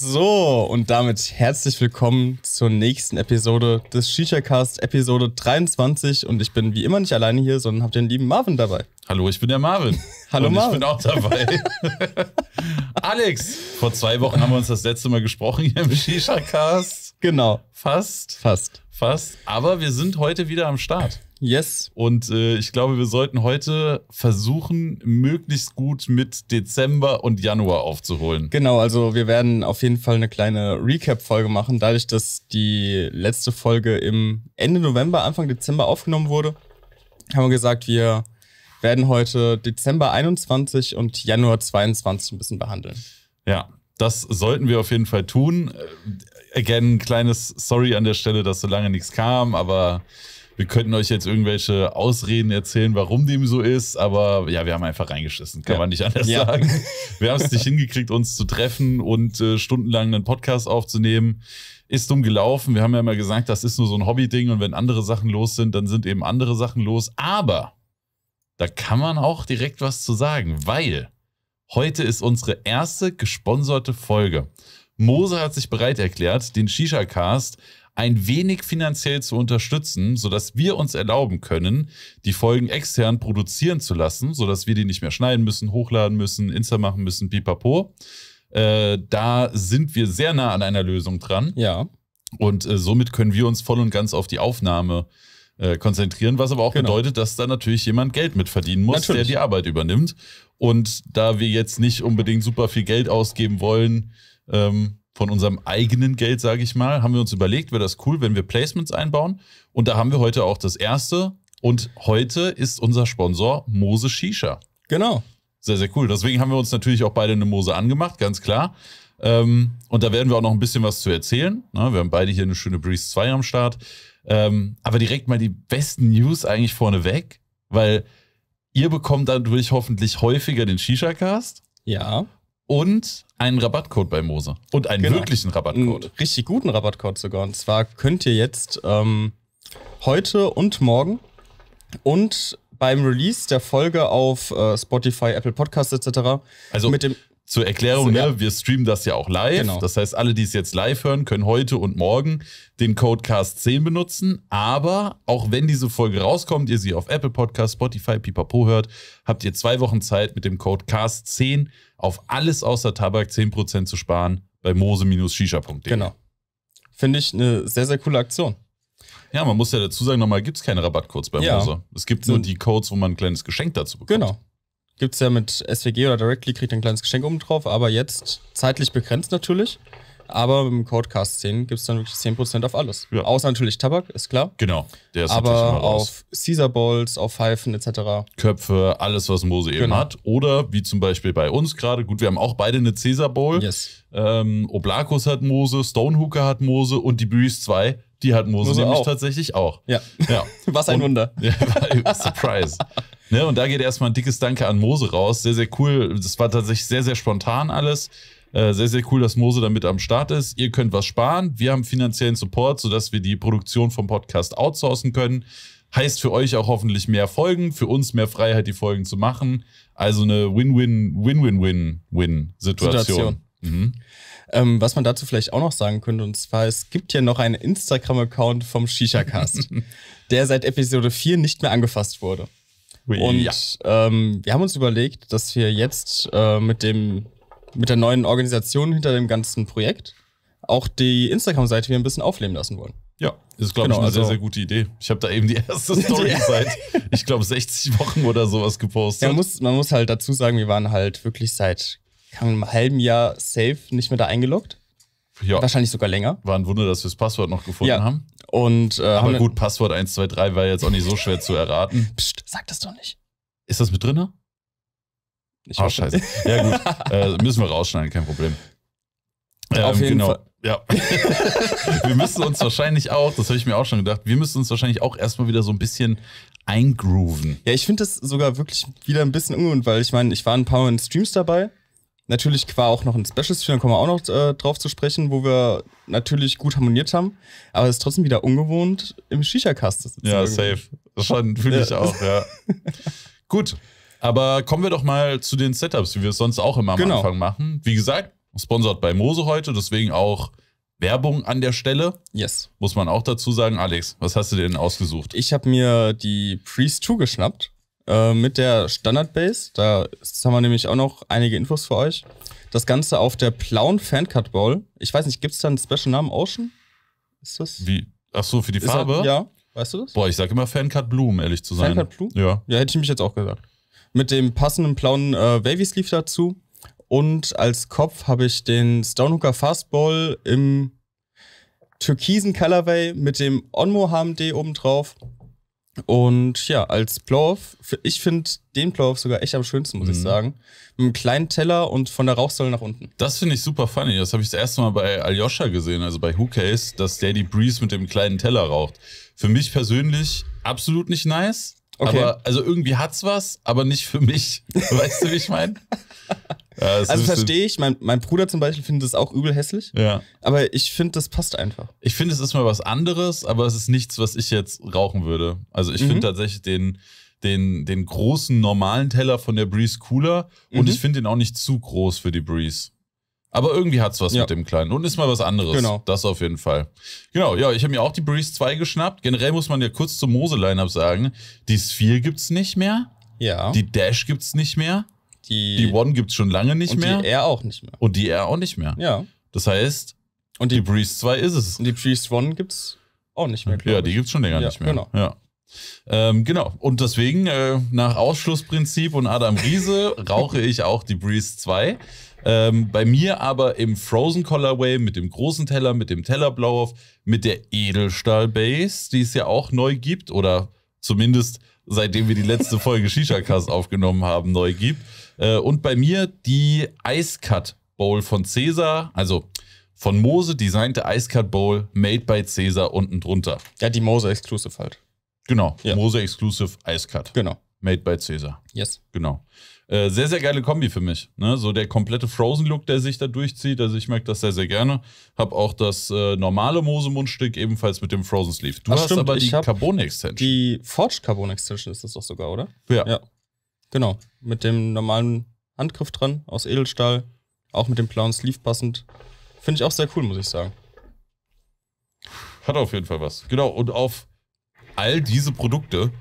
So, und damit herzlich willkommen zur nächsten Episode des Shisha-Cast, Episode 23. Und ich bin wie immer nicht alleine hier, sondern habe den lieben Marvin dabei. Hallo, ich bin der Marvin. Hallo und Marvin. Ich bin auch dabei. Alex, vor zwei Wochen haben wir uns das letzte Mal gesprochen hier im Shisha-Cast. Genau. Fast. Fast. Fast. Aber wir sind heute wieder am Start. Yes. Und äh, ich glaube, wir sollten heute versuchen, möglichst gut mit Dezember und Januar aufzuholen. Genau, also wir werden auf jeden Fall eine kleine Recap-Folge machen. Dadurch, dass die letzte Folge im Ende November, Anfang Dezember aufgenommen wurde, haben wir gesagt, wir werden heute Dezember 21 und Januar 22 ein bisschen behandeln. Ja, das sollten wir auf jeden Fall tun. Äh, again, kleines Sorry an der Stelle, dass so lange nichts kam, aber wir könnten euch jetzt irgendwelche Ausreden erzählen, warum dem so ist, aber ja, wir haben einfach reingeschissen, kann ja. man nicht anders ja. sagen. Wir haben es nicht hingekriegt, uns zu treffen und äh, stundenlang einen Podcast aufzunehmen. Ist dumm gelaufen. Wir haben ja immer gesagt, das ist nur so ein Hobby-Ding und wenn andere Sachen los sind, dann sind eben andere Sachen los. Aber da kann man auch direkt was zu sagen, weil heute ist unsere erste gesponserte Folge. Mose hat sich bereit erklärt, den Shisha-Cast ein wenig finanziell zu unterstützen, sodass wir uns erlauben können, die Folgen extern produzieren zu lassen, sodass wir die nicht mehr schneiden müssen, hochladen müssen, Insta machen müssen, pipapo. Äh, da sind wir sehr nah an einer Lösung dran. Ja. Und äh, somit können wir uns voll und ganz auf die Aufnahme äh, konzentrieren, was aber auch genau. bedeutet, dass da natürlich jemand Geld mit verdienen muss, natürlich. der die Arbeit übernimmt. Und da wir jetzt nicht unbedingt super viel Geld ausgeben wollen, ähm, von unserem eigenen Geld, sage ich mal, haben wir uns überlegt, wäre das cool, wenn wir Placements einbauen. Und da haben wir heute auch das erste. Und heute ist unser Sponsor Mose Shisha. Genau. Sehr, sehr cool. Deswegen haben wir uns natürlich auch beide eine Mose angemacht, ganz klar. Ähm, und da werden wir auch noch ein bisschen was zu erzählen. Na, ne, wir haben beide hier eine schöne Breeze 2 am Start. Ähm, aber direkt mal die besten News eigentlich vorneweg, weil ihr bekommt dadurch hoffentlich häufiger den Shisha-Cast. Ja und einen Rabattcode bei Mose. Und einen genau. wirklichen Rabattcode. Einen richtig guten Rabattcode sogar. Und zwar könnt ihr jetzt ähm, heute und morgen und beim Release der Folge auf äh, Spotify, Apple Podcasts etc. Also mit dem zur Erklärung, also, ja. ne, wir streamen das ja auch live. Genau. Das heißt, alle, die es jetzt live hören, können heute und morgen den Code cast 10 benutzen. Aber auch wenn diese Folge rauskommt, ihr sie auf Apple Podcast, Spotify, Pipapo hört, habt ihr zwei Wochen Zeit, mit dem Code cast 10 auf alles außer Tabak 10% zu sparen bei mose-shisha.de. Genau. Finde ich eine sehr, sehr coole Aktion. Ja, man muss ja dazu sagen, nochmal gibt es keine Rabattcodes bei ja. Mose. Es gibt nur die Codes, wo man ein kleines Geschenk dazu bekommt. Genau gibt es ja mit SWG oder Directly, kriegt ein kleines Geschenk oben drauf, aber jetzt zeitlich begrenzt natürlich. Aber mit dem Codecast 10 gibt es dann wirklich 10% auf alles. Ja. Außer natürlich Tabak, ist klar. Genau. Der ist Aber auf Caesar Balls, auf Pfeifen etc. Köpfe, alles, was Mose genau. eben hat. Oder wie zum Beispiel bei uns gerade, gut, wir haben auch beide eine Caesar Bowl. Yes. Ähm, Oblakus hat Mose, Stonehooker hat Mose und die Büis 2 die hat Mose, Mose nämlich auch. tatsächlich auch. Ja. ja. Was ein und, Wunder. Ja, surprise. Ne? Und da geht erstmal ein dickes Danke an Mose raus. Sehr, sehr cool. Das war tatsächlich sehr, sehr spontan alles. Äh, sehr, sehr cool, dass Mose damit am Start ist. Ihr könnt was sparen. Wir haben finanziellen Support, sodass wir die Produktion vom Podcast outsourcen können. Heißt für euch auch hoffentlich mehr Folgen, für uns mehr Freiheit, die Folgen zu machen. Also eine win win win win win situation Situation. Mhm. Ähm, was man dazu vielleicht auch noch sagen könnte, und zwar, es gibt ja noch einen Instagram-Account vom Shisha-Cast, der seit Episode 4 nicht mehr angefasst wurde. Und ähm, wir haben uns überlegt, dass wir jetzt äh, mit, dem, mit der neuen Organisation hinter dem ganzen Projekt auch die Instagram-Seite wieder ein bisschen aufleben lassen wollen. Ja, das ist, glaube genau, ich, eine also sehr, sehr gute Idee. Ich habe da eben die erste Story seit, ich glaube, 60 Wochen oder sowas gepostet. Ja, man, muss, man muss halt dazu sagen, wir waren halt wirklich seit einem halben Jahr safe nicht mehr da eingeloggt. Ja. Wahrscheinlich sogar länger. War ein Wunder, dass wir das Passwort noch gefunden ja. haben. Und, äh, Aber haben gut, Passwort 123 war jetzt auch nicht so schwer zu erraten. Psst, sag das doch nicht. Ist das mit drin? Ich oh, scheiße. ja, gut. Äh, müssen wir rausschneiden, kein Problem. Ähm, Auf jeden genau. Fall. Ja. wir müssen uns wahrscheinlich auch, das habe ich mir auch schon gedacht, wir müssen uns wahrscheinlich auch erstmal wieder so ein bisschen eingrooven. Ja, ich finde das sogar wirklich wieder ein bisschen ungewohnt, weil ich meine, ich war ein paar Mal in Streams dabei Natürlich war auch noch ein special für, dann kommen wir auch noch äh, drauf zu sprechen, wo wir natürlich gut harmoniert haben, aber es ist trotzdem wieder ungewohnt, im Shisha-Cast zu sitzen. Ja, safe. Schon, fühle ich ja. auch, ja. gut, aber kommen wir doch mal zu den Setups, wie wir es sonst auch immer am genau. Anfang machen. Wie gesagt, sponsert bei Mose heute, deswegen auch Werbung an der Stelle. Yes. Muss man auch dazu sagen. Alex, was hast du denn ausgesucht? Ich habe mir die Priest 2 geschnappt. Äh, mit der Standard Base. Da haben wir nämlich auch noch einige Infos für euch. Das Ganze auf der Plauen Fancut Ball. Ich weiß nicht, gibt es da einen Special Namen Ocean? Ist das? Wie? Ach so, für die Farbe? Er, ja. Weißt du das? Boah, ich sage immer Fancut Blue, um ehrlich zu sein. Fancut Blue? Ja. Ja, hätte ich mich jetzt auch gesagt. Mit dem passenden blauen äh, Wavy Sleeve dazu. Und als Kopf habe ich den Stonehooker Fastball im türkisen Colorway mit dem Onmo HMD obendrauf. Und ja, als Blow-Off, ich finde den Blow-Off sogar echt am schönsten, muss mhm. ich sagen. Mit einem kleinen Teller und von der Rauchsäule nach unten. Das finde ich super funny. Das habe ich das erste Mal bei Aljoscha gesehen, also bei Who Case, dass Daddy Breeze mit dem kleinen Teller raucht. Für mich persönlich absolut nicht nice. Okay. Aber also irgendwie hat's was, aber nicht für mich. Weißt du, wie ich meine? Ja, also verstehe ich, mein, mein Bruder zum Beispiel findet es auch übel hässlich. Ja. Aber ich finde, das passt einfach. Ich finde, es ist mal was anderes, aber es ist nichts, was ich jetzt rauchen würde. Also ich mhm. finde tatsächlich den, den, den großen normalen Teller von der Breeze cooler mhm. und ich finde den auch nicht zu groß für die Breeze. Aber irgendwie hat es was ja. mit dem Kleinen. Und ist mal was anderes. Genau. Das auf jeden Fall. Genau, ja, ich habe mir auch die Breeze 2 geschnappt. Generell muss man ja kurz zum Mose-Line-Up sagen, die Sphere gibt es nicht mehr. Ja. Die Dash gibt es nicht mehr. Die, die One gibt es schon lange nicht und mehr. Und die R auch nicht mehr. Und die R auch nicht mehr. Ja. Das heißt, und die, die Breeze 2 ist es. Und die Breeze 1 gibt es auch nicht mehr. Ja, die gibt es schon länger ja, nicht mehr. Genau. Ja. Ähm, genau. Und deswegen, äh, nach Ausschlussprinzip und Adam Riese, rauche ich auch die Breeze 2. Ähm, bei mir aber im Frozen Colorway mit dem großen Teller, mit dem Blow-Off, mit der Edelstahl Base, die es ja auch neu gibt oder zumindest seitdem wir die letzte Folge Shisha Cast aufgenommen haben, neu gibt. Äh, und bei mir die Ice Cut Bowl von Cäsar, also von Mose designte Ice Cut Bowl, made by Cäsar unten drunter. Ja, die Mose Exclusive halt. Genau, ja. Mose Exclusive Ice Cut. Genau. Made by Cäsar. Yes. Genau. Äh, sehr, sehr geile Kombi für mich. Ne? So der komplette Frozen-Look, der sich da durchzieht. Also ich merke das sehr, sehr gerne. Hab auch das äh, normale Mose-Mundstück ebenfalls mit dem Frozen Sleeve. Du Ach, hast stimmt. aber die Carbon Extension. Die Forged Carbon Extension ist das doch sogar, oder? Ja. ja. Genau, mit dem normalen Handgriff dran, aus Edelstahl, auch mit dem blauen Sleeve passend. Finde ich auch sehr cool, muss ich sagen. Hat auf jeden Fall was. Genau, und auf all diese Produkte,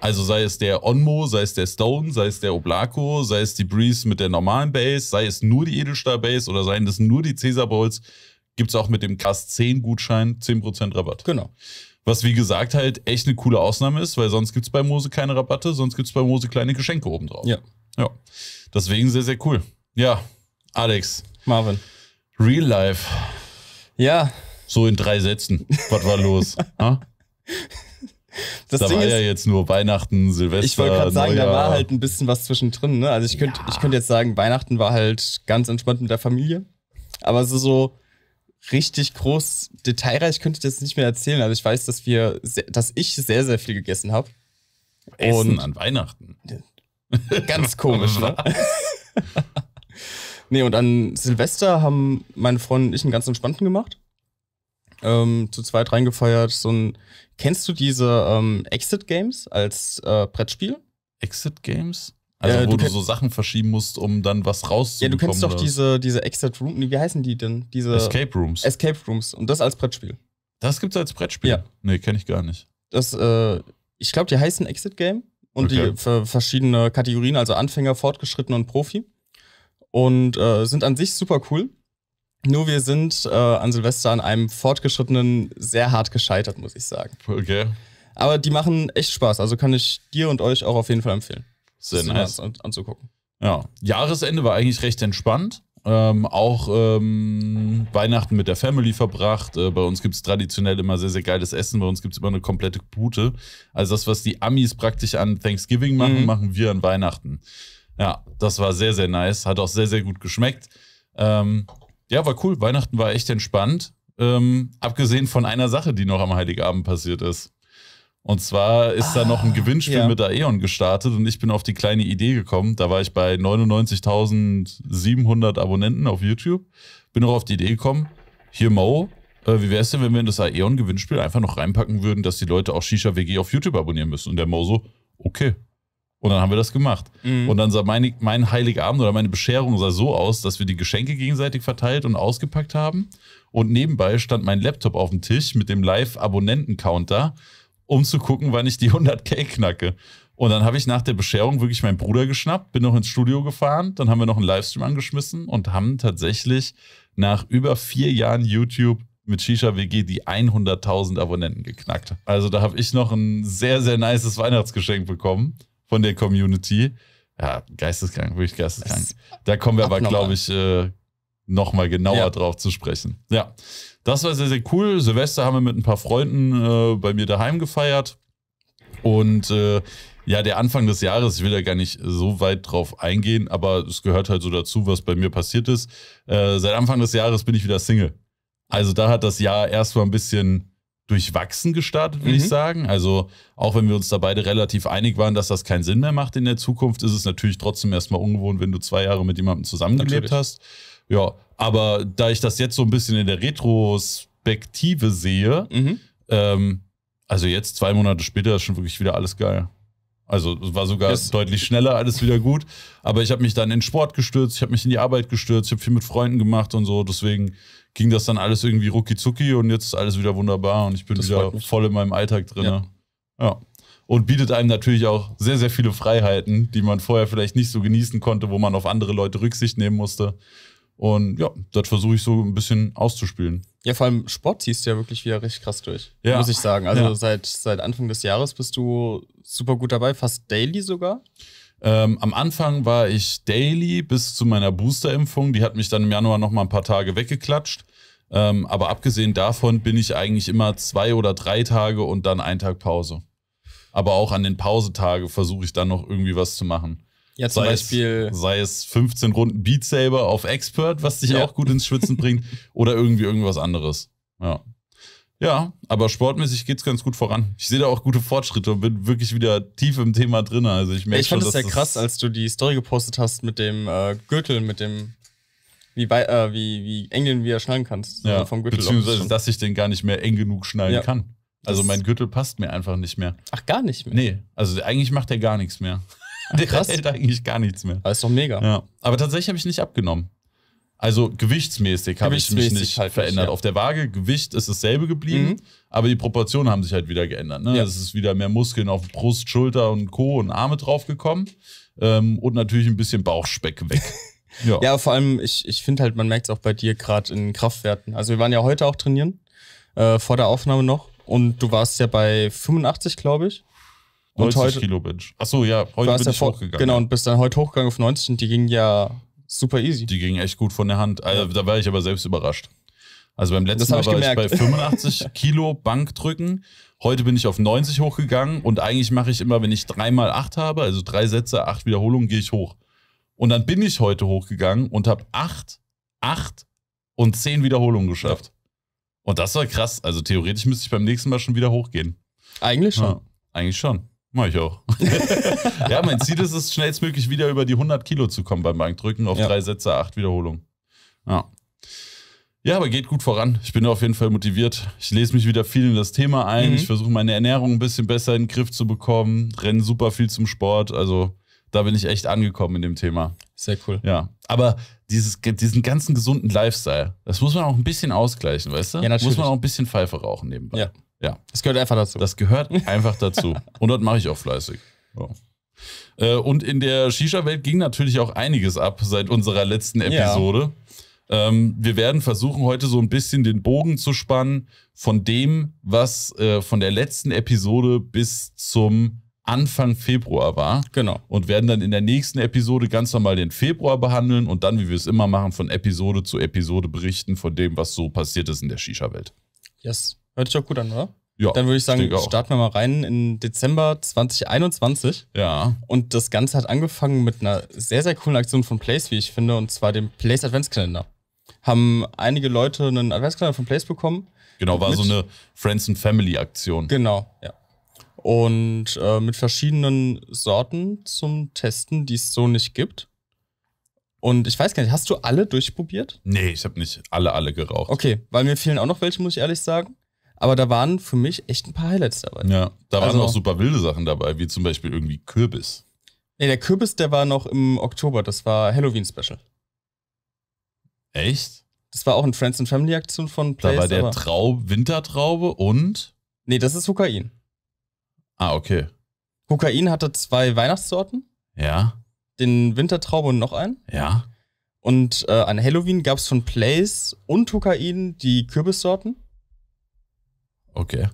also sei es der Onmo, sei es der Stone, sei es der Oblaco, sei es die Breeze mit der normalen Base, sei es nur die Edelstahl Base oder seien es nur die Caesar Bowls, gibt es auch mit dem Cast 10 Gutschein 10% Rabatt. Genau. Was wie gesagt halt echt eine coole Ausnahme ist, weil sonst gibt es bei Mose keine Rabatte, sonst gibt es bei Mose kleine Geschenke obendrauf. Ja. Ja. Deswegen sehr, sehr cool. Ja, Alex. Marvin. Real Life. Ja. So in drei Sätzen. Was war los? ha? Das da Ding war ist, ja jetzt nur Weihnachten, Silvester. Ich wollte gerade sagen, Neujahr. da war halt ein bisschen was zwischendrin. Ne? Also ich könnte ja. könnt jetzt sagen, Weihnachten war halt ganz entspannt mit der Familie. Aber es ist so, richtig groß detailreich könnte ich das nicht mehr erzählen, aber ich weiß, dass wir, sehr, dass ich sehr, sehr viel gegessen habe. Essen und an Weihnachten. Ganz komisch, ne? nee, und an Silvester haben meine Freundin und ich einen ganz entspannten gemacht. Ähm, zu zweit reingefeiert. So ein, kennst du diese ähm, Exit Games als äh, Brettspiel? Exit Games? Also ja, äh, wo du, du so Sachen verschieben musst, um dann was rauszubekommen. Ja, du kennst doch diese, diese Exit Rooms. wie heißen die denn? Diese Escape Rooms. Escape Rooms und das als Brettspiel. Das gibt's als Brettspiel? Ja. Nee, kenne ich gar nicht. Das, äh, ich glaube, die heißen Exit Game und okay. die für verschiedene Kategorien, also Anfänger, Fortgeschrittene und Profi. Und äh, sind an sich super cool. Nur wir sind äh, an Silvester an einem Fortgeschrittenen sehr hart gescheitert, muss ich sagen. Okay. Aber die machen echt Spaß, also kann ich dir und euch auch auf jeden Fall empfehlen sehr nice an, anzugucken. Ja, Jahresende war eigentlich recht entspannt. Ähm, auch ähm, Weihnachten mit der Family verbracht. Äh, bei uns gibt es traditionell immer sehr, sehr geiles Essen. Bei uns gibt es immer eine komplette Pute. Also das, was die Amis praktisch an Thanksgiving machen, mhm. machen wir an Weihnachten. Ja, das war sehr, sehr nice. Hat auch sehr, sehr gut geschmeckt. Ähm, ja, war cool. Weihnachten war echt entspannt. Ähm, abgesehen von einer Sache, die noch am Heiligabend passiert ist. Und zwar ist ah, da noch ein ah, Gewinnspiel ja. mit Aeon gestartet und ich bin auf die kleine Idee gekommen. Da war ich bei 99.700 Abonnenten auf YouTube. Bin auch auf die Idee gekommen, hier Mo, äh, wie wäre es denn, wenn wir in das Aeon-Gewinnspiel einfach noch reinpacken würden, dass die Leute auch Shisha WG auf YouTube abonnieren müssen? Und der Mo so, okay. Und dann haben wir das gemacht. Mhm. Und dann sah mein, mein Heiligabend oder meine Bescherung sah so aus, dass wir die Geschenke gegenseitig verteilt und ausgepackt haben. Und nebenbei stand mein Laptop auf dem Tisch mit dem Live-Abonnenten-Counter um zu gucken, wann ich die 100k knacke. Und dann habe ich nach der Bescherung wirklich meinen Bruder geschnappt, bin noch ins Studio gefahren, dann haben wir noch einen Livestream angeschmissen und haben tatsächlich nach über vier Jahren YouTube mit Shisha WG die 100.000 Abonnenten geknackt. Also da habe ich noch ein sehr, sehr nices Weihnachtsgeschenk bekommen von der Community. Ja, geisteskrank, wirklich geisteskrank. Da kommen wir aber, glaube ich, äh, nochmal genauer ja. drauf zu sprechen. Ja. Das war sehr, sehr cool. Silvester haben wir mit ein paar Freunden äh, bei mir daheim gefeiert. Und äh, ja, der Anfang des Jahres, ich will da gar nicht so weit drauf eingehen, aber es gehört halt so dazu, was bei mir passiert ist. Äh, seit Anfang des Jahres bin ich wieder Single. Also da hat das Jahr erstmal ein bisschen durchwachsen gestartet, würde mhm. ich sagen. Also auch wenn wir uns da beide relativ einig waren, dass das keinen Sinn mehr macht in der Zukunft, ist es natürlich trotzdem erstmal ungewohnt, wenn du zwei Jahre mit jemandem zusammengelebt natürlich. hast. Ja, aber da ich das jetzt so ein bisschen in der Retrospektive sehe, mhm. ähm, also jetzt zwei Monate später ist schon wirklich wieder alles geil. Also es war sogar yes. deutlich schneller alles wieder gut. Aber ich habe mich dann in Sport gestürzt, ich habe mich in die Arbeit gestürzt, ich habe viel mit Freunden gemacht und so. Deswegen ging das dann alles irgendwie rucki zucki und jetzt ist alles wieder wunderbar und ich bin das wieder voll in meinem Alltag drin. Ja. ja. Und bietet einem natürlich auch sehr, sehr viele Freiheiten, die man vorher vielleicht nicht so genießen konnte, wo man auf andere Leute Rücksicht nehmen musste. Und ja, das versuche ich so ein bisschen auszuspielen. Ja, vor allem Sport ziehst du ja wirklich wieder richtig krass durch, ja. muss ich sagen. Also ja. seit, seit Anfang des Jahres bist du super gut dabei, fast daily sogar. Ähm, am Anfang war ich daily bis zu meiner Boosterimpfung. Die hat mich dann im Januar noch mal ein paar Tage weggeklatscht. Ähm, aber abgesehen davon bin ich eigentlich immer zwei oder drei Tage und dann einen Tag Pause. Aber auch an den Pausetagen versuche ich dann noch irgendwie was zu machen. Ja, zum sei Beispiel. Es, sei es 15 Runden Beat Saber auf Expert, was dich ja. auch gut ins Schwitzen bringt, oder irgendwie irgendwas anderes. Ja. Ja, aber sportmäßig geht es ganz gut voran. Ich sehe da auch gute Fortschritte und bin wirklich wieder tief im Thema drin. Also ich merke ja, Ich fand schon, es ja krass, als du die Story gepostet hast mit dem äh, Gürtel, mit dem wie, bei, äh, wie, wie eng den wieder schnallen kannst. Ja, vom Gürtel beziehungsweise, dass ich den gar nicht mehr eng genug schnallen ja. kann. Also das mein Gürtel passt mir einfach nicht mehr. Ach, gar nicht mehr? Nee, also eigentlich macht er gar nichts mehr. Krass. Der hält eigentlich gar nichts mehr. Das ah, ist doch mega. Ja. Aber tatsächlich habe ich nicht abgenommen. Also gewichtsmäßig habe ich mich nicht halt verändert. Ja. Auf der Waage, Gewicht ist dasselbe geblieben, mhm. aber die Proportionen haben sich halt wieder geändert. Ne? Ja. Es ist wieder mehr Muskeln auf Brust, Schulter und Co. und Arme draufgekommen. Ähm, und natürlich ein bisschen Bauchspeck weg. ja. ja, vor allem, ich, ich finde halt, man merkt es auch bei dir gerade in Kraftwerten. Also wir waren ja heute auch trainieren, äh, vor der Aufnahme noch. Und du warst ja bei 85, glaube ich. 90 heute, Kilo Bench. Achso, ja, heute bin ja ich hochgegangen. Genau, und bist dann heute hochgegangen auf 90 und die gingen ja super easy. Die gingen echt gut von der Hand. Also, da war ich aber selbst überrascht. Also beim letzten Mal war gemerkt. ich bei 85 Kilo Bank drücken. Heute bin ich auf 90 hochgegangen und eigentlich mache ich immer, wenn ich dreimal 8 habe, also drei Sätze, acht Wiederholungen, gehe ich hoch. Und dann bin ich heute hochgegangen und habe 8, 8 und 10 Wiederholungen geschafft. Und das war krass. Also theoretisch müsste ich beim nächsten Mal schon wieder hochgehen. Eigentlich schon. Ja, eigentlich schon. Mach ich auch. ja, mein Ziel ist es, schnellstmöglich wieder über die 100 Kilo zu kommen beim Bankdrücken auf ja. drei Sätze, acht Wiederholungen. Ja. Ja, aber geht gut voran. Ich bin auf jeden Fall motiviert. Ich lese mich wieder viel in das Thema ein. Mhm. Ich versuche meine Ernährung ein bisschen besser in den Griff zu bekommen. Renne super viel zum Sport. Also da bin ich echt angekommen in dem Thema. Sehr cool. Ja, aber dieses, diesen ganzen gesunden Lifestyle, das muss man auch ein bisschen ausgleichen, weißt du? Ja, natürlich. Muss man auch ein bisschen Pfeife rauchen nebenbei. Ja. Ja. Das gehört einfach dazu. Das gehört einfach dazu. Und das mache ich auch fleißig. Ja. Äh, und in der Shisha-Welt ging natürlich auch einiges ab seit unserer letzten Episode. Ja. Ähm, wir werden versuchen, heute so ein bisschen den Bogen zu spannen von dem, was äh, von der letzten Episode bis zum Anfang Februar war. Genau. Und werden dann in der nächsten Episode ganz normal den Februar behandeln und dann, wie wir es immer machen, von Episode zu Episode berichten von dem, was so passiert ist in der Shisha-Welt. Yes. Hört sich auch gut an, oder? Ja. Dann würde ich sagen, ich starten wir mal rein in Dezember 2021. Ja. Und das Ganze hat angefangen mit einer sehr, sehr coolen Aktion von Place, wie ich finde, und zwar dem Place Adventskalender. Haben einige Leute einen Adventskalender von Place bekommen. Genau, war mit, so eine Friends and Family Aktion. Genau, ja. Und äh, mit verschiedenen Sorten zum Testen, die es so nicht gibt. Und ich weiß gar nicht, hast du alle durchprobiert? Nee, ich habe nicht alle, alle geraucht. Okay, weil mir fehlen auch noch welche, muss ich ehrlich sagen. Aber da waren für mich echt ein paar Highlights dabei. Ja, da waren also, auch super wilde Sachen dabei, wie zum Beispiel irgendwie Kürbis. Nee, der Kürbis, der war noch im Oktober. Das war Halloween-Special. Echt? Das war auch eine Friends and Family-Aktion von Place. Da war der Traub, Wintertraube und? Nee, das ist Hokain. Ah, okay. Hokain hatte zwei Weihnachtssorten. Ja. Den Wintertraube und noch einen. Ja. Und äh, an Halloween gab es von Place und Hokain die Kürbissorten. Okay.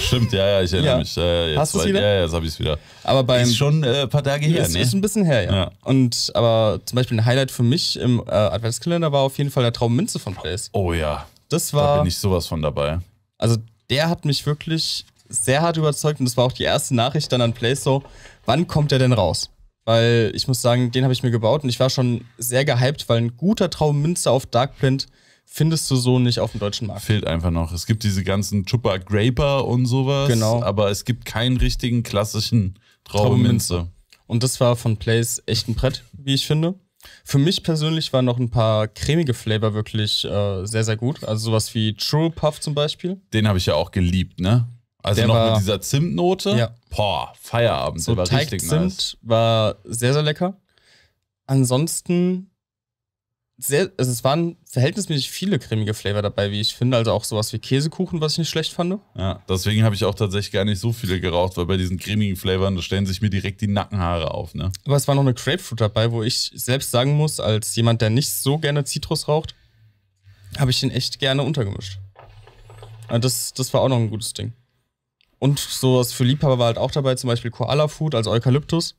Stimmt, ja, ja, ich erinnere ja. mich. Ja, jetzt Hast du es wieder? Ja, jetzt habe ich es wieder. Aber beim, ist schon äh, ein paar Tage her, ist, ne? Ist ein bisschen her, ja. ja. Und, aber zum Beispiel ein Highlight für mich im äh, Adventskalender war auf jeden Fall der Traummünze von Place. Oh ja. Das war. Da bin ich sowas von dabei. Also, der hat mich wirklich sehr hart überzeugt und das war auch die erste Nachricht dann an Place so: Wann kommt der denn raus? Weil ich muss sagen, den habe ich mir gebaut und ich war schon sehr gehypt, weil ein guter Traummünze auf auf Darkblind findest du so nicht auf dem deutschen Markt. Fehlt einfach noch. Es gibt diese ganzen Chupa Graper und sowas, genau. aber es gibt keinen richtigen klassischen Traubenminze. Minze. Und das war von Place echt ein Brett, wie ich finde. Für mich persönlich waren noch ein paar cremige Flavor wirklich äh, sehr, sehr gut. Also sowas wie True Puff zum Beispiel. Den habe ich ja auch geliebt, ne? Also der noch war, mit dieser Zimtnote. Ja. Boah, Feierabend. So der war Teig richtig Zimt nice. war sehr, sehr lecker. Ansonsten sehr, also es waren verhältnismäßig viele cremige Flavor dabei, wie ich finde. Also auch sowas wie Käsekuchen, was ich nicht schlecht fand. Ja, deswegen habe ich auch tatsächlich gar nicht so viele geraucht, weil bei diesen cremigen Flavoren stellen sich mir direkt die Nackenhaare auf. Ne? Aber es war noch eine Grapefruit dabei, wo ich selbst sagen muss, als jemand, der nicht so gerne Zitrus raucht, habe ich den echt gerne untergemischt. Das, das war auch noch ein gutes Ding. Und sowas für Liebhaber war halt auch dabei, zum Beispiel Koala Food, also Eukalyptus.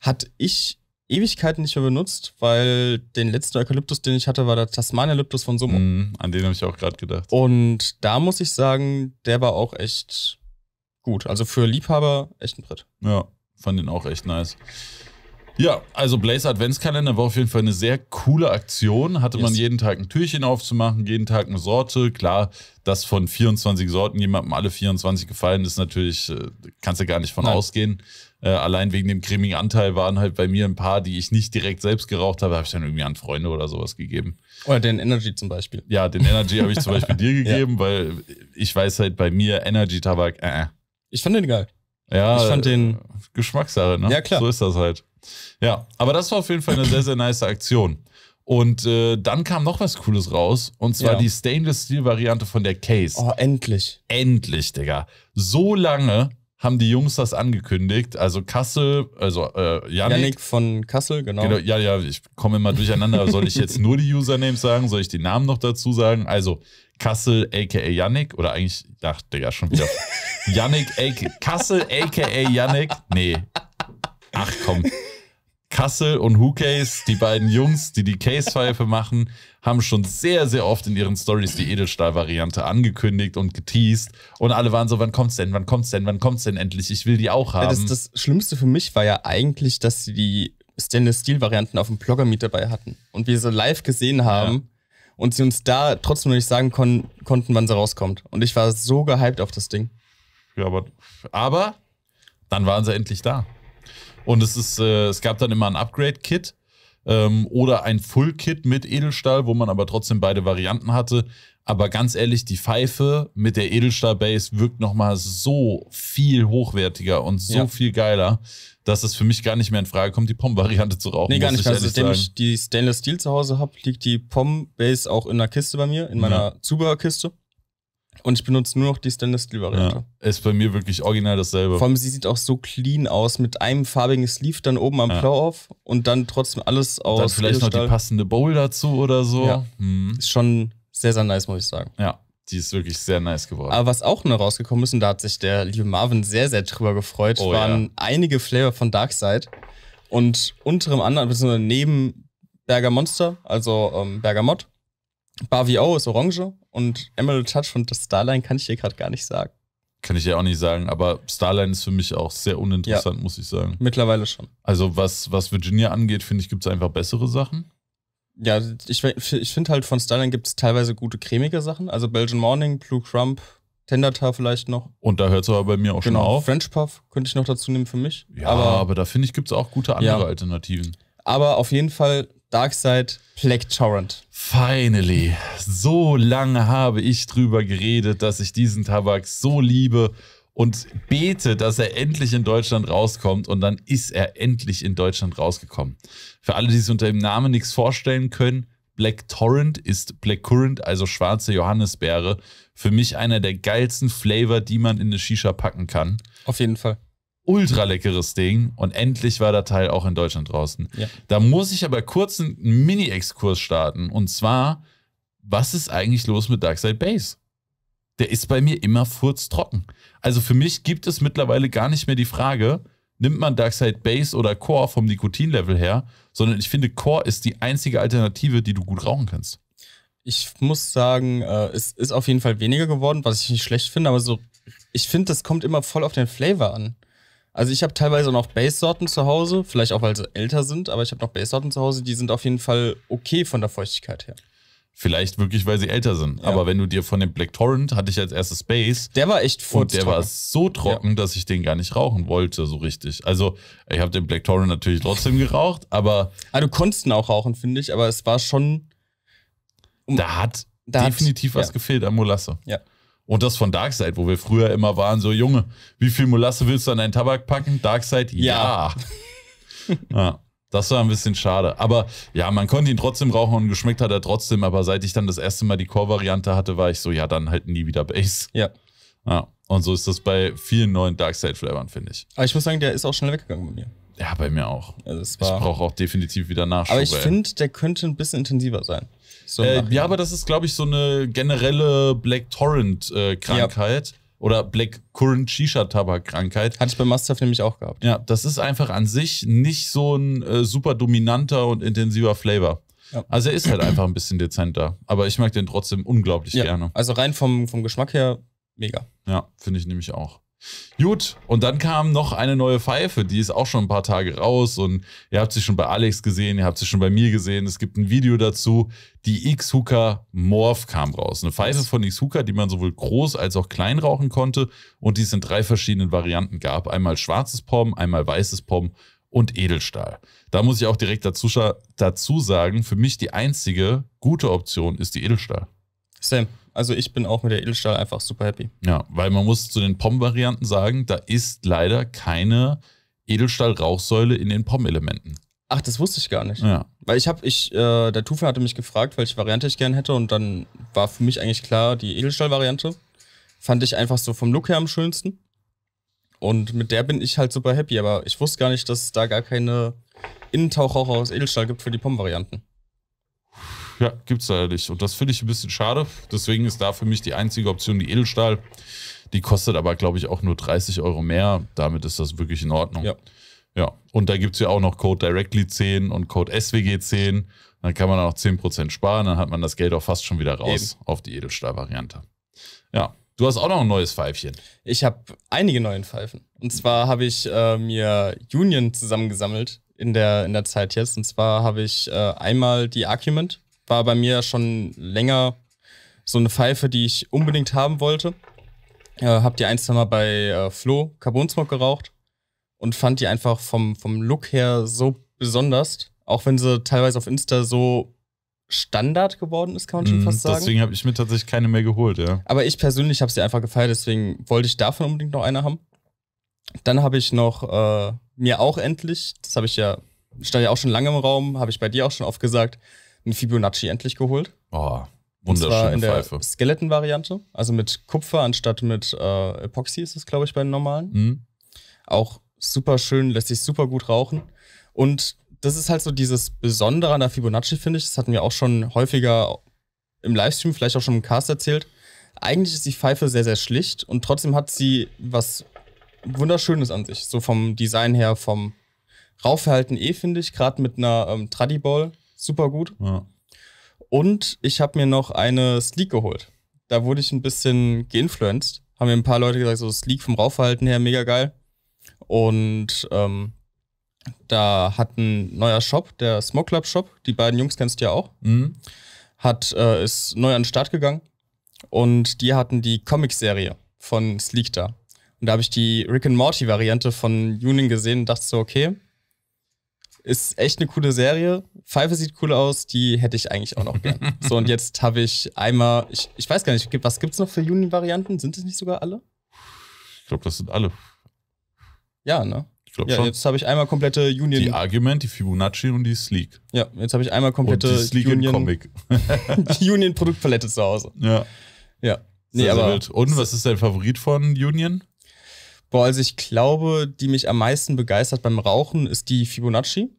Hat ich Ewigkeiten nicht mehr benutzt, weil den letzten Eukalyptus, den ich hatte, war der Tasmanalyptus von Sumo. Mm, an den habe ich auch gerade gedacht. Und da muss ich sagen, der war auch echt gut. Also für Liebhaber echt ein Brett. Ja, fand den auch echt nice. Ja, also Blaze Adventskalender war auf jeden Fall eine sehr coole Aktion. Hatte yes. man jeden Tag ein Türchen aufzumachen, jeden Tag eine Sorte. Klar, dass von 24 Sorten jemandem alle 24 gefallen ist natürlich, äh, kannst du gar nicht von Nein. ausgehen äh, allein wegen dem cremigen Anteil waren halt bei mir ein paar, die ich nicht direkt selbst geraucht habe, habe ich dann irgendwie an Freunde oder sowas gegeben. Oder den Energy zum Beispiel. Ja, den Energy habe ich zum Beispiel dir gegeben, ja. weil ich weiß halt bei mir Energy-Tabak, äh, äh. Ich fand den geil. Ja, ich fand den. Geschmackssache, ne? Ja, klar. So ist das halt. Ja, aber das war auf jeden Fall eine sehr, sehr nice Aktion. Und äh, dann kam noch was Cooles raus, und zwar ja. die Stainless Steel Variante von der Case. Oh, endlich. Endlich, Digga. So lange haben die Jungs das angekündigt. Also Kassel, also äh, Yannick, Yannick von Kassel, genau. genau. Ja, ja, ich komme immer durcheinander. Soll ich jetzt nur die Usernames sagen? Soll ich die Namen noch dazu sagen? Also Kassel, a.k.a. Yannick, oder eigentlich, ach, Digga, schon wieder. Yannick, a.k.a. Kassel, a.k.a. Yannick. Nee. Ach komm, Kassel und Who Case, die beiden Jungs, die die Case-Pfeife machen, haben schon sehr, sehr oft in ihren Stories die Edelstahl-Variante angekündigt und geteased. Und alle waren so, wann kommt's denn, wann kommt's denn, wann kommt's denn endlich? Ich will die auch haben. Das, das Schlimmste für mich war ja eigentlich, dass sie die Stainless Steel-Varianten auf dem Blogger-Meet dabei hatten. Und wir so live gesehen haben. Ja. Und sie uns da trotzdem noch nicht sagen kon konnten, wann sie rauskommt. Und ich war so gehypt auf das Ding. Ja, aber, aber dann waren sie endlich da. Und es ist, äh, es gab dann immer ein Upgrade-Kit ähm, oder ein Full-Kit mit Edelstahl, wo man aber trotzdem beide Varianten hatte. Aber ganz ehrlich, die Pfeife mit der Edelstahl-Base wirkt nochmal so viel hochwertiger und so ja. viel geiler, dass es für mich gar nicht mehr in Frage kommt, die POM-Variante zu rauchen. Nee, gar nicht. also, seitdem ich die Stainless Steel zu Hause habe, liegt die POM-Base auch in einer Kiste bei mir, in mhm. meiner ja. Zubehörkiste. Und ich benutze nur noch die Stainless Steel-Variante. Ja, ist bei mir wirklich original dasselbe. Vor allem, sie sieht auch so clean aus, mit einem farbigen Sleeve dann oben am ja. Plow-Off und dann trotzdem alles aus. Dann vielleicht Edelstahl. noch die passende Bowl dazu oder so. Ja. Hm. Ist schon sehr, sehr nice, muss ich sagen. Ja, die ist wirklich sehr nice geworden. Aber was auch noch rausgekommen ist, und da hat sich der liebe Marvin sehr, sehr drüber gefreut, oh, waren ja. einige Flavor von Darkseid. Und unter anderem, beziehungsweise neben Berger Monster, also ähm, Mod, Bavio ist Orange und Emerald Touch von Starline kann ich dir gerade gar nicht sagen. Kann ich ja auch nicht sagen, aber Starline ist für mich auch sehr uninteressant, ja. muss ich sagen. Mittlerweile schon. Also was, was Virginia angeht, finde ich, gibt es einfach bessere Sachen. Ja, ich, ich finde halt von Starline gibt es teilweise gute cremige Sachen. Also Belgian Morning, Blue Crump, Tendertar vielleicht noch. Und da hört es aber bei mir auch genau. schon auf. French Puff könnte ich noch dazu nehmen für mich. Ja, aber, aber da finde ich, gibt es auch gute andere ja. Alternativen. Aber auf jeden Fall Darkseid Black Torrent. Finally. So lange habe ich drüber geredet, dass ich diesen Tabak so liebe und bete, dass er endlich in Deutschland rauskommt. Und dann ist er endlich in Deutschland rausgekommen. Für alle, die sich unter dem Namen nichts vorstellen können, Black Torrent ist Black Currant, also schwarze Johannisbeere. Für mich einer der geilsten Flavor, die man in eine Shisha packen kann. Auf jeden Fall ultra leckeres Ding und endlich war der Teil auch in Deutschland draußen. Ja. Da muss ich aber kurz einen Mini-Exkurs starten und zwar, was ist eigentlich los mit Darkside Base? Der ist bei mir immer furztrocken. Also für mich gibt es mittlerweile gar nicht mehr die Frage, nimmt man Darkside Base oder Core vom Nikotinlevel her, sondern ich finde, Core ist die einzige Alternative, die du gut rauchen kannst. Ich muss sagen, äh, es ist auf jeden Fall weniger geworden, was ich nicht schlecht finde, aber so, ich finde, das kommt immer voll auf den Flavor an. Also ich habe teilweise noch Base-Sorten zu Hause, vielleicht auch, weil sie älter sind, aber ich habe noch Base-Sorten zu Hause, die sind auf jeden Fall okay von der Feuchtigkeit her. Vielleicht wirklich, weil sie älter sind. Ja. Aber wenn du dir von dem Black Torrent hatte ich als erstes Base. Der war echt voll. Und der war so trocken, ja. dass ich den gar nicht rauchen wollte, so richtig. Also, ich habe den Black Torrent natürlich trotzdem geraucht, aber. Ah, du konntest ihn auch rauchen, finde ich, aber es war schon. Um, da hat da definitiv hat, was ja. gefehlt an Molasse. Ja. Und das von Darkseid, wo wir früher immer waren, so Junge, wie viel Molasse willst du an deinen Tabak packen? Darkseid, ja. ja. Das war ein bisschen schade. Aber ja, man konnte ihn trotzdem rauchen und geschmeckt hat er trotzdem. Aber seit ich dann das erste Mal die Core-Variante hatte, war ich so, ja, dann halt nie wieder Base. Ja. ja. Und so ist das bei vielen neuen Darkseid-Flavern, finde ich. Aber ich muss sagen, der ist auch schnell weggegangen bei mir. Ja, bei mir auch. Also ich brauche auch definitiv wieder Nachschub. Aber ich finde, der könnte ein bisschen intensiver sein. So äh, ja, aber das ist, glaube ich, so eine generelle Black Torrent-Krankheit. Äh, ja. Oder Black Current Shisha-Tabak-Krankheit. Hatte ich bei Mustaf nämlich auch gehabt. Ja, das ist einfach an sich nicht so ein äh, super dominanter und intensiver Flavor. Ja. Also er ist halt einfach ein bisschen dezenter. Aber ich mag den trotzdem unglaublich gerne. Also rein vom, vom Geschmack her mega. Ja, finde ich nämlich auch. Gut, und dann kam noch eine neue Pfeife, die ist auch schon ein paar Tage raus und ihr habt sie schon bei Alex gesehen, ihr habt sie schon bei mir gesehen. Es gibt ein Video dazu. Die X-Hooker Morph kam raus. Eine Pfeife von X-Hooker, die man sowohl groß als auch klein rauchen konnte und die es in drei verschiedenen Varianten gab. Einmal schwarzes Pom, einmal weißes Pom und Edelstahl. Da muss ich auch direkt dazu, dazu sagen, für mich die einzige gute Option ist die Edelstahl. Same. Also ich bin auch mit der Edelstahl einfach super happy. Ja, weil man muss zu den POM-Varianten sagen, da ist leider keine Edelstahl-Rauchsäule in den POM-Elementen. Ach, das wusste ich gar nicht. Ja. Weil ich habe, ich, äh, der Tufel hatte mich gefragt, welche Variante ich gern hätte und dann war für mich eigentlich klar, die Edelstahl-Variante fand ich einfach so vom Look her am schönsten. Und mit der bin ich halt super happy, aber ich wusste gar nicht, dass es da gar keine Innentauchrauch aus Edelstahl gibt für die POM-Varianten ja, gibt es leider nicht. Und das finde ich ein bisschen schade. Deswegen ist da für mich die einzige Option die Edelstahl. Die kostet aber, glaube ich, auch nur 30 Euro mehr. Damit ist das wirklich in Ordnung. Ja. Ja, und da gibt es ja auch noch Code Directly 10 und Code SWG 10. Dann kann man auch 10% sparen, dann hat man das Geld auch fast schon wieder raus Eben. auf die Edelstahl-Variante. Ja, du hast auch noch ein neues Pfeifchen. Ich habe einige neuen Pfeifen. Und zwar habe ich äh, mir Union zusammengesammelt in der, in der Zeit jetzt. Und zwar habe ich äh, einmal die Argument war bei mir schon länger so eine Pfeife, die ich unbedingt haben wollte. Äh, hab die einst zwei Mal bei äh, Flo Carbon Smoke geraucht und fand die einfach vom, vom Look her so besonders, auch wenn sie teilweise auf Insta so Standard geworden ist, kann man schon mhm, fast sagen. Deswegen habe ich mir tatsächlich keine mehr geholt, ja. Aber ich persönlich habe sie einfach gefeiert, deswegen wollte ich davon unbedingt noch eine haben. Dann habe ich noch äh, mir auch endlich, das habe ich ja, stand ja auch schon lange im Raum, habe ich bei dir auch schon oft gesagt, ein Fibonacci endlich geholt. Oh, wunderschöne in der Skeleton-Variante, also mit Kupfer anstatt mit äh, Epoxy ist es, glaube ich, bei den normalen. Mhm. Auch super schön, lässt sich super gut rauchen. Und das ist halt so dieses Besondere an der Fibonacci, finde ich. Das hatten wir auch schon häufiger im Livestream, vielleicht auch schon im Cast erzählt. Eigentlich ist die Pfeife sehr, sehr schlicht und trotzdem hat sie was Wunderschönes an sich. So vom Design her, vom Raufverhalten eh, finde ich, gerade mit einer ähm, Tradiball super gut. Ja. Und ich habe mir noch eine Sleek geholt. Da wurde ich ein bisschen geinfluenced. Haben mir ein paar Leute gesagt, so Sleek vom Raufverhalten her mega geil. Und ähm, da hat ein neuer Shop, der Smoke Club Shop, die beiden Jungs kennst du ja auch, mhm. hat, äh, ist neu an den Start gegangen. Und die hatten die Comic-Serie von Sleek da. Und da habe ich die Rick and Morty-Variante von Junin gesehen und dachte so, okay, ist echt eine coole Serie. Pfeife sieht cool aus, die hätte ich eigentlich auch noch gern. so, und jetzt habe ich einmal, ich, ich weiß gar nicht, was gibt es noch für Juni-Varianten? Sind es nicht sogar alle? Ich glaube, das sind alle. Ja, ne? Ich glaube ja, schon. Jetzt habe ich einmal komplette Union. Die Argument, die Fibonacci und die Sleek. Ja, jetzt habe ich einmal komplette und die Union. Comic. die Union Produktpalette zu Hause. Ja. Ja. Nee, aber und was ist dein Favorit von Union? Boah, also ich glaube, die mich am meisten begeistert beim Rauchen ist die Fibonacci.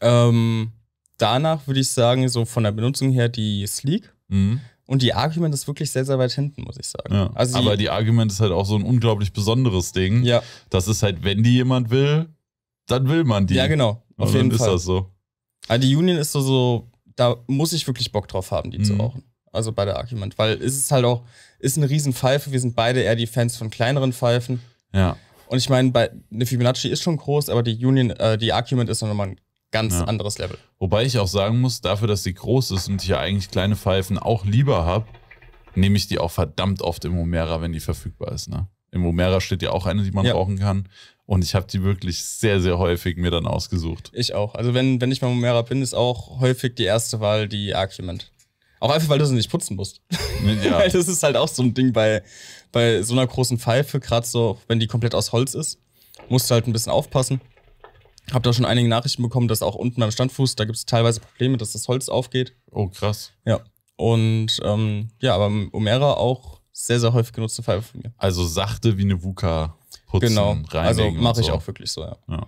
Ähm, danach würde ich sagen, so von der Benutzung her die Sleek. Mhm. Und die Argument ist wirklich sehr, sehr weit hinten, muss ich sagen. Ja. Also aber die Argument ist halt auch so ein unglaublich besonderes Ding. Ja. Das ist halt, wenn die jemand will, dann will man die. Ja, genau. Auf Und jeden dann Fall. ist das so. Also die Union ist so, so, da muss ich wirklich Bock drauf haben, die mhm. zu rauchen. Also bei der Argument. Weil es ist halt auch, ist eine riesen Pfeife. Wir sind beide eher die Fans von kleineren Pfeifen. Ja. Und ich meine, bei eine Fibonacci ist schon groß, aber die Union, äh, die Argument ist nochmal ein ganz ja. anderes Level. Wobei ich auch sagen muss, dafür, dass sie groß ist und ich ja eigentlich kleine Pfeifen auch lieber habe, nehme ich die auch verdammt oft im Omera, wenn die verfügbar ist. Ne? Im Omera steht ja auch eine, die man ja. rauchen kann. Und ich habe die wirklich sehr, sehr häufig mir dann ausgesucht. Ich auch. Also wenn, wenn ich mal Omera bin, ist auch häufig die erste Wahl die Argument. Auch einfach, weil du sie nicht putzen musst. Ja. weil das ist halt auch so ein Ding bei, bei so einer großen Pfeife, gerade so, wenn die komplett aus Holz ist, musst du halt ein bisschen aufpassen. Hab da schon einige Nachrichten bekommen, dass auch unten am Standfuß, da gibt es teilweise Probleme, dass das Holz aufgeht. Oh, krass. Ja. Und ähm, ja, aber Omera auch sehr, sehr häufig genutzte Pfeife von mir. Also sachte wie eine Wuka putzen, genau. reinigen. Also mache ich so. auch wirklich so, ja. ja.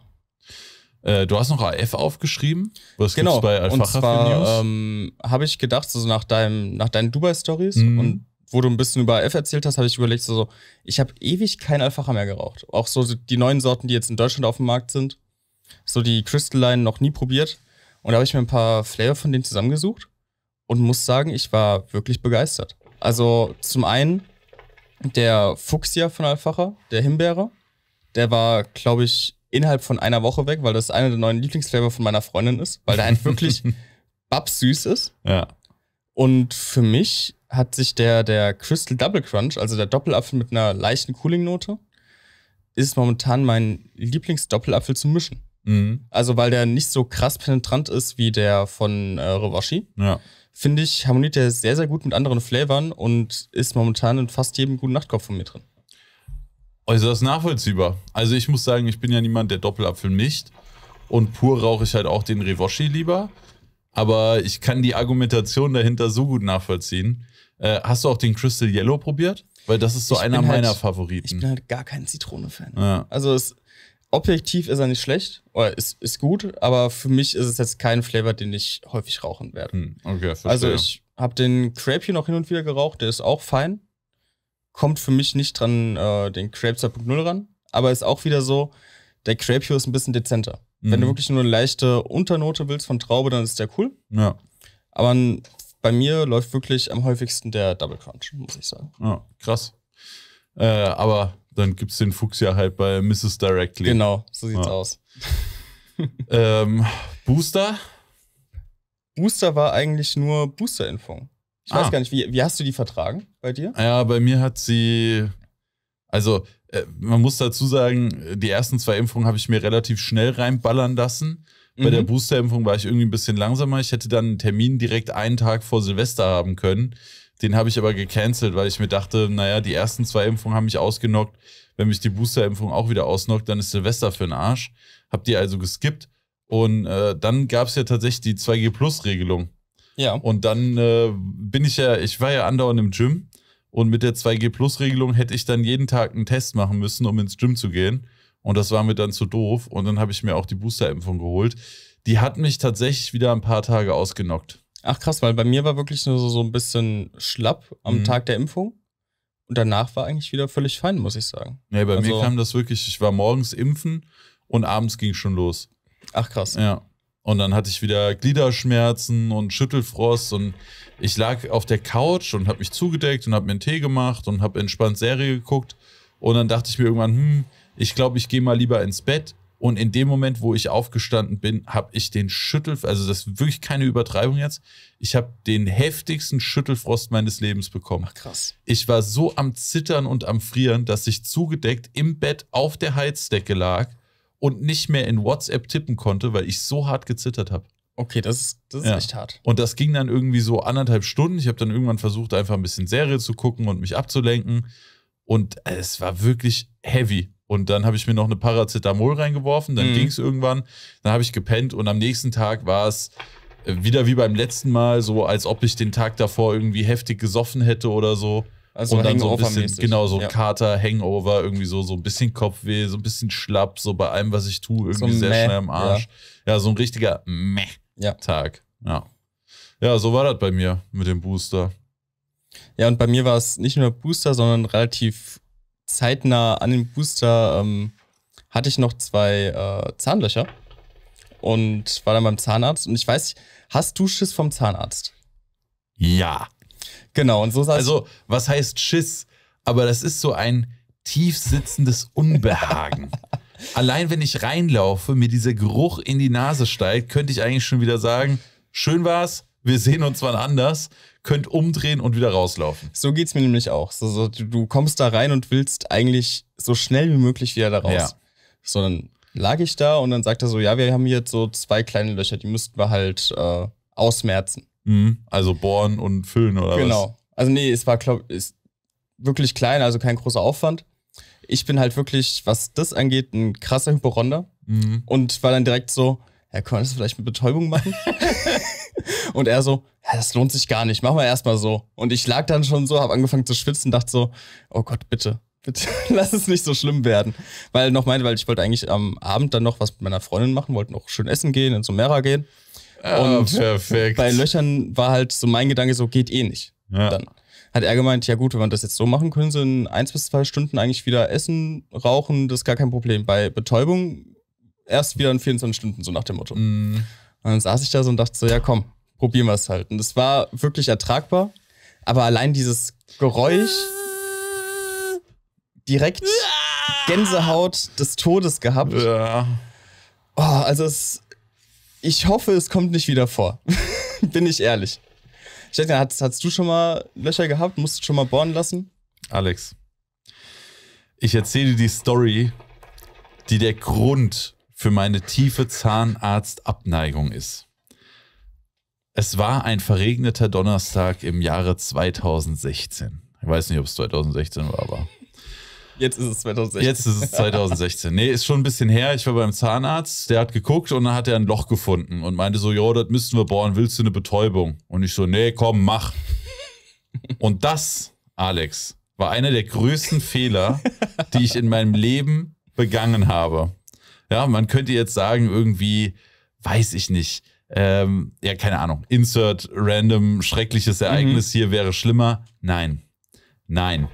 Äh, du hast noch AF aufgeschrieben. Was genau. gibt's bei Alfacher und zwar, ähm, habe ich gedacht, so nach deinem, nach deinen Dubai-Stories mhm. und wo du ein bisschen über AF erzählt hast, habe ich überlegt, so, so ich habe ewig kein Alfacher mehr geraucht. Auch so die neuen Sorten, die jetzt in Deutschland auf dem Markt sind so die Crystal Line noch nie probiert. Und da habe ich mir ein paar Flavor von denen zusammengesucht und muss sagen, ich war wirklich begeistert. Also zum einen der Fuchsia von Alfacher, der Himbeere, der war, glaube ich, innerhalb von einer Woche weg, weil das einer der neuen Lieblingsflavor von meiner Freundin ist, weil der einfach wirklich babsüß ist. Ja. Und für mich hat sich der, der Crystal Double Crunch, also der Doppelapfel mit einer leichten Cooling-Note, ist momentan mein Lieblingsdoppelapfel zum mischen. Mhm. Also, weil der nicht so krass penetrant ist wie der von äh, Rewashi. Ja. Finde ich, harmoniert der sehr, sehr gut mit anderen Flavern und ist momentan in fast jedem guten Nachtkopf von mir drin. Also das ist nachvollziehbar. Also ich muss sagen, ich bin ja niemand, der Doppelapfel mischt. Und pur rauche ich halt auch den Rewoshi lieber. Aber ich kann die Argumentation dahinter so gut nachvollziehen. Äh, hast du auch den Crystal Yellow probiert? Weil das ist so ich einer halt, meiner Favoriten. Ich bin halt gar kein Zitrone-Fan. Ja. Also es, objektiv ist er nicht schlecht oder ist, ist gut, aber für mich ist es jetzt kein Flavor, den ich häufig rauchen werde. Hm, okay, also verstehe. Also ich habe den Crepe hier noch hin und wieder geraucht, der ist auch fein. Kommt für mich nicht dran äh, den Crepe 2.0 ran, aber ist auch wieder so, der Crepe hier ist ein bisschen dezenter. Mhm. Wenn du mhm. wirklich nur eine leichte Unternote willst von Traube, dann ist der cool. Ja. Aber bei mir läuft wirklich am häufigsten der Double Crunch, muss ich sagen. Ja, krass. Äh, aber dann gibt es den Fuchs ja halt bei Mrs. Directly. Genau, so sieht's ja. aus. ähm, Booster? Booster war eigentlich nur Booster-Impfung. Ich ah. weiß gar nicht, wie, wie hast du die vertragen bei dir? Ja, bei mir hat sie. Also, äh, man muss dazu sagen, die ersten zwei Impfungen habe ich mir relativ schnell reinballern lassen. Bei mhm. der Booster-Impfung war ich irgendwie ein bisschen langsamer. Ich hätte dann einen Termin direkt einen Tag vor Silvester haben können. Den habe ich aber gecancelt, weil ich mir dachte, naja, die ersten zwei Impfungen haben mich ausgenockt. Wenn mich die Boosterimpfung auch wieder ausnockt, dann ist Silvester für den Arsch. Hab die also geskippt. Und äh, dann gab es ja tatsächlich die 2G-Plus-Regelung. Ja. Und dann äh, bin ich ja, ich war ja andauernd im Gym. Und mit der 2G-Plus-Regelung hätte ich dann jeden Tag einen Test machen müssen, um ins Gym zu gehen. Und das war mir dann zu doof. Und dann habe ich mir auch die Boosterimpfung geholt. Die hat mich tatsächlich wieder ein paar Tage ausgenockt. Ach krass, weil bei mir war wirklich nur so, so ein bisschen schlapp am mhm. Tag der Impfung. Und danach war eigentlich wieder völlig fein, muss ich sagen. Nee, bei also, mir kam das wirklich, ich war morgens impfen und abends ging schon los. Ach krass. Ja. Und dann hatte ich wieder Gliederschmerzen und Schüttelfrost und ich lag auf der Couch und habe mich zugedeckt und habe mir einen Tee gemacht und habe entspannt Serie geguckt. Und dann dachte ich mir irgendwann, hm, ich glaube, ich gehe mal lieber ins Bett. Und in dem Moment, wo ich aufgestanden bin, habe ich den Schüttelfrost, also das ist wirklich keine Übertreibung jetzt, ich habe den heftigsten Schüttelfrost meines Lebens bekommen. Ach, krass. Ich war so am Zittern und am Frieren, dass ich zugedeckt im Bett auf der Heizdecke lag und nicht mehr in WhatsApp tippen konnte, weil ich so hart gezittert habe. Okay, das ist, das ist ja. echt hart. Und das ging dann irgendwie so anderthalb Stunden. Ich habe dann irgendwann versucht, einfach ein bisschen Serie zu gucken und mich abzulenken. Und es war wirklich heavy. Und dann habe ich mir noch eine Paracetamol reingeworfen, dann mhm. ging es irgendwann, dann habe ich gepennt und am nächsten Tag war es äh, wieder wie beim letzten Mal, so als ob ich den Tag davor irgendwie heftig gesoffen hätte oder so. Also und dann so ein bisschen, genau, so ja. Kater, Hangover, irgendwie so, so ein bisschen Kopfweh, so ein bisschen schlapp, so bei allem, was ich tue, irgendwie so sehr Mäh, schnell am Arsch. Ja. ja, so ein richtiger Meh-Tag. Ja. ja. ja, so war das bei mir mit dem Booster. Ja, und bei mir war es nicht nur Booster, sondern relativ zeitnah an den Booster ähm, hatte ich noch zwei äh, Zahnlöcher und war dann beim Zahnarzt. Und ich weiß, hast du Schiss vom Zahnarzt? Ja. Genau, und so saß Also, was heißt Schiss? Aber das ist so ein tief sitzendes Unbehagen. Allein wenn ich reinlaufe, mir dieser Geruch in die Nase steigt, könnte ich eigentlich schon wieder sagen, schön war's, wir sehen uns wann anders könnt umdrehen und wieder rauslaufen. So geht es mir nämlich auch. So, so, du kommst da rein und willst eigentlich so schnell wie möglich wieder da raus. Ja. So, dann lag ich da und dann sagt er so, ja, wir haben hier jetzt so zwei kleine Löcher, die müssten wir halt äh, ausmerzen. Mhm. Also bohren und füllen oder genau. was? Genau. Also nee, es war glaub, ist wirklich klein, also kein großer Aufwand. Ich bin halt wirklich, was das angeht, ein krasser Hyporonder mhm. und war dann direkt so, ja, kann man das vielleicht mit Betäubung machen? Und er so, ja, das lohnt sich gar nicht, machen wir erstmal so. Und ich lag dann schon so, habe angefangen zu schwitzen, dachte so, oh Gott, bitte, bitte, lass es nicht so schlimm werden. Weil noch meinte, weil ich wollte eigentlich am Abend dann noch was mit meiner Freundin machen, wollte noch schön essen gehen, ins Omera gehen. Oh, und perfekt. bei Löchern war halt so mein Gedanke so, geht eh nicht. Ja. Dann hat er gemeint, ja gut, wenn wir das jetzt so machen, können sie in eins bis zwei Stunden eigentlich wieder essen, rauchen, das ist gar kein Problem. Bei Betäubung erst wieder in 24 Stunden, so nach dem Motto. Mm. Und dann saß ich da so und dachte so, ja komm, probieren wir es halt. Und es war wirklich ertragbar, aber allein dieses Geräusch direkt Gänsehaut des Todes gehabt. Ja. Oh, also es, ich hoffe, es kommt nicht wieder vor. Bin ich ehrlich. Ich denke, hast, hast du schon mal Löcher gehabt? Musst du schon mal bohren lassen? Alex, ich erzähle die Story, die der Grund für meine tiefe Zahnarztabneigung ist. Es war ein verregneter Donnerstag im Jahre 2016. Ich weiß nicht, ob es 2016 war, aber. Jetzt ist es 2016. Jetzt ist es 2016. Nee, ist schon ein bisschen her. Ich war beim Zahnarzt, der hat geguckt und dann hat er ein Loch gefunden und meinte so, jo, das müssten wir bohren, willst du eine Betäubung? Und ich so, nee, komm, mach. Und das, Alex, war einer der größten Fehler, die ich in meinem Leben begangen habe. Ja, man könnte jetzt sagen, irgendwie, weiß ich nicht, ähm, ja, keine Ahnung, insert random schreckliches mhm. Ereignis mhm. hier wäre schlimmer. Nein. Nein.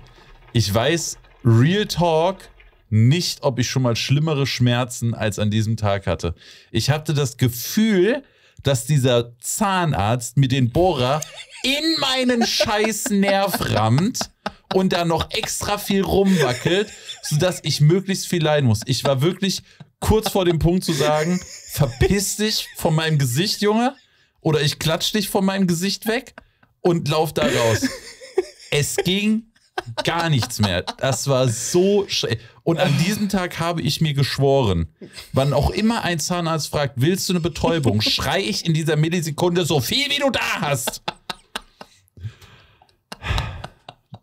Ich weiß, Real Talk, nicht, ob ich schon mal schlimmere Schmerzen als an diesem Tag hatte. Ich hatte das Gefühl, dass dieser Zahnarzt mir den Bohrer in meinen scheiß Nerv rammt und da noch extra viel rumwackelt, sodass ich möglichst viel leiden muss. Ich war wirklich kurz vor dem Punkt zu sagen, verpiss dich von meinem Gesicht, Junge, oder ich klatsch dich von meinem Gesicht weg und lauf da raus. Es ging gar nichts mehr. Das war so schlecht. Und an diesem Tag habe ich mir geschworen, wann auch immer ein Zahnarzt fragt, willst du eine Betäubung, schrei ich in dieser Millisekunde so viel, wie du da hast.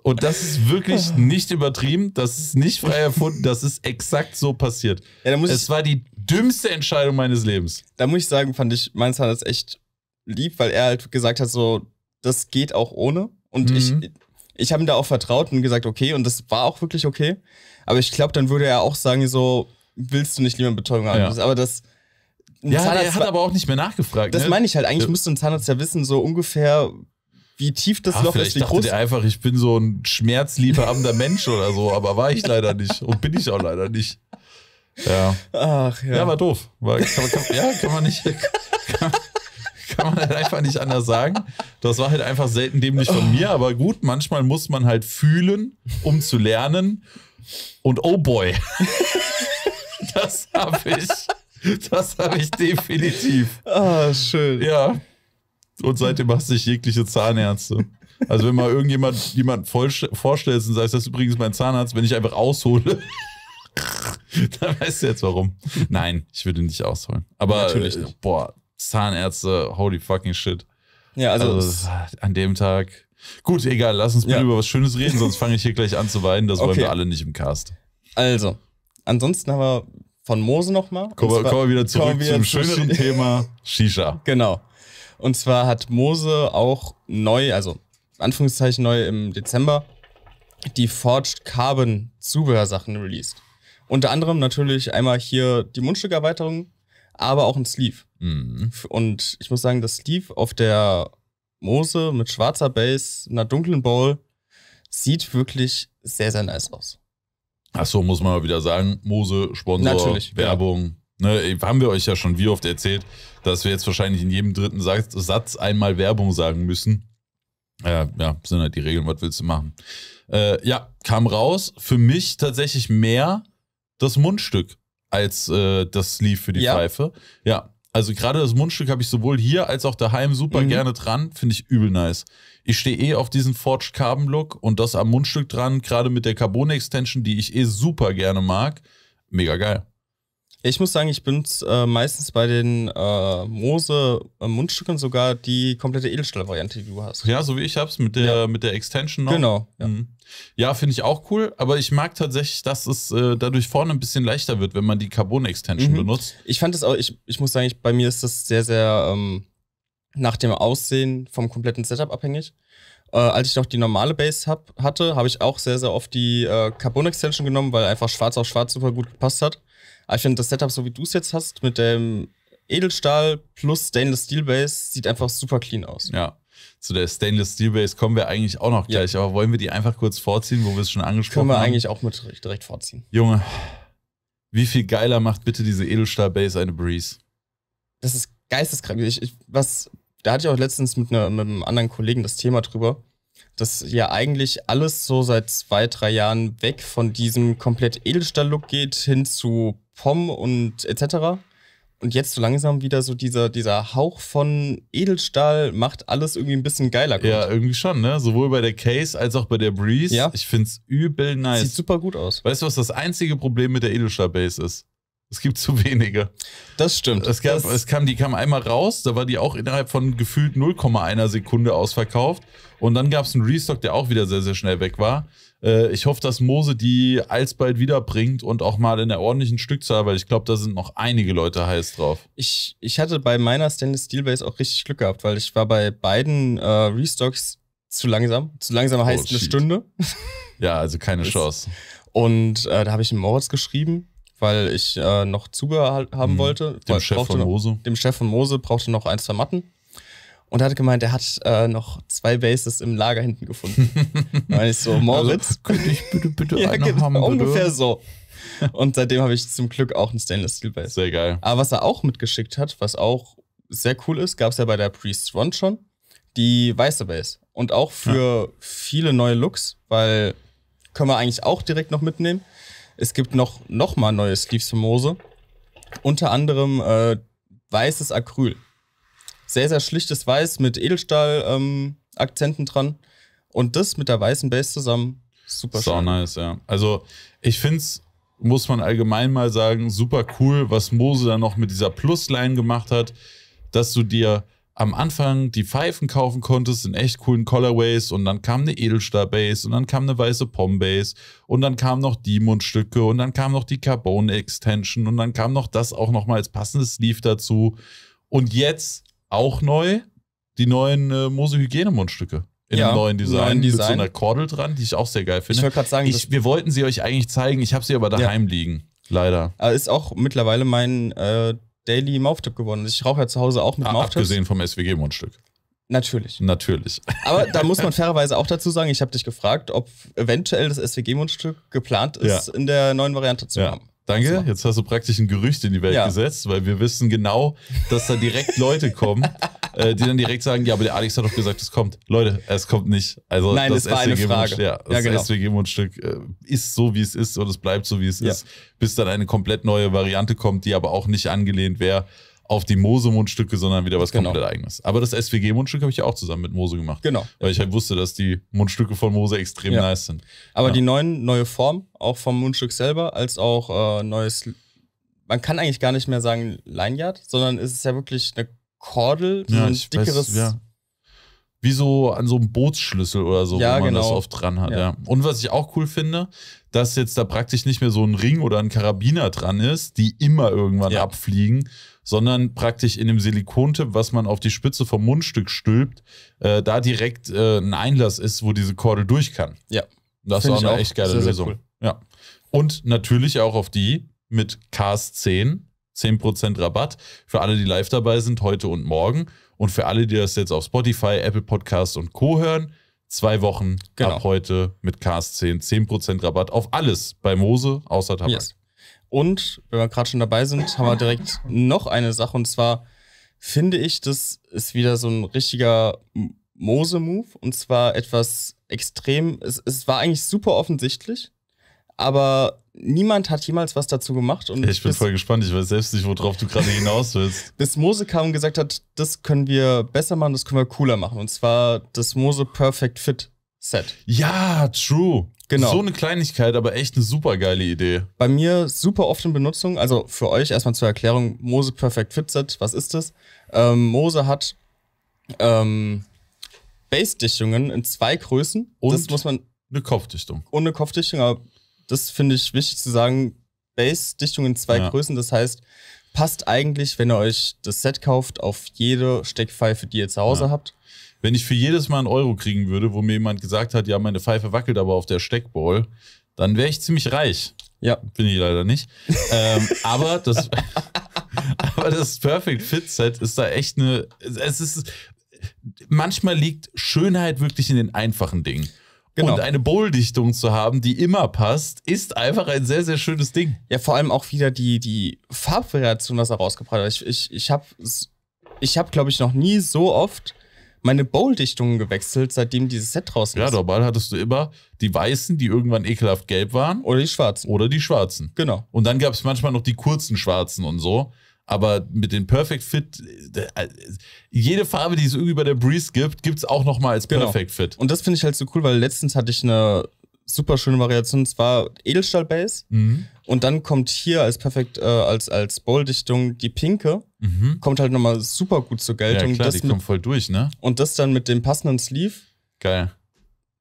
Und das ist wirklich nicht übertrieben, das ist nicht frei erfunden, das ist exakt so passiert. Ja, es ich, war die dümmste Entscheidung meines Lebens. Da muss ich sagen, fand ich meines Erachtens echt lieb, weil er halt gesagt hat, so, das geht auch ohne. Und mhm. ich, ich habe ihm da auch vertraut und gesagt, okay, und das war auch wirklich okay. Aber ich glaube, dann würde er auch sagen, so, willst du nicht lieber Betäubung haben? Ja. Aber das. Ja, er hat aber auch nicht mehr nachgefragt. Das ne? meine ich halt. Eigentlich ja. müsste ein Zahnarzt ja wissen, so ungefähr, wie tief das Ach, Loch vielleicht ist. Wie dachte groß. einfach, ich bin so ein schmerzliebhabender Mensch oder so, aber war ich leider nicht und bin ich auch leider nicht. Ja. Ach ja. Ja, war doof. War, kann, kann, ja, kann man nicht. Kann, kann man halt einfach nicht anders sagen. Das war halt einfach selten dämlich von mir, aber gut, manchmal muss man halt fühlen, um zu lernen. Und oh boy, das habe ich. Das habe ich definitiv. Ah, schön. Ja. Und seitdem hasse ich jegliche Zahnärzte. Also wenn mal irgendjemand jemanden vorstellt und sagt, das ist übrigens mein Zahnarzt, wenn ich einfach aushole, dann weißt du jetzt warum. Nein, ich würde nicht ausholen. Aber Natürlich äh, nicht. boah, Zahnärzte, holy fucking shit. Ja, also, also an dem Tag. Gut, egal, lass uns mal ja. über was Schönes reden, sonst fange ich hier gleich an zu weinen. Das okay. wollen wir alle nicht im Cast. Also, ansonsten haben wir von Mose nochmal. Kommen wir wieder zurück komm wieder zum schöneren Thema Shisha. Genau. Und zwar hat Mose auch neu, also Anführungszeichen neu im Dezember, die Forged Carbon Zubehörsachen released. Unter anderem natürlich einmal hier die Mundstückerweiterung, aber auch ein Sleeve. Mhm. Und ich muss sagen, das Sleeve auf der Mose mit schwarzer Base, einer dunklen Bowl, sieht wirklich sehr, sehr nice aus. Achso, muss man mal wieder sagen, Mose, Sponsor, Natürlich, Werbung, Ne, haben wir euch ja schon wie oft erzählt, dass wir jetzt wahrscheinlich in jedem dritten Satz einmal Werbung sagen müssen. Ja, äh, ja, sind halt die Regeln, was willst du machen? Äh, ja, kam raus. Für mich tatsächlich mehr das Mundstück als äh, das Sleeve für die ja. Pfeife. Ja, also gerade das Mundstück habe ich sowohl hier als auch daheim super mhm. gerne dran. Finde ich übel nice. Ich stehe eh auf diesen Forged Carbon Look und das am Mundstück dran, gerade mit der Carbon Extension, die ich eh super gerne mag. Mega geil. Ich muss sagen, ich bin äh, meistens bei den äh, Mose Mundstücken sogar die komplette Edelstahl-Variante, die du hast. Ja, so wie ich hab's mit der ja. mit der Extension noch. Genau. Ja, mhm. ja finde ich auch cool, aber ich mag tatsächlich, dass es äh, dadurch vorne ein bisschen leichter wird, wenn man die Carbon-Extension mhm. benutzt. Ich fand es auch, ich, ich muss sagen, ich, bei mir ist das sehr, sehr ähm, nach dem Aussehen vom kompletten Setup abhängig. Äh, als ich noch die normale Base hab, hatte, habe ich auch sehr, sehr oft die äh, Carbon Extension genommen, weil einfach schwarz auf schwarz super gut gepasst hat. Aber ich finde, das Setup, so wie du es jetzt hast, mit dem Edelstahl plus Stainless Steel Base, sieht einfach super clean aus. Ja. Zu der Stainless Steel Base kommen wir eigentlich auch noch gleich, ja. aber wollen wir die einfach kurz vorziehen, wo wir es schon angesprochen haben? Können wir haben? eigentlich auch mit direkt vorziehen. Junge, wie viel geiler macht bitte diese Edelstahl Base eine Breeze? Das ist geisteskrank. Ich, ich, was, da hatte ich auch letztens mit, einer, mit einem anderen Kollegen das Thema drüber dass ja eigentlich alles so seit zwei, drei Jahren weg von diesem komplett Edelstahl-Look geht hin zu Pom und etc. Und jetzt so langsam wieder so dieser, dieser Hauch von Edelstahl macht alles irgendwie ein bisschen geiler. Kommt. Ja, irgendwie schon, ne? Sowohl bei der Case als auch bei der Breeze. Ja. Ich find's übel nice. Sieht super gut aus. Weißt du, was das einzige Problem mit der Edelstahl-Base ist? Es gibt zu wenige. Das stimmt. Es, gab, das es kam, die kam einmal raus, da war die auch innerhalb von gefühlt 0,1 Sekunde ausverkauft. Und dann gab es einen Restock, der auch wieder sehr, sehr schnell weg war. Äh, ich hoffe, dass Mose die alsbald wiederbringt und auch mal in der ordentlichen Stückzahl, weil ich glaube, da sind noch einige Leute heiß drauf. Ich, ich hatte bei meiner Stainless Steel Base auch richtig Glück gehabt, weil ich war bei beiden äh, Restocks zu langsam. Zu langsam oh, heißt oh, eine Stunde. Ja, also keine Chance. Und äh, da habe ich einen Moritz geschrieben, weil ich äh, noch Zubehör haben mhm. wollte. Dem Chef von noch, Mose. Dem Chef von Mose brauchte noch ein, zwei Matten und er hat gemeint, er hat äh, noch zwei Bases im Lager hinten gefunden. da ich so, Moritz. Also, könnte ich bitte, bitte ja, eine genau, haben, Ungefähr bitte. so. Und seitdem habe ich zum Glück auch einen Stainless Steel Base. Sehr geil. Aber was er auch mitgeschickt hat, was auch sehr cool ist, gab es ja bei der Priest Run schon, die weiße Base. Und auch für ja. viele neue Looks, weil können wir eigentlich auch direkt noch mitnehmen. Es gibt noch, noch mal neue Sleeves für Mose. Unter anderem äh, weißes Acryl sehr, sehr schlichtes Weiß mit Edelstahl-Akzenten ähm, dran. Und das mit der weißen Base zusammen, super so schön. nice, ja. Also ich finde es, muss man allgemein mal sagen, super cool, was Mose da noch mit dieser Plus-Line gemacht hat, dass du dir am Anfang die Pfeifen kaufen konntest in echt coolen Colorways und dann kam eine edelstahl base und dann kam eine weiße Pom-Base und dann kamen noch die Mundstücke und dann kam noch die Carbon-Extension und dann kam noch das auch nochmal als passendes Sleeve dazu. Und jetzt auch neu die neuen äh, Mose Hygienemundstücke. In ja, einem neuen Design, neuen Design, mit so einer Kordel dran, die ich auch sehr geil finde. Ich wollte gerade sagen, ich, wir wollten sie euch eigentlich zeigen, ich habe sie aber daheim ja. liegen, leider. Ah, ist auch mittlerweile mein äh, Daily Mauftip geworden. Ich rauche ja zu Hause auch mit ah, Mauftips. Abgesehen vom SWG-Mundstück. Natürlich. Natürlich. Aber da muss man fairerweise auch dazu sagen, ich habe dich gefragt, ob eventuell das SWG-Mundstück geplant ist, ja. in der neuen Variante zu haben. Danke, jetzt hast du praktisch ein Gerücht in die Welt ja. gesetzt, weil wir wissen genau, dass da direkt Leute kommen, äh, die dann direkt sagen, ja, aber der Alex hat doch gesagt, es kommt. Leute, es kommt nicht. Also Nein, das, das war eine Frage. Ja, das ja, genau. SWG-Mundstück äh, ist so, wie es ist und es bleibt so, wie es ja. ist, bis dann eine komplett neue Variante kommt, die aber auch nicht angelehnt wäre auf die Mose-Mundstücke, sondern wieder was genau. komplett eigenes. Aber das SWG-Mundstück habe ich ja auch zusammen mit Mose gemacht. Genau. Weil ich halt wusste, dass die Mundstücke von Mose extrem ja. nice sind. Aber ja. die neuen, neue Form, auch vom Mundstück selber, als auch äh, neues, man kann eigentlich gar nicht mehr sagen Leinjard, sondern es ist ja wirklich eine Kordel, so ja, ein dickeres. Weiß, ja. Wie so an so einem Bootsschlüssel oder so, ja, wo man genau. das oft dran hat. Ja. Und was ich auch cool finde, dass jetzt da praktisch nicht mehr so ein Ring oder ein Karabiner dran ist, die immer irgendwann abfliegen, sondern praktisch in dem Silikontipp, was man auf die Spitze vom Mundstück stülpt, äh, da direkt äh, ein Einlass ist, wo diese Kordel durch kann. Ja. Das war eine auch echt geile sehr, Lösung. Sehr cool. Ja. Und natürlich auch auf die mit Cars 10, 10% Rabatt für alle, die live dabei sind, heute und morgen. Und für alle, die das jetzt auf Spotify, Apple Podcasts und Co. hören, zwei Wochen genau. ab heute mit Cars 10, 10% Rabatt auf alles bei Mose außer Tabak. Yes. Und wenn wir gerade schon dabei sind, haben wir direkt noch eine Sache. Und zwar finde ich, das ist wieder so ein richtiger Mose-Move. Und zwar etwas extrem. Es, es war eigentlich super offensichtlich, aber niemand hat jemals was dazu gemacht. Und ich bin bis, voll gespannt, ich weiß selbst nicht, worauf du gerade hinaus willst. bis Mose kam und gesagt hat, das können wir besser machen, das können wir cooler machen. Und zwar das Mose Perfect Fit Set. Ja, true. Genau. So eine Kleinigkeit, aber echt eine super geile Idee. Bei mir super oft in Benutzung. Also für euch erstmal zur Erklärung: Mose Perfect Fit Set, was ist das? Ähm, Mose hat ähm, Base-Dichtungen in zwei Größen. Und das muss man. Eine Kopfdichtung. Und eine Kopfdichtung, aber das finde ich wichtig zu sagen. Base-Dichtung in zwei ja. Größen, das heißt, passt eigentlich, wenn ihr euch das Set kauft, auf jede Steckpfeife, die ihr zu Hause ja. habt. Wenn ich für jedes Mal einen Euro kriegen würde, wo mir jemand gesagt hat, ja, meine Pfeife wackelt aber auf der Steckball, dann wäre ich ziemlich reich. Ja. Bin ich leider nicht. ähm, aber das, aber das Perfect Fit Set ist da echt eine, es ist, manchmal liegt Schönheit wirklich in den einfachen Dingen. Genau. Und eine Bowl-Dichtung zu haben, die immer passt, ist einfach ein sehr, sehr schönes Ding. Ja, vor allem auch wieder die, die Farbvariation, was er rausgebracht hat. Ich, ich, ich habe, ich hab, glaube ich, noch nie so oft meine Bowl-Dichtungen gewechselt, seitdem dieses Set draußen ja, ist. Ja, normal hattest du immer die Weißen, die irgendwann ekelhaft gelb waren. Oder die Schwarzen. Oder die Schwarzen. Genau. Und dann gab es manchmal noch die kurzen Schwarzen und so. Aber mit den Perfect Fit, äh, jede Farbe, die es irgendwie bei der Breeze gibt, gibt es auch nochmal als genau. Perfect genau. Fit. Und das finde ich halt so cool, weil letztens hatte ich eine super schöne Variation. Und zwar Edelstahl Base. Mhm. Und dann kommt hier als perfekt, äh, als, als Bowl-Dichtung die pinke mhm. kommt halt nochmal super gut zur Geltung. Ja, klar, das die mit, kommen voll durch, ne? Und das dann mit dem passenden Sleeve. Geil.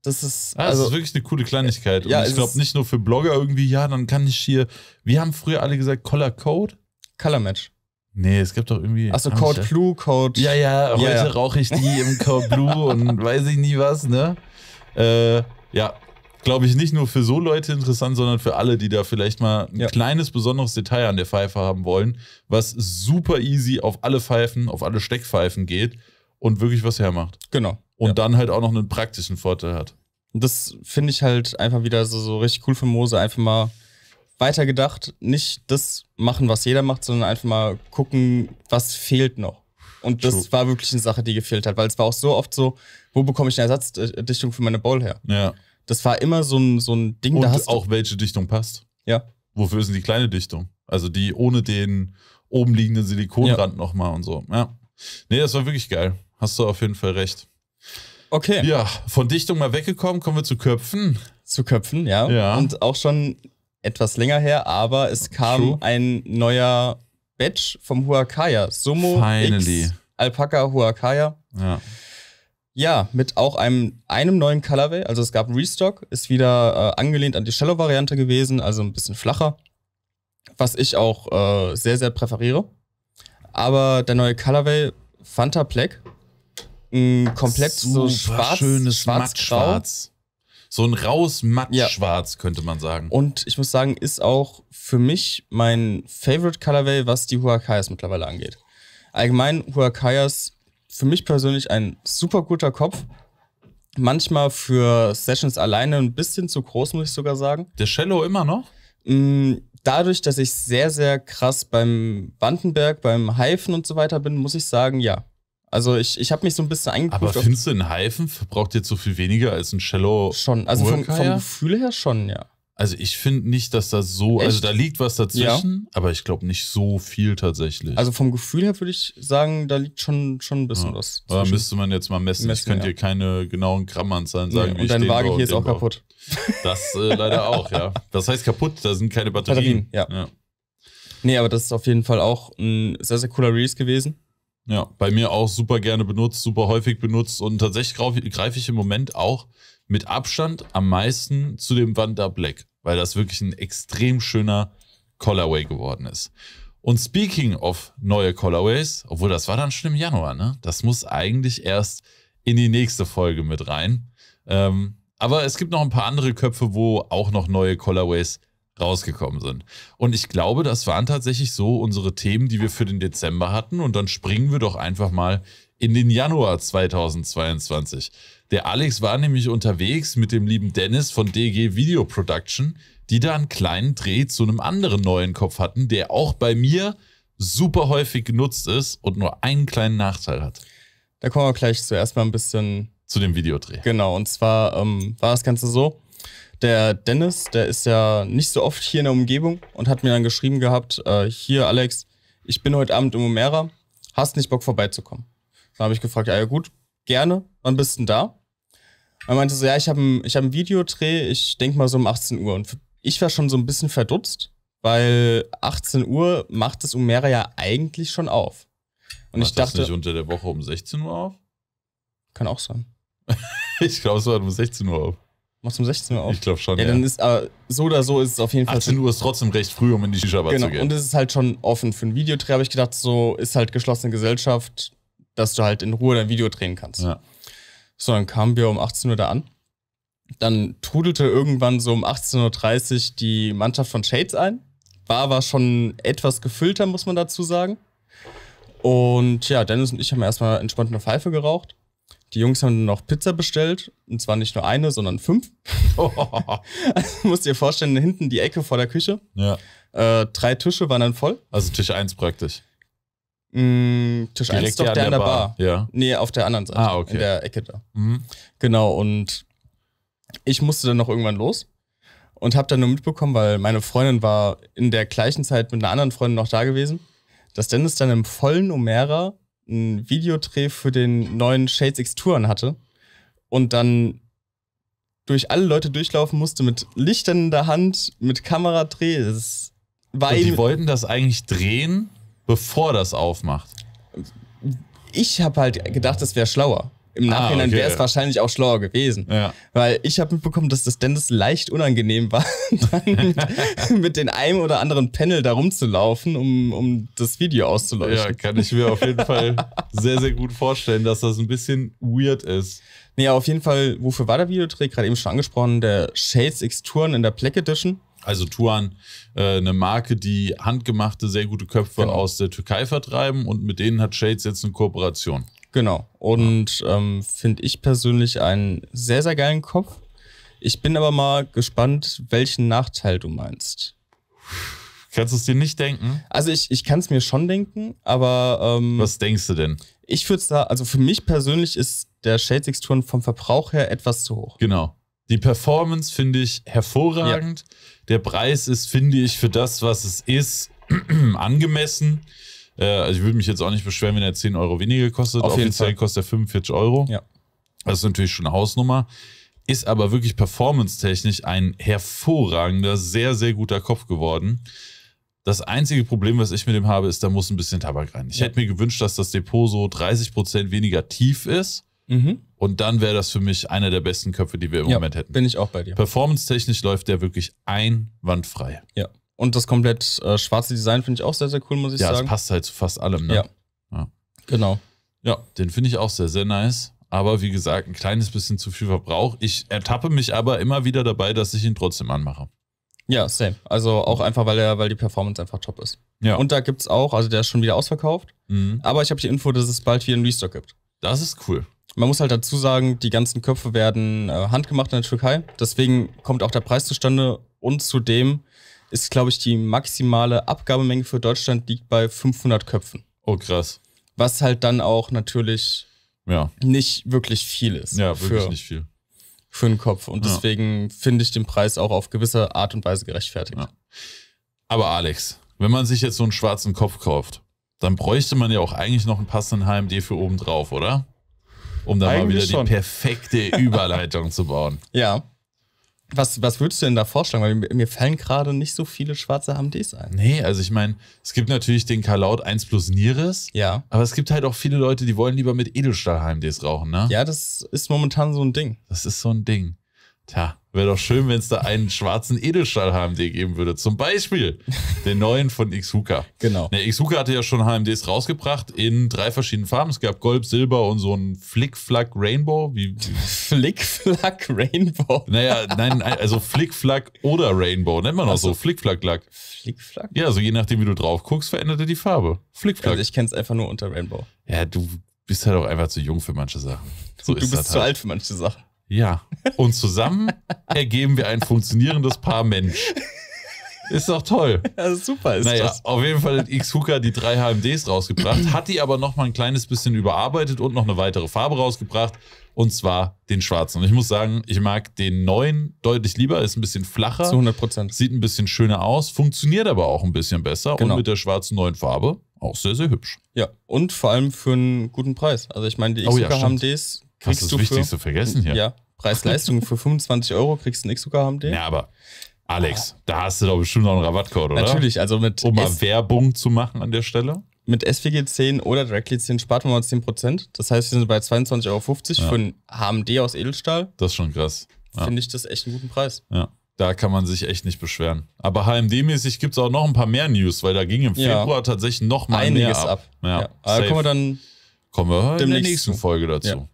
Das ist, ah, also, das ist wirklich eine coole Kleinigkeit. Ja, und ich glaube nicht nur für Blogger irgendwie, ja, dann kann ich hier, wir haben früher alle gesagt, Color Code. Color Match. Nee, es gibt doch irgendwie. Achso, ah, Code Blue, Code. Ja, ja, heute ja, ja. rauche ich die im Code Blue und weiß ich nie was, ne? Äh, ja, glaube ich, nicht nur für so Leute interessant, sondern für alle, die da vielleicht mal ein kleines besonderes Detail an der Pfeife haben wollen, was super easy auf alle Pfeifen, auf alle Steckpfeifen geht und wirklich was hermacht. Genau. Und ja. dann halt auch noch einen praktischen Vorteil hat. Das finde ich halt einfach wieder so, so richtig cool für Mose, einfach mal weitergedacht, nicht das machen, was jeder macht, sondern einfach mal gucken, was fehlt noch. Und das True. war wirklich eine Sache, die gefehlt hat, weil es war auch so oft so, wo bekomme ich eine Ersatzdichtung für meine Bowl her? Ja. Das war immer so ein, so ein Ding. Und da hast auch welche Dichtung passt. Ja. Wofür ist denn die kleine Dichtung? Also die ohne den oben liegenden Silikonrand ja. nochmal und so. Ja. Nee, das war wirklich geil. Hast du auf jeden Fall recht. Okay. Ja, von Dichtung mal weggekommen, kommen wir zu Köpfen. Zu Köpfen, ja. ja. Und auch schon etwas länger her, aber es kam True. ein neuer Batch vom Huakaya. Sumo Finally. X Alpaka Huacaya. Ja. Ja, mit auch einem, einem neuen Colorway. Also es gab einen Restock, ist wieder äh, angelehnt an die Shallow-Variante gewesen, also ein bisschen flacher. Was ich auch äh, sehr, sehr präferiere. Aber der neue Colorway Fanta Black, Ein komplett Super so schwarz, schönes schwarz, schwarz. So ein raus matt ja. schwarz, könnte man sagen. Und ich muss sagen, ist auch für mich mein Favorite Colorway, was die Huacayas mittlerweile angeht. Allgemein, Huacayas für mich persönlich ein super guter Kopf. Manchmal für Sessions alleine ein bisschen zu groß, muss ich sogar sagen. Der Cello immer noch? Mm, dadurch, dass ich sehr, sehr krass beim Wandenberg, beim Haifen und so weiter bin, muss ich sagen, ja. Also ich, ich habe mich so ein bisschen eingeprüft. Aber findest du, ein Haifen verbraucht jetzt so viel weniger als ein Cello? Schon, also vom, vom, Gefühl her schon, ja. Also ich finde nicht, dass das so, also Echt? also da liegt was dazwischen, ja. aber ich glaube nicht so viel tatsächlich. Also vom Gefühl her würde ich sagen, da liegt schon, schon ein bisschen ja. was. Da müsste man jetzt mal messen. messen ich könnte ja. hier keine genauen Grammanzahlen sagen. Nee, und wie dein Waage hier ist auch kaputt. Das äh, leider auch, ja. Das heißt kaputt, da sind keine Batterien. Batterien ja. ja. Nee, aber das ist auf jeden Fall auch ein sehr, sehr cooler Release gewesen. Ja, bei mir auch super gerne benutzt, super häufig benutzt und tatsächlich greife ich im Moment auch mit Abstand am meisten zu dem Wanda Black, weil das wirklich ein extrem schöner Colorway geworden ist. Und speaking of neue Colorways, obwohl das war dann schon im Januar, ne? Das muss eigentlich erst in die nächste Folge mit rein. Ähm, aber es gibt noch ein paar andere Köpfe, wo auch noch neue Colorways rausgekommen sind. Und ich glaube, das waren tatsächlich so unsere Themen, die wir für den Dezember hatten. Und dann springen wir doch einfach mal in den Januar 2022. Der Alex war nämlich unterwegs mit dem lieben Dennis von DG Video Production, die da einen kleinen Dreh zu einem anderen neuen Kopf hatten, der auch bei mir super häufig genutzt ist und nur einen kleinen Nachteil hat. Da kommen wir gleich zuerst mal ein bisschen zu dem Videodreh. Genau, und zwar ähm, war das Ganze so, der Dennis, der ist ja nicht so oft hier in der Umgebung und hat mir dann geschrieben gehabt, äh, hier Alex, ich bin heute Abend im Umera, hast nicht Bock vorbeizukommen? Dann habe ich gefragt, ja, ja gut, gerne, wann bist du denn da? Er meinte so, ja, ich habe ein, hab ein Videodreh, ich denke mal so um 18 Uhr. Und ich war schon so ein bisschen verdutzt, weil 18 Uhr macht das Umera ja eigentlich schon auf. Und macht ich dachte. Das nicht unter der Woche um 16 Uhr auf? Kann auch sein. ich glaube, es war um 16 Uhr auf. Machst du um 16 Uhr auf? Ich glaube schon. Ja, ja, dann ist aber so oder so ist es auf jeden Fall. 18 Uhr ist trotzdem recht früh, um in die Shisha-Bar genau. zu gehen. Und es ist halt schon offen für ein Videodreh, habe ich gedacht, so ist halt geschlossene Gesellschaft, dass du halt in Ruhe dein Video drehen kannst. Ja. So, dann kamen wir um 18 Uhr da an. Dann trudelte irgendwann so um 18.30 Uhr die Mannschaft von Shades ein. War aber schon etwas gefüllter, muss man dazu sagen. Und ja, Dennis und ich haben erstmal entspannt eine Pfeife geraucht. Die Jungs haben dann auch Pizza bestellt. Und zwar nicht nur eine, sondern fünf. also musst dir vorstellen, hinten die Ecke vor der Küche. Ja. Äh, drei Tische waren dann voll. Also Tisch 1 praktisch. Mm, Tisch 1 ist doch der an der, der Bar. Bar. Ja. Nee, auf der anderen Seite. Ah, okay. In der Ecke da. Mhm. Genau, und ich musste dann noch irgendwann los und habe dann nur mitbekommen, weil meine Freundin war in der gleichen Zeit mit einer anderen Freundin noch da gewesen, dass Dennis dann im vollen Omera einen Videodreh für den neuen Shades X Touren hatte und dann durch alle Leute durchlaufen musste mit Lichtern in der Hand, mit Kameradreh. Das war und die wollten das eigentlich drehen, bevor das aufmacht. Ich habe halt gedacht, das wäre schlauer. Im ah, Nachhinein ah, okay. wäre es wahrscheinlich auch schlauer gewesen. Ja. Weil ich habe mitbekommen, dass das Dennis leicht unangenehm war, mit, mit den einem oder anderen Panel da rumzulaufen, um, um das Video auszuleuchten. Ja, kann ich mir auf jeden Fall sehr, sehr gut vorstellen, dass das ein bisschen weird ist. Nee, auf jeden Fall, wofür war der Videodreh? Gerade eben schon angesprochen, der Shades X Touren in der Black Edition. Also Tuan, äh, eine Marke, die handgemachte, sehr gute Köpfe genau. aus der Türkei vertreiben und mit denen hat Shades jetzt eine Kooperation. Genau. Und ähm, finde ich persönlich einen sehr, sehr geilen Kopf. Ich bin aber mal gespannt, welchen Nachteil du meinst. Kannst du es dir nicht denken? Also ich, ich kann es mir schon denken, aber... Ähm, Was denkst du denn? Ich würde sagen, also für mich persönlich ist der Shade-Texturen vom Verbrauch her etwas zu hoch. Genau. Die Performance finde ich hervorragend. Ja. Der Preis ist, finde ich, für das, was es ist, angemessen. Äh, also ich würde mich jetzt auch nicht beschweren, wenn er 10 Euro weniger kostet. Auf Offiziell jeden Fall. kostet er 45 Euro. Ja. Das ist natürlich schon eine Hausnummer. Ist aber wirklich performance-technisch ein hervorragender, sehr, sehr guter Kopf geworden. Das einzige Problem, was ich mit dem habe, ist, da muss ein bisschen Tabak rein. Ich ja. hätte mir gewünscht, dass das Depot so 30% weniger tief ist. Mhm. Und dann wäre das für mich einer der besten Köpfe, die wir im ja, Moment hätten. Bin ich auch bei dir. Performance-technisch läuft der wirklich einwandfrei. Ja. Und das komplett äh, schwarze Design finde ich auch sehr, sehr cool, muss ich ja, sagen. Ja, es passt halt zu fast allem, ne? Ja. ja. Genau. Ja. Den finde ich auch sehr, sehr nice. Aber wie gesagt, ein kleines bisschen zu viel Verbrauch. Ich ertappe mich aber immer wieder dabei, dass ich ihn trotzdem anmache. Ja, same. Also auch einfach, weil er, weil die Performance einfach top ist. Ja. Und da gibt es auch, also der ist schon wieder ausverkauft. Mhm. Aber ich habe die Info, dass es bald wieder einen Restock gibt. Das ist cool. Man muss halt dazu sagen, die ganzen Köpfe werden äh, handgemacht in der Türkei. Deswegen kommt auch der Preis zustande. Und zudem ist, glaube ich, die maximale Abgabemenge für Deutschland liegt bei 500 Köpfen. Oh, krass. Was halt dann auch natürlich ja. nicht wirklich viel ist. Ja, wirklich für, nicht viel. Für einen Kopf. Und ja. deswegen finde ich den Preis auch auf gewisse Art und Weise gerechtfertigt. Ja. Aber Alex, wenn man sich jetzt so einen schwarzen Kopf kauft, dann bräuchte man ja auch eigentlich noch einen passenden HMD für oben drauf, oder? Um da mal wieder schon. die perfekte Überleitung zu bauen. Ja. Was, was würdest du denn da vorschlagen? Weil mir, mir fallen gerade nicht so viele schwarze HMDs ein. Nee, also ich meine, es gibt natürlich den Kalaut 1 plus Nieres. Ja. Aber es gibt halt auch viele Leute, die wollen lieber mit Edelstahl HMDs rauchen, ne? Ja, das ist momentan so ein Ding. Das ist so ein Ding. Tja, wäre doch schön, wenn es da einen schwarzen Edelstahl HMD geben würde. Zum Beispiel den neuen von Xhuka. Genau. Ne, Xuka hatte ja schon HMDs rausgebracht in drei verschiedenen Farben. Es gab Gold, Silber und so ein Flickflack Rainbow. Wie, wie? Flickflack Rainbow? Naja, nein, also Flickflack oder Rainbow. Nennt man auch also, so. Flickflack-Lack. Flickflack? Ja, also je nachdem, wie du drauf guckst, verändert er die Farbe. Flickflack. Also ich kenne es einfach nur unter Rainbow. Ja, du bist halt auch einfach zu jung für manche Sachen. So du bist halt. zu alt für manche Sachen. Ja. Und zusammen ergeben wir ein funktionierendes Paar Mensch. Ist doch toll. Ja, super ist naja, das. Auf jeden Fall hat X-Hooker die drei HMDs rausgebracht, hat die aber nochmal ein kleines bisschen überarbeitet und noch eine weitere Farbe rausgebracht. Und zwar den schwarzen. Und ich muss sagen, ich mag den neuen deutlich lieber. Ist ein bisschen flacher. Zu 100 Prozent. Sieht ein bisschen schöner aus. Funktioniert aber auch ein bisschen besser. Genau. Und mit der schwarzen neuen Farbe auch sehr, sehr hübsch. Ja, und vor allem für einen guten Preis. Also ich meine, die X-Hooker oh ja, HMDs Hast du das Wichtigste vergessen hier? Ja, Preis-Leistung für 25 Euro kriegst du nix sogar am den. Ja, aber Alex, ah. da hast du doch bestimmt noch einen Rabattcode, oder? Natürlich, also mit. Um mal S Werbung zu machen an der Stelle. Mit SVG 10 oder Directly 10 spart man mal 10%. Das heißt, wir sind bei 22,50 Euro ja. für ein HMD aus Edelstahl. Das ist schon krass. Ja. Finde ich das echt einen guten Preis. Ja. Da kann man sich echt nicht beschweren. Aber HMD-mäßig gibt es auch noch ein paar mehr News, weil da ging im Februar ja. tatsächlich noch mal Einiges mehr ab. ab. Ja, ja. Aber kommen wir dann kommen wir in der nächsten Folge dazu. Ja.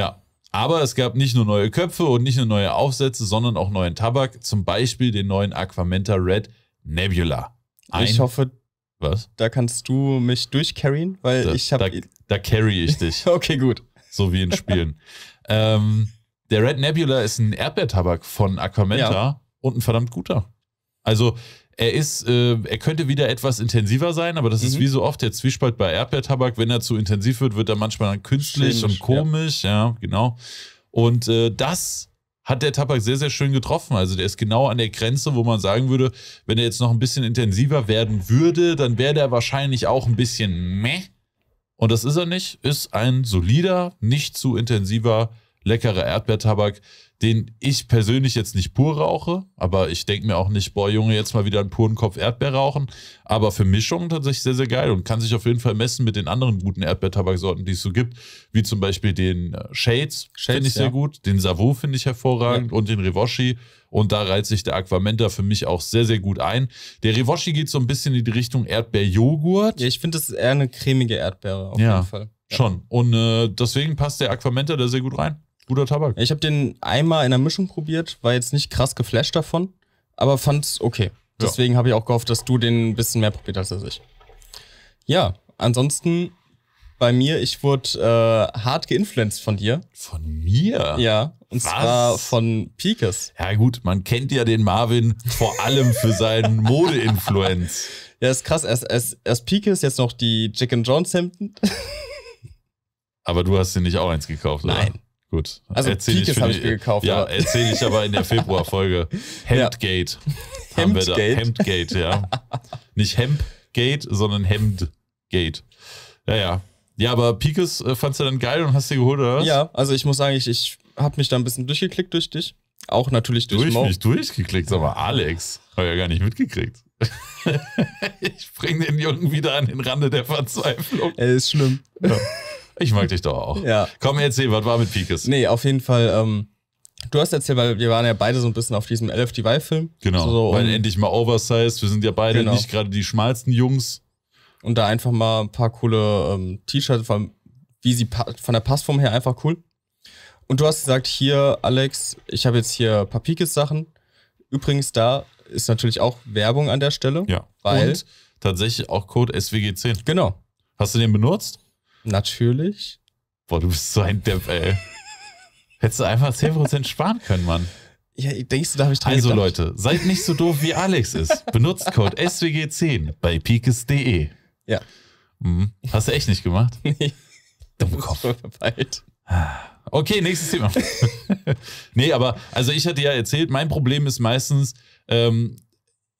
ja, aber es gab nicht nur neue Köpfe und nicht nur neue Aufsätze, sondern auch neuen Tabak, zum Beispiel den neuen Aquamenta Red Nebula. Ein ich hoffe, was? da kannst du mich durchcarryen, weil da, ich habe... Da, da carry ich dich. okay, gut. So wie in Spielen. ähm, der Red Nebula ist ein Erdbeertabak von Aquamenta ja. und ein verdammt guter. Also er ist, äh, er könnte wieder etwas intensiver sein, aber das mhm. ist wie so oft der Zwiespalt bei Erdbeertabak. Wenn er zu intensiv wird, wird er manchmal künstlich Schlimm, und komisch. Ja, ja genau. Und äh, das hat der Tabak sehr, sehr schön getroffen. Also der ist genau an der Grenze, wo man sagen würde, wenn er jetzt noch ein bisschen intensiver werden würde, dann wäre der wahrscheinlich auch ein bisschen meh. Und das ist er nicht. Ist ein solider, nicht zu intensiver, leckerer Erdbeertabak, den ich persönlich jetzt nicht pur rauche, aber ich denke mir auch nicht, boah, Junge, jetzt mal wieder einen puren Kopf Erdbeer rauchen. Aber für Mischungen tatsächlich sehr, sehr geil und kann sich auf jeden Fall messen mit den anderen guten Erdbeertabaksorten, die es so gibt, wie zum Beispiel den äh, Shades, Shades finde ich ja. sehr gut, den Savo finde ich hervorragend ja. und den Revoshi. Und da reiht sich der Aquamenta für mich auch sehr, sehr gut ein. Der Revoshi geht so ein bisschen in die Richtung Erdbeerjoghurt. Ja, ich finde, das ist eher eine cremige Erdbeere auf ja, jeden Fall. Ja. Schon. Und äh, deswegen passt der Aquamenta da sehr gut rein guter Tabak. Ich habe den einmal in der Mischung probiert, war jetzt nicht krass geflasht davon, aber fand's okay. Deswegen ja. habe ich auch gehofft, dass du den ein bisschen mehr probiert hast als ich. Ja, ansonsten bei mir, ich wurde äh, hart geinfluenced von dir. Von mir? Ja. Und Was? zwar von Pikes. Ja, gut, man kennt ja den Marvin vor allem für seinen mode influenz Ja, ist krass. Erst, erst, erst Pikes, jetzt noch die Jack Jones Hemden. Aber du hast dir nicht auch eins gekauft, oder? Nein. Gut. Also Peakes habe ich mir gekauft. Ja, erzähle ich aber in der Februarfolge. Hemdgate. Hemdgate. Hemdgate, ja. Nicht Hemdgate, sondern Hemdgate. Ja, ja. Ja, aber Pikes äh, fandst du dann geil und hast dir geholt, oder was? Ja, also ich muss sagen, ich, ich habe mich da ein bisschen durchgeklickt durch dich. Auch natürlich durch, durch Mo. mich durchgeklickt, aber Alex, habe ja gar nicht mitgekriegt. ich bringe den Jungen wieder an den Rande der Verzweiflung. Er ist schlimm. Ja. Ich mag dich doch auch. Ja. Komm, erzähl, was war mit Pikes? Nee, auf jeden Fall. Ähm, du hast erzählt, weil wir waren ja beide so ein bisschen auf diesem LFDY-Film. Genau, so, weil endlich mal oversized. Wir sind ja beide genau. nicht gerade die schmalsten Jungs. Und da einfach mal ein paar coole ähm, T-Shirts, von, wie sie von der Passform her einfach cool. Und du hast gesagt, hier, Alex, ich habe jetzt hier ein paar Pikes-Sachen. Übrigens, da ist natürlich auch Werbung an der Stelle. Ja. Weil Und tatsächlich auch Code SWG10. Genau. Hast du den benutzt? Natürlich. Boah, du bist so ein Depp, ey. Hättest du einfach 10% sparen können, Mann. Ja, denkst du, da habe ich dran Also gedacht. Leute, seid nicht so doof wie Alex ist. Benutzt Code SWG10 bei pikes.de. Ja. Mhm. Hast du echt nicht gemacht? Nee. Dumm Kopf. Okay, nächstes Thema. nee, aber also ich hatte ja erzählt, mein Problem ist meistens, ähm,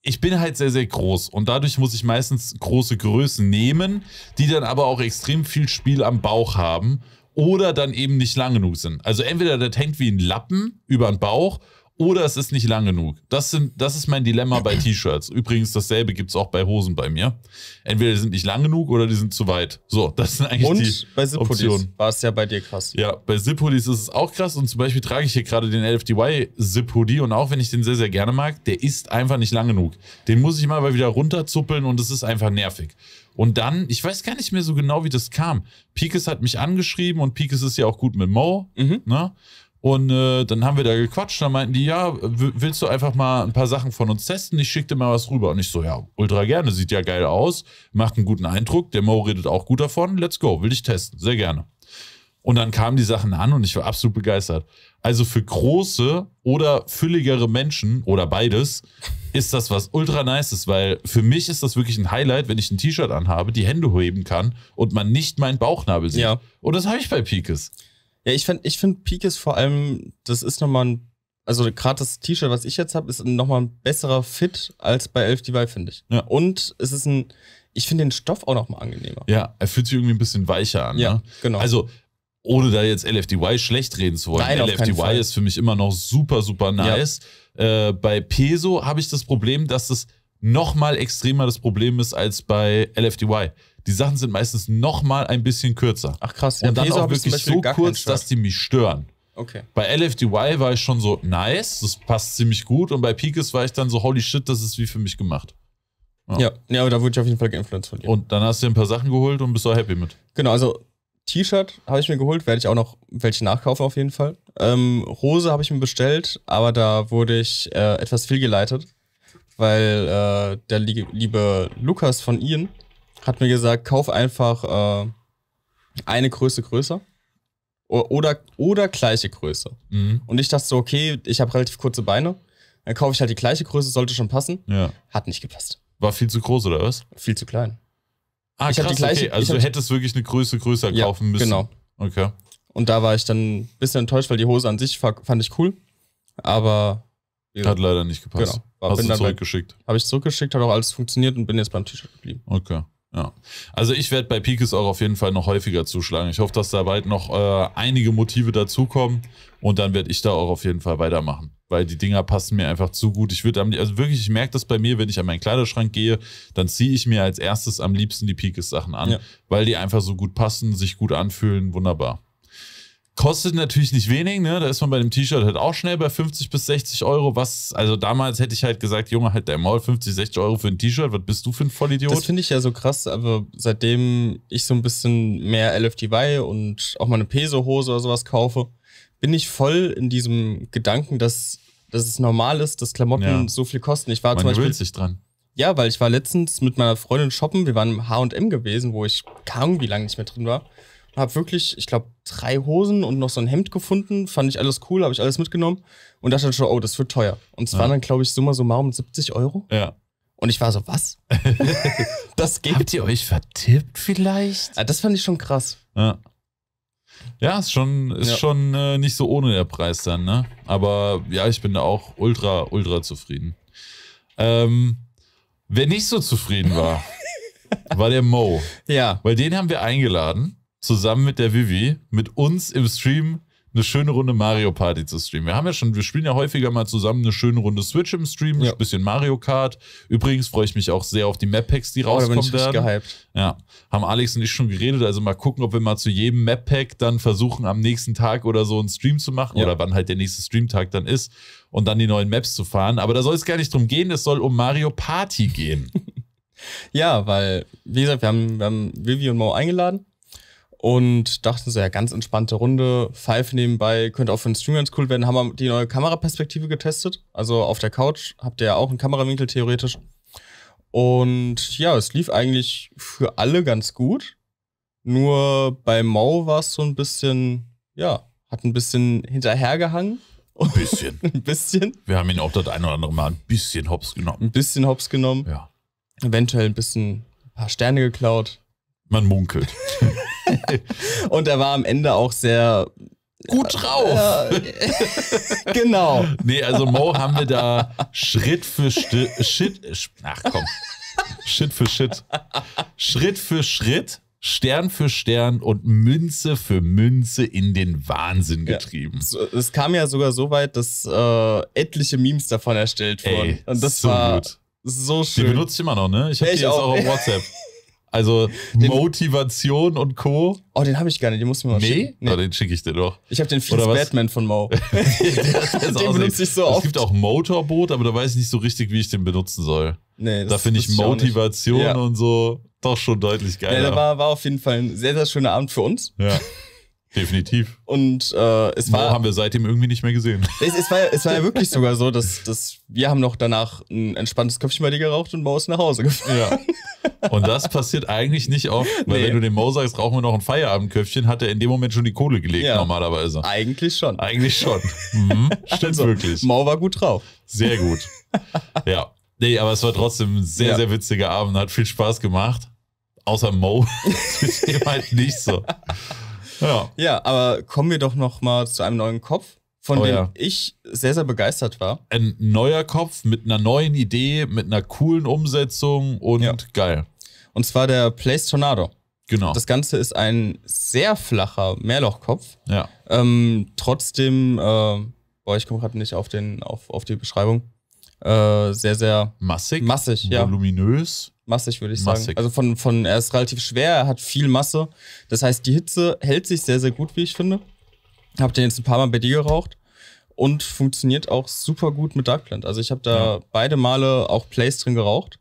ich bin halt sehr, sehr groß und dadurch muss ich meistens große Größen nehmen, die dann aber auch extrem viel Spiel am Bauch haben oder dann eben nicht lang genug sind. Also entweder das hängt wie ein Lappen über den Bauch oder es ist nicht lang genug. Das, sind, das ist mein Dilemma bei T-Shirts. Übrigens, dasselbe gibt es auch bei Hosen bei mir. Entweder die sind nicht lang genug oder die sind zu weit. So, das sind eigentlich und die bei Zip Optionen. war es ja bei dir krass. Ja, bei Zip-Hoodies ist es auch krass. Und zum Beispiel trage ich hier gerade den LFDY-Zip-Hoodie. Und auch wenn ich den sehr, sehr gerne mag, der ist einfach nicht lang genug. Den muss ich mal wieder runterzuppeln und es ist einfach nervig. Und dann, ich weiß gar nicht mehr so genau, wie das kam. Pikes hat mich angeschrieben und Pikes ist ja auch gut mit Mo. Mhm. Ne? Und äh, dann haben wir da gequatscht. Dann meinten die, ja, willst du einfach mal ein paar Sachen von uns testen? Ich schicke dir mal was rüber. Und ich so, ja, ultra gerne. Sieht ja geil aus. Macht einen guten Eindruck. Der Mo redet auch gut davon. Let's go. Will ich testen. Sehr gerne. Und dann kamen die Sachen an und ich war absolut begeistert. Also für große oder fülligere Menschen oder beides ist das was ultra nices, weil für mich ist das wirklich ein Highlight, wenn ich ein T-Shirt anhabe, die Hände heben kann und man nicht meinen Bauchnabel sieht. Ja. Und das habe ich bei Pikes. Ja, ich finde ich find Peak vor allem, das ist nochmal ein, also gerade das T-Shirt, was ich jetzt habe, ist nochmal ein besserer Fit als bei Elf Divide, finde ich. Ja. Und es ist ein, ich finde den Stoff auch nochmal angenehmer. Ja, er fühlt sich irgendwie ein bisschen weicher an. Ja, ne? genau. Also, ohne da jetzt LFDY schlecht reden zu wollen. Nein, LFDY ist für mich immer noch super, super nice. Ja. Äh, bei Peso habe ich das Problem, dass es nochmal extremer das Problem ist als bei LFDY. Die Sachen sind meistens nochmal ein bisschen kürzer. Ach krass. Und dann Peso auch wirklich so kurz, dass die mich stören. Okay. Bei LFDY war ich schon so, nice, das passt ziemlich gut. Und bei Peakes war ich dann so, holy shit, das ist wie für mich gemacht. Ja, ja, ja aber da wurde ich auf jeden Fall geinfluenced von dir. Und dann hast du dir ein paar Sachen geholt und bist auch happy mit. Genau, also T-Shirt habe ich mir geholt, werde ich auch noch welche nachkaufen auf jeden Fall. Ähm, Hose habe ich mir bestellt, aber da wurde ich äh, etwas fehlgeleitet, weil äh, der li liebe Lukas von Ian hat mir gesagt, kauf einfach äh, eine Größe größer oder, oder gleiche Größe. Mhm. Und ich dachte so, okay, ich habe relativ kurze Beine, dann kaufe ich halt die gleiche Größe, sollte schon passen. Ja. Hat nicht gepasst. War viel zu groß oder was? Viel zu klein. Ah, ich krass, die gleiche, okay. Also du hättest wirklich eine Größe größer ja, kaufen müssen. Genau. Okay. Und da war ich dann ein bisschen enttäuscht, weil die Hose an sich fand ich cool, aber hat leider nicht gepasst. Genau. War, Hast du zurückgeschickt? Habe ich zurückgeschickt, hat auch alles funktioniert und bin jetzt beim T-Shirt geblieben. Okay. Ja. Also ich werde bei Pikes auch auf jeden Fall noch häufiger zuschlagen. Ich hoffe, dass da bald noch äh, einige Motive dazukommen und dann werde ich da auch auf jeden Fall weitermachen, weil die Dinger passen mir einfach zu gut. Ich würde also wirklich, ich merke das bei mir, wenn ich an meinen Kleiderschrank gehe, dann ziehe ich mir als erstes am liebsten die Pikes Sachen an, ja. weil die einfach so gut passen, sich gut anfühlen, wunderbar. Kostet natürlich nicht wenig, ne? Da ist man bei dem T-Shirt halt auch schnell bei 50 bis 60 Euro. Was, also damals hätte ich halt gesagt, Junge, halt dein Maul, 50, 60 Euro für ein T-Shirt, was bist du für ein Vollidiot? Das finde ich ja so krass, aber seitdem ich so ein bisschen mehr LFDY und auch mal eine Peso-Hose oder sowas kaufe, bin ich voll in diesem Gedanken, dass, dass es normal ist, dass Klamotten ja. so viel kosten. Ich war man zum Beispiel. sich dran. Ja, weil ich war letztens mit meiner Freundin shoppen, wir waren im HM gewesen, wo ich kaum wie lange nicht mehr drin war und habe wirklich, ich glaube, drei Hosen und noch so ein Hemd gefunden. Fand ich alles cool, habe ich alles mitgenommen und dachte dann schon, oh, das wird teuer. Und es ja. waren dann, glaube ich, summa summarum 70 Euro. Ja. Und ich war so, was? das geht. Habt ihr euch vertippt vielleicht? Ja, das fand ich schon krass. Ja. Ja, ist schon, ist ja. schon äh, nicht so ohne der Preis dann, ne? Aber ja, ich bin da auch ultra, ultra zufrieden. Ähm, wer nicht so zufrieden war, war der Mo. Ja. Weil den haben wir eingeladen zusammen mit der Vivi, mit uns im Stream eine schöne Runde Mario Party zu streamen. Wir haben ja schon, wir spielen ja häufiger mal zusammen eine schöne Runde Switch im Stream, ja. ein bisschen Mario Kart. Übrigens freue ich mich auch sehr auf die Map Packs, die oh, rauskommen da bin ich werden. Gehypt. Ja, haben Alex und ich schon geredet. Also mal gucken, ob wir mal zu jedem Map Pack dann versuchen, am nächsten Tag oder so einen Stream zu machen ja. oder wann halt der nächste Streamtag dann ist und dann die neuen Maps zu fahren. Aber da soll es gar nicht drum gehen. Es soll um Mario Party gehen. ja, weil wie gesagt, wir haben, wir haben Vivi und Mo eingeladen und dachten so, ja, ganz entspannte Runde, Pfeife nebenbei, könnte auch für den Stream ganz cool werden. Haben wir die neue Kameraperspektive getestet. Also auf der Couch habt ihr ja auch einen Kamerawinkel theoretisch. Und ja, es lief eigentlich für alle ganz gut. Nur bei Mo war es so ein bisschen, ja, hat ein bisschen hinterhergehangen. Ein bisschen. ein bisschen. Wir haben ihn auch das ein oder andere Mal ein bisschen hops genommen. Ein bisschen hops genommen. Ja. Eventuell ein bisschen ein paar Sterne geklaut. Man munkelt. und er war am Ende auch sehr gut drauf. genau. Nee, also Mo haben wir da Schritt für Sti Shit. Ach komm. Shit für Shit. Schritt für Schritt, Stern für Stern und Münze für Münze in den Wahnsinn getrieben. Ja. Es kam ja sogar so weit, dass äh, etliche Memes davon erstellt wurden. Ey, und das so war gut. so schön. Die benutze ich immer noch, ne? Ich habe die jetzt auch auf WhatsApp. Also den, Motivation und Co. Oh, den habe ich gar nicht, den musst du mir mal nee? schicken. Oh, nee, oh, den schicke ich dir doch. Ich habe den Fleece Batman von Mo. den benutze ich so also, oft. Es gibt auch Motorboot, aber da weiß ich nicht so richtig, wie ich den benutzen soll. Nee, das, da finde ich Motivation ich ja. und so doch schon deutlich geiler. Ja, der war, war auf jeden Fall ein sehr, sehr schöner Abend für uns. Ja. Definitiv. Und äh, es Mo war. haben wir seitdem irgendwie nicht mehr gesehen. Es, es, war, es war ja wirklich sogar so, dass, dass wir haben noch danach ein entspanntes Köpfchen bei dir geraucht und Mo ist nach Hause gefahren. Ja. Und das passiert eigentlich nicht oft, weil nee. wenn du dem Mo sagst, rauchen wir noch ein Feierabendköpfchen, hat er in dem Moment schon die Kohle gelegt, ja. normalerweise. Eigentlich schon. Eigentlich schon. Mhm. Stimmt also, wirklich. Mo war gut drauf. Sehr gut. Ja. Nee, aber es war trotzdem ein sehr, ja. sehr witziger Abend, hat viel Spaß gemacht. Außer Mo. das ist eben halt nicht so. Ja. ja, aber kommen wir doch noch mal zu einem neuen Kopf, von oh, dem ja. ich sehr, sehr begeistert war. Ein neuer Kopf mit einer neuen Idee, mit einer coolen Umsetzung und ja. geil. Und zwar der Place Tornado. Genau. Das Ganze ist ein sehr flacher Mehrlochkopf. Ja. Ähm, trotzdem, äh, boah, ich komme gerade nicht auf, den, auf, auf die Beschreibung. Äh, sehr, sehr massig, massig ja. voluminös. Massig, würde ich sagen. Also von, von, er ist relativ schwer, er hat viel Masse. Das heißt, die Hitze hält sich sehr, sehr gut, wie ich finde. Hab den jetzt ein paar Mal bei dir geraucht und funktioniert auch super gut mit Dark Plant. Also ich habe da ja. beide Male auch Plays drin geraucht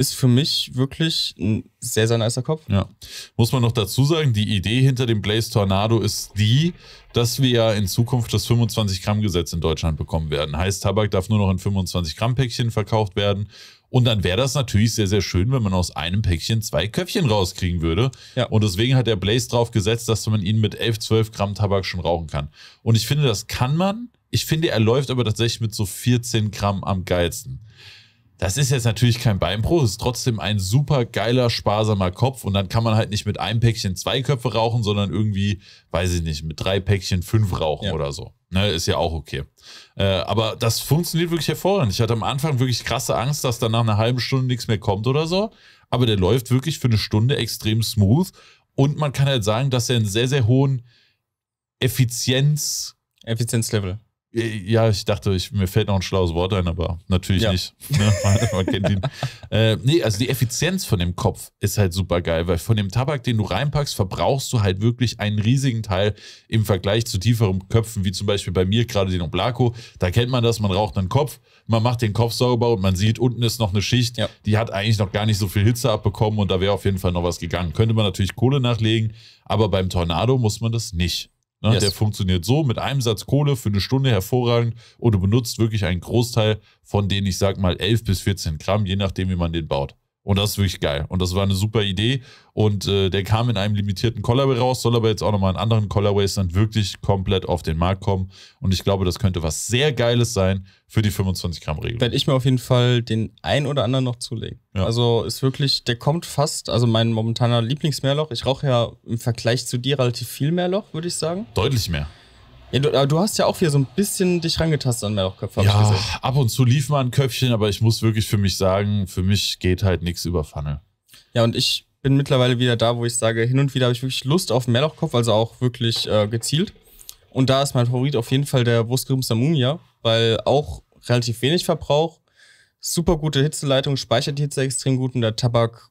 ist für mich wirklich ein sehr, sehr nicer Kopf. Ja. Muss man noch dazu sagen, die Idee hinter dem Blaze Tornado ist die, dass wir ja in Zukunft das 25-Gramm-Gesetz in Deutschland bekommen werden. Heißt, Tabak darf nur noch in 25-Gramm-Päckchen verkauft werden. Und dann wäre das natürlich sehr, sehr schön, wenn man aus einem Päckchen zwei Köpfchen rauskriegen würde. Ja. Und deswegen hat der Blaze drauf gesetzt, dass man ihn mit 11, 12 Gramm Tabak schon rauchen kann. Und ich finde, das kann man. Ich finde, er läuft aber tatsächlich mit so 14 Gramm am geilsten. Das ist jetzt natürlich kein Beinbruch, ist trotzdem ein super geiler, sparsamer Kopf und dann kann man halt nicht mit einem Päckchen zwei Köpfe rauchen, sondern irgendwie, weiß ich nicht, mit drei Päckchen fünf rauchen ja. oder so. Ne, ist ja auch okay. Äh, aber das funktioniert wirklich hervorragend. Ich hatte am Anfang wirklich krasse Angst, dass dann nach einer halben Stunde nichts mehr kommt oder so. Aber der läuft wirklich für eine Stunde extrem smooth. Und man kann halt sagen, dass er einen sehr, sehr hohen Effizienz. Effizienzlevel. Ja, ich dachte, ich, mir fällt noch ein schlaues Wort ein, aber natürlich ja. nicht. Ne? Man, man, kennt ihn. äh, nee, also die Effizienz von dem Kopf ist halt super geil, weil von dem Tabak, den du reinpackst, verbrauchst du halt wirklich einen riesigen Teil im Vergleich zu tieferen Köpfen, wie zum Beispiel bei mir gerade den Oblaco. Da kennt man das, man raucht einen Kopf, man macht den Kopf sauber und man sieht, unten ist noch eine Schicht, ja. die hat eigentlich noch gar nicht so viel Hitze abbekommen und da wäre auf jeden Fall noch was gegangen. Könnte man natürlich Kohle nachlegen, aber beim Tornado muss man das nicht. Ne? Yes. Der funktioniert so mit einem Satz Kohle für eine Stunde hervorragend und du benutzt wirklich einen Großteil von den, ich sag mal, 11 bis 14 Gramm, je nachdem, wie man den baut. Und das ist wirklich geil. Und das war eine super Idee. Und äh, der kam in einem limitierten Colorway raus, soll aber jetzt auch nochmal in anderen Colorways dann wirklich komplett auf den Markt kommen. Und ich glaube, das könnte was sehr Geiles sein für die 25-Gramm-Regel. Werde ich mir auf jeden Fall den ein oder anderen noch zulegen. Ja. Also ist wirklich, der kommt fast, also mein momentaner Lieblingsmeerloch. Ich rauche ja im Vergleich zu dir relativ viel Meerloch, würde ich sagen. Deutlich mehr. Ja, du, du, hast ja auch wieder so ein bisschen dich rangetastet an Meerlochköpfe. Ja, ab und zu lief mal ein Köpfchen, aber ich muss wirklich für mich sagen, für mich geht halt nichts über Pfanne. Ja, und ich bin mittlerweile wieder da, wo ich sage, hin und wieder habe ich wirklich Lust auf Meerlochkopf, also auch wirklich äh, gezielt. Und da ist mein Favorit auf jeden Fall der Wurstgrimster Mumia, weil auch relativ wenig Verbrauch, super gute Hitzeleitung, speichert die Hitze extrem gut und der Tabak,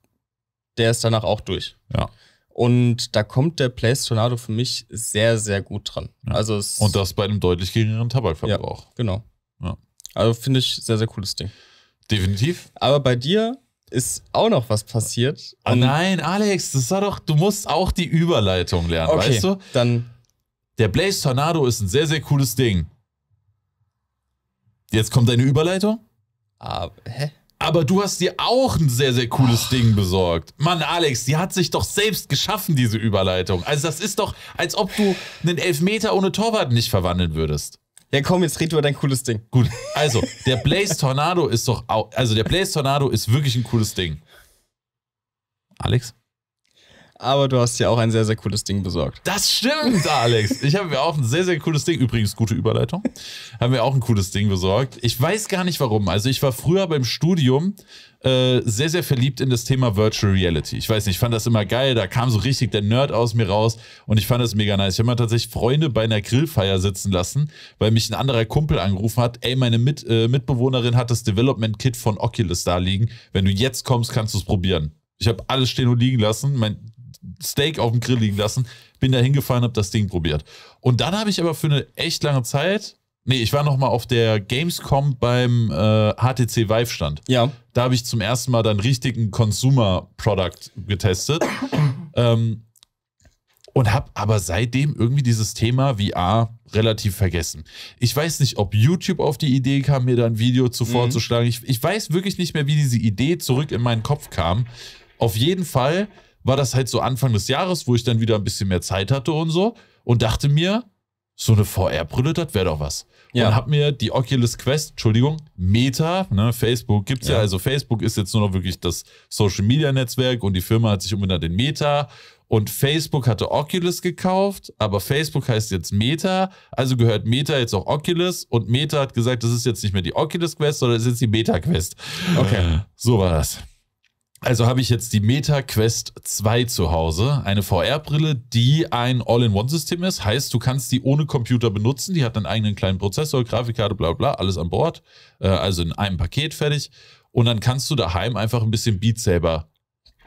der ist danach auch durch. Ja. Und da kommt der Place Tornado für mich sehr, sehr gut dran. Ja. Also und das bei einem deutlich geringeren Tabakverbrauch. Ja, genau. Ja. Also finde ich sehr, sehr cooles Ding. Definitiv. Aber bei dir ist auch noch was passiert. Ah, nein, Alex, das war doch, du musst auch die Überleitung lernen, okay, weißt du? Dann. Der Blaze Tornado ist ein sehr, sehr cooles Ding. Jetzt kommt deine Überleitung? Ah, hä? Aber du hast dir auch ein sehr, sehr cooles Ach. Oh. Ding besorgt. Mann, Alex, die hat sich doch selbst geschaffen, diese Überleitung. Also das ist doch, als ob du einen Elfmeter ohne Torwart nicht verwandeln würdest. Ja, komm, jetzt red über dein cooles Ding. Gut, also, der Blaze Tornado ist doch auch, also der Blaze Tornado ist wirklich ein cooles Ding. Alex? aber du hast ja auch ein sehr, sehr cooles Ding besorgt. Das stimmt, Alex. Ich habe mir auch ein sehr, sehr cooles Ding, übrigens gute Überleitung, haben wir auch ein cooles Ding besorgt. Ich weiß gar nicht warum. Also ich war früher beim Studium äh, sehr, sehr verliebt in das Thema Virtual Reality. Ich weiß nicht, ich fand das immer geil. Da kam so richtig der Nerd aus mir raus und ich fand das mega nice. Ich habe mir tatsächlich Freunde bei einer Grillfeier sitzen lassen, weil mich ein anderer Kumpel angerufen hat. Ey, meine Mit äh, Mitbewohnerin hat das Development Kit von Oculus da liegen. Wenn du jetzt kommst, kannst du es probieren. Ich habe alles stehen und liegen lassen. Mein Steak auf dem Grill liegen lassen. Bin da hingefahren, habe das Ding probiert. Und dann habe ich aber für eine echt lange Zeit, nee, ich war noch mal auf der Gamescom beim äh, HTC Vive Stand. Ja. Da habe ich zum ersten Mal dann richtigen Consumer Product getestet. ähm, und habe aber seitdem irgendwie dieses Thema VR relativ vergessen. Ich weiß nicht, ob YouTube auf die Idee kam, mir da ein Video zu mhm. vorzuschlagen. Ich, ich weiß wirklich nicht mehr, wie diese Idee zurück in meinen Kopf kam. Auf jeden Fall war das halt so Anfang des Jahres, wo ich dann wieder ein bisschen mehr Zeit hatte und so und dachte mir, so eine VR-Brille, das wäre doch was. Ja. Und habe mir die Oculus Quest, Entschuldigung, Meta, ne, Facebook gibt's ja. ja, also Facebook ist jetzt nur noch wirklich das Social Media Netzwerk und die Firma hat sich umbenannt in Meta und Facebook hatte Oculus gekauft, aber Facebook heißt jetzt Meta, also gehört Meta jetzt auch Oculus und Meta hat gesagt, das ist jetzt nicht mehr die Oculus Quest, sondern es ist jetzt die Meta Quest. Okay, so war das. Also habe ich jetzt die Meta Quest 2 zu Hause, eine VR-Brille, die ein All-in-One-System ist. Heißt, du kannst die ohne Computer benutzen. Die hat einen eigenen kleinen Prozessor, Grafikkarte, bla bla, alles an Bord. Äh, also in einem Paket fertig. Und dann kannst du daheim einfach ein bisschen Beat Saber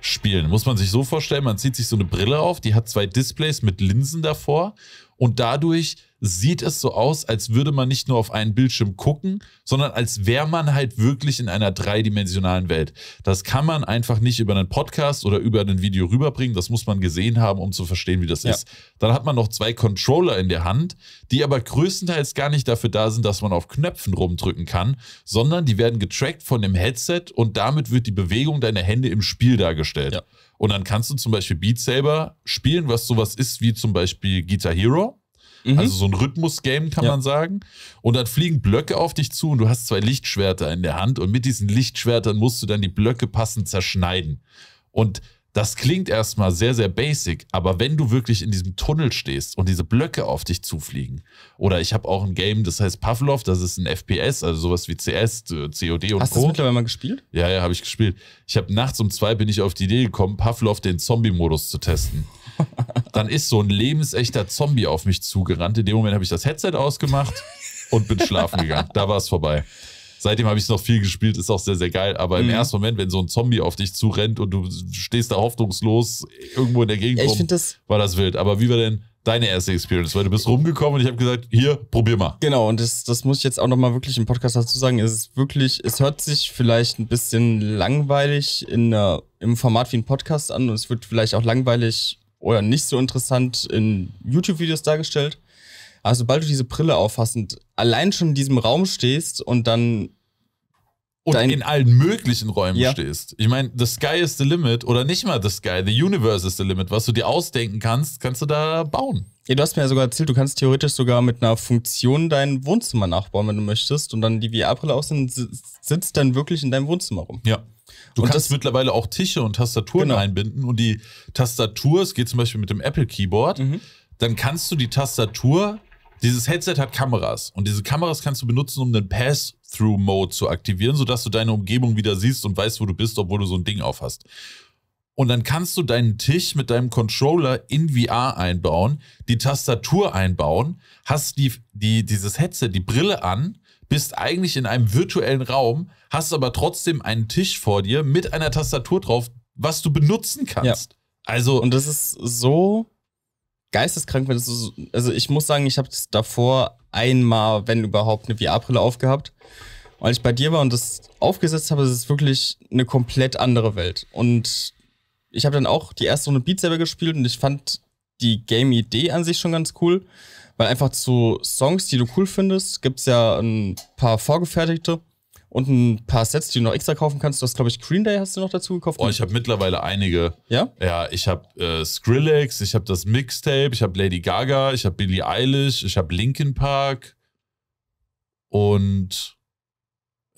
spielen. Muss man sich so vorstellen, man zieht sich so eine Brille auf, die hat zwei Displays mit Linsen davor und dadurch sieht es so aus, als würde man nicht nur auf einen Bildschirm gucken, sondern als wäre man halt wirklich in einer dreidimensionalen Welt. Das kann man einfach nicht über einen Podcast oder über ein Video rüberbringen. Das muss man gesehen haben, um zu verstehen, wie das ja. ist. Dann hat man noch zwei Controller in der Hand, die aber größtenteils gar nicht dafür da sind, dass man auf Knöpfen rumdrücken kann, sondern die werden getrackt von dem Headset und damit wird die Bewegung deiner Hände im Spiel dargestellt. Ja. Und dann kannst du zum Beispiel Beat Saber spielen, was sowas ist wie zum Beispiel Guitar Hero. Mhm. Also so ein Rhythmus-Game kann ja. man sagen. Und dann fliegen Blöcke auf dich zu und du hast zwei Lichtschwerter in der Hand und mit diesen Lichtschwertern musst du dann die Blöcke passend zerschneiden. Und das klingt erstmal sehr, sehr basic, aber wenn du wirklich in diesem Tunnel stehst und diese Blöcke auf dich zufliegen, oder ich habe auch ein Game, das heißt Pavlov, das ist ein FPS, also sowas wie CS, äh, COD und Hast Co. Hast du das mittlerweile mal gespielt? Ja, ja, habe ich gespielt. Ich habe nachts um zwei bin ich auf die Idee gekommen, Pavlov den Zombie-Modus zu testen. Dann ist so ein lebensechter Zombie auf mich zugerannt. In dem Moment habe ich das Headset ausgemacht und bin schlafen gegangen. Da war es vorbei. Seitdem habe ich es noch viel gespielt, ist auch sehr, sehr geil. Aber mhm. im ersten Moment, wenn so ein Zombie auf dich zurennt und du stehst da hoffnungslos irgendwo in der Gegend rum, das war das wild. Aber wie war denn deine erste Experience? Weil du bist rumgekommen und ich habe gesagt, hier, probier mal. Genau, und das, das muss ich jetzt auch nochmal wirklich im Podcast dazu sagen. Es ist wirklich, es hört sich vielleicht ein bisschen langweilig in im Format wie ein Podcast an und es wird vielleicht auch langweilig oder nicht so interessant in YouTube-Videos dargestellt. Aber sobald du diese Brille aufhast und allein schon in diesem Raum stehst und dann und in allen möglichen Räumen ja. stehst. Ich meine, the sky is the limit oder nicht mal the sky, the universe is the limit. Was du dir ausdenken kannst, kannst du da bauen. Ja, du hast mir ja sogar erzählt, du kannst theoretisch sogar mit einer Funktion dein Wohnzimmer nachbauen, wenn du möchtest und dann die VR-Brille aus sitzt dann wirklich in deinem Wohnzimmer rum. Ja. Du und kannst mittlerweile auch Tische und Tastaturen genau. einbinden und die Tastatur, es geht zum Beispiel mit dem Apple Keyboard, mhm. dann kannst du die Tastatur dieses Headset hat Kameras und diese Kameras kannst du benutzen, um den Pass-Through-Mode zu aktivieren, sodass du deine Umgebung wieder siehst und weißt, wo du bist, obwohl du so ein Ding auf hast. Und dann kannst du deinen Tisch mit deinem Controller in VR einbauen, die Tastatur einbauen, hast die, die, dieses Headset, die Brille an, bist eigentlich in einem virtuellen Raum, hast aber trotzdem einen Tisch vor dir mit einer Tastatur drauf, was du benutzen kannst. Ja. Also. Und das ist so geisteskrank, wenn es so. Also ich muss sagen, ich habe davor einmal, wenn überhaupt, eine VR-Brille aufgehabt. Weil ich bei dir war und das aufgesetzt habe, ist es wirklich eine komplett andere Welt. Und ich habe dann auch die erste Runde Beat selber gespielt und ich fand die Game-Idee an sich schon ganz cool, weil einfach zu Songs, die du cool findest, gibt es ja ein paar vorgefertigte und ein paar Sets, die du noch extra kaufen kannst. Du hast, glaube ich, Green Day hast du noch dazu gekauft. Oh, ich habe mittlerweile einige. Ja? Ja, ich habe äh, Skrillex, ich habe das Mixtape, ich habe Lady Gaga, ich habe Billie Eilish, ich habe Linkin Park und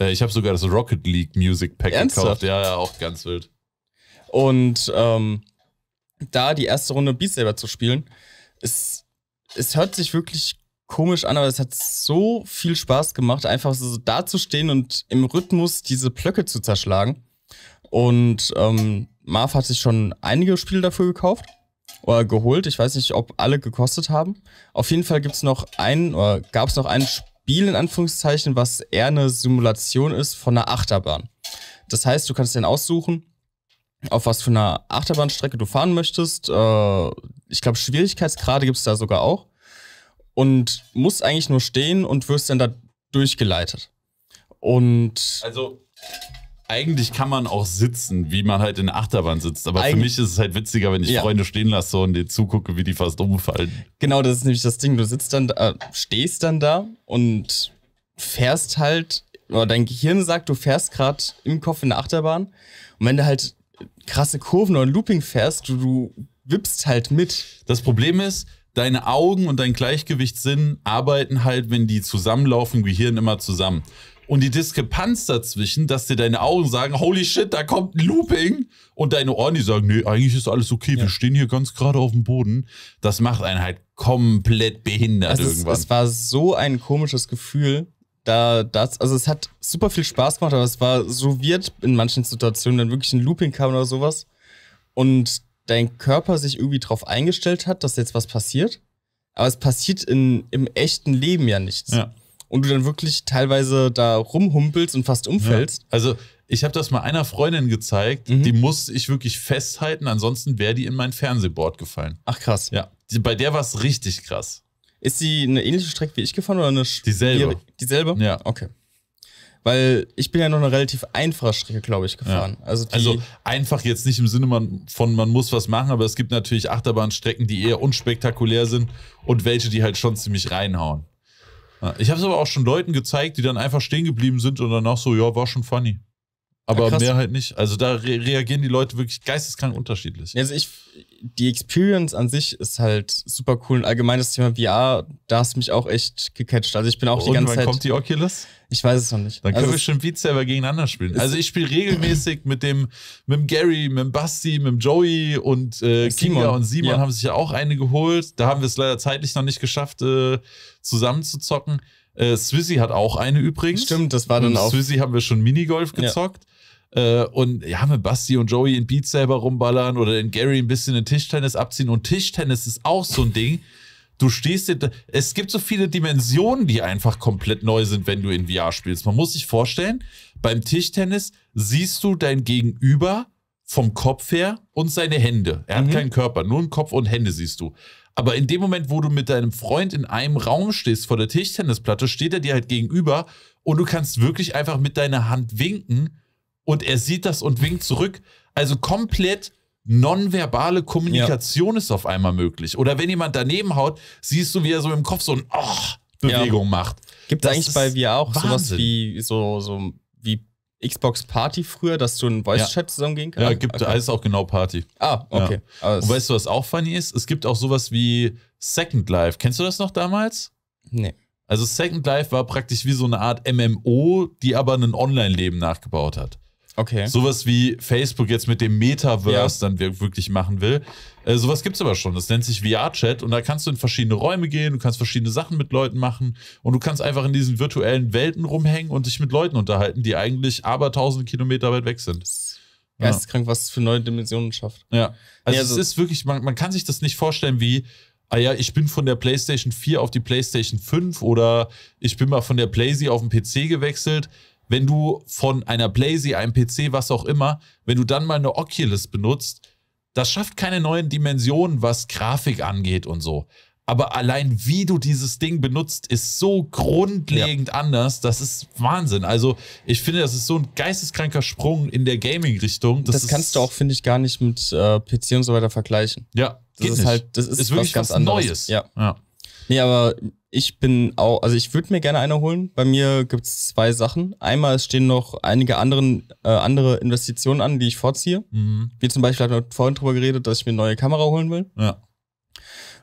äh, ich habe sogar das Rocket League Music Pack Ernsthaft? gekauft. Ja, ja, auch ganz wild. Und ähm, da die erste Runde Beat Saber zu spielen, es, es hört sich wirklich komisch an, aber es hat so viel Spaß gemacht, einfach so dazustehen und im Rhythmus diese Blöcke zu zerschlagen. Und ähm, Marv hat sich schon einige Spiele dafür gekauft oder geholt. Ich weiß nicht, ob alle gekostet haben. Auf jeden Fall gibt's noch einen, oder gab es noch ein Spiel in Anführungszeichen, was eher eine Simulation ist von einer Achterbahn. Das heißt, du kannst den aussuchen, auf was für einer Achterbahnstrecke du fahren möchtest. Äh, ich glaube, Schwierigkeitsgrade gibt es da sogar auch und musst eigentlich nur stehen und wirst dann da durchgeleitet. Und. Also. Eigentlich kann man auch sitzen, wie man halt in der Achterbahn sitzt. Aber für mich ist es halt witziger, wenn ich ja. Freunde stehen lasse und denen zugucke, wie die fast umfallen. Genau, das ist nämlich das Ding. Du sitzt dann, da, äh, stehst dann da und fährst halt, oder dein Gehirn sagt, du fährst gerade im Kopf in der Achterbahn. Und wenn du halt krasse Kurven oder Looping fährst, du, du wippst halt mit. Das Problem ist, deine Augen und dein Gleichgewichtssinn arbeiten halt, wenn die zusammenlaufen, im Gehirn immer zusammen. Und die Diskrepanz dazwischen, dass dir deine Augen sagen, holy shit, da kommt ein Looping. Und deine Ohren, die sagen, nee, eigentlich ist alles okay, ja. wir stehen hier ganz gerade auf dem Boden. Das macht einen halt komplett behindert also irgendwann. Es, es war so ein komisches Gefühl, da das, also es hat super viel Spaß gemacht, aber es war so weird in manchen Situationen, wenn wirklich ein Looping kam oder sowas. Und dein Körper sich irgendwie darauf eingestellt hat, dass jetzt was passiert. Aber es passiert in, im echten Leben ja nichts. Ja. Und du dann wirklich teilweise da rumhumpelst und fast umfällst. Ja. Also, ich habe das mal einer Freundin gezeigt, mhm. die musste ich wirklich festhalten, ansonsten wäre die in mein Fernsehboard gefallen. Ach krass. Ja. Die, bei der war es richtig krass. Ist sie eine ähnliche Strecke wie ich gefahren oder eine Dieselbe. Dieselbe? Ja. Okay weil ich bin ja noch eine relativ einfache Strecke, glaube ich, gefahren. Ja. Also, also, einfach jetzt nicht im Sinne von, man muss was machen, aber es gibt natürlich Achterbahnstrecken, die eher unspektakulär sind und welche, die halt schon ziemlich reinhauen. Ich habe es aber auch schon Leuten gezeigt, die dann einfach stehen geblieben sind und danach so, ja, war schon funny. Aber ja, mehr halt nicht. Also da re reagieren die Leute wirklich geisteskrank unterschiedlich. Also ich, die Experience an sich ist halt super cool. Ein allgemeines Thema VR, da hast du mich auch echt gecatcht. Also ich bin auch und die ganze wann Zeit. kommt die Oculus? Ich weiß es noch nicht. Dann also können wir schon Beat-Server gegeneinander spielen. Also ich spiele regelmäßig mit dem, mit dem Gary, mit dem Basti, mit dem Joey und äh, äh Simon. Kinga und Simon ja. haben sich ja auch eine geholt. Da haben wir es leider zeitlich noch nicht geschafft, äh, zusammen zu zocken. Äh, Swizzy hat auch eine übrigens. Stimmt, das war dann und auch. Swizzy haben wir schon Minigolf gezockt. Ja. Äh, und ja, mit Basti und Joey in Beat selber rumballern oder in Gary ein bisschen in Tischtennis abziehen. Und Tischtennis ist auch so ein Ding. Du stehst in, es gibt so viele Dimensionen, die einfach komplett neu sind, wenn du in VR spielst. Man muss sich vorstellen, beim Tischtennis siehst du dein Gegenüber vom Kopf her und seine Hände. Er mhm. hat keinen Körper, nur einen Kopf und Hände siehst du. Aber in dem Moment, wo du mit deinem Freund in einem Raum stehst vor der Tischtennisplatte, steht er dir halt gegenüber und du kannst wirklich einfach mit deiner Hand winken und er sieht das und winkt zurück. Also komplett nonverbale Kommunikation ja. ist auf einmal möglich. Oder wenn jemand daneben haut, siehst du, wie er so im Kopf so ein oh, Bewegung ja. macht. Gibt es eigentlich bei VR auch Wahnsinn. sowas wie so, so wie Xbox Party früher, dass du einen Voice Chat ja. zusammengehen kannst? Ja, gibt, okay. heißt auch genau Party. Ah, okay. Ja. Ah, und weißt du, was auch funny ist? Es gibt auch sowas wie Second Life. Kennst du das noch damals? Nee. Also Second Life war praktisch wie so eine Art MMO, die aber ein Online-Leben nachgebaut hat. Okay. Sowas wie Facebook jetzt mit dem Metaverse ja. dann wirklich machen will. Äh, sowas es aber schon. Das nennt sich VR-Chat und da kannst du in verschiedene Räume gehen, du kannst verschiedene Sachen mit Leuten machen und du kannst einfach in diesen virtuellen Welten rumhängen und dich mit Leuten unterhalten, die eigentlich aber tausende Kilometer weit weg sind. Geisteskrank, ja. was es für neue Dimensionen schafft. Ja. Also, ja, also es ist wirklich, man, man kann sich das nicht vorstellen wie, ah ja, ich bin von der PlayStation 4 auf die PlayStation 5 oder ich bin mal von der PlayStation auf den PC gewechselt wenn du von einer Blazy, einem PC, was auch immer, wenn du dann mal eine Oculus benutzt, das schafft keine neuen Dimensionen, was Grafik angeht und so. Aber allein wie du dieses Ding benutzt, ist so grundlegend ja. anders. Das ist Wahnsinn. Also ich finde, das ist so ein geisteskranker Sprung in der Gaming-Richtung. Das, das kannst du auch, finde ich, gar nicht mit äh, PC und so weiter vergleichen. Ja, das ist nicht. halt, das ist, ist wirklich was ganz was anderes. Neues. ja. ja. Nee, aber ich bin auch, also ich würde mir gerne eine holen. Bei mir gibt es zwei Sachen. Einmal stehen noch einige anderen, äh, andere Investitionen an, die ich vorziehe. Mhm. Wie zum Beispiel ich habe vorhin drüber geredet, dass ich mir eine neue Kamera holen will. Ja.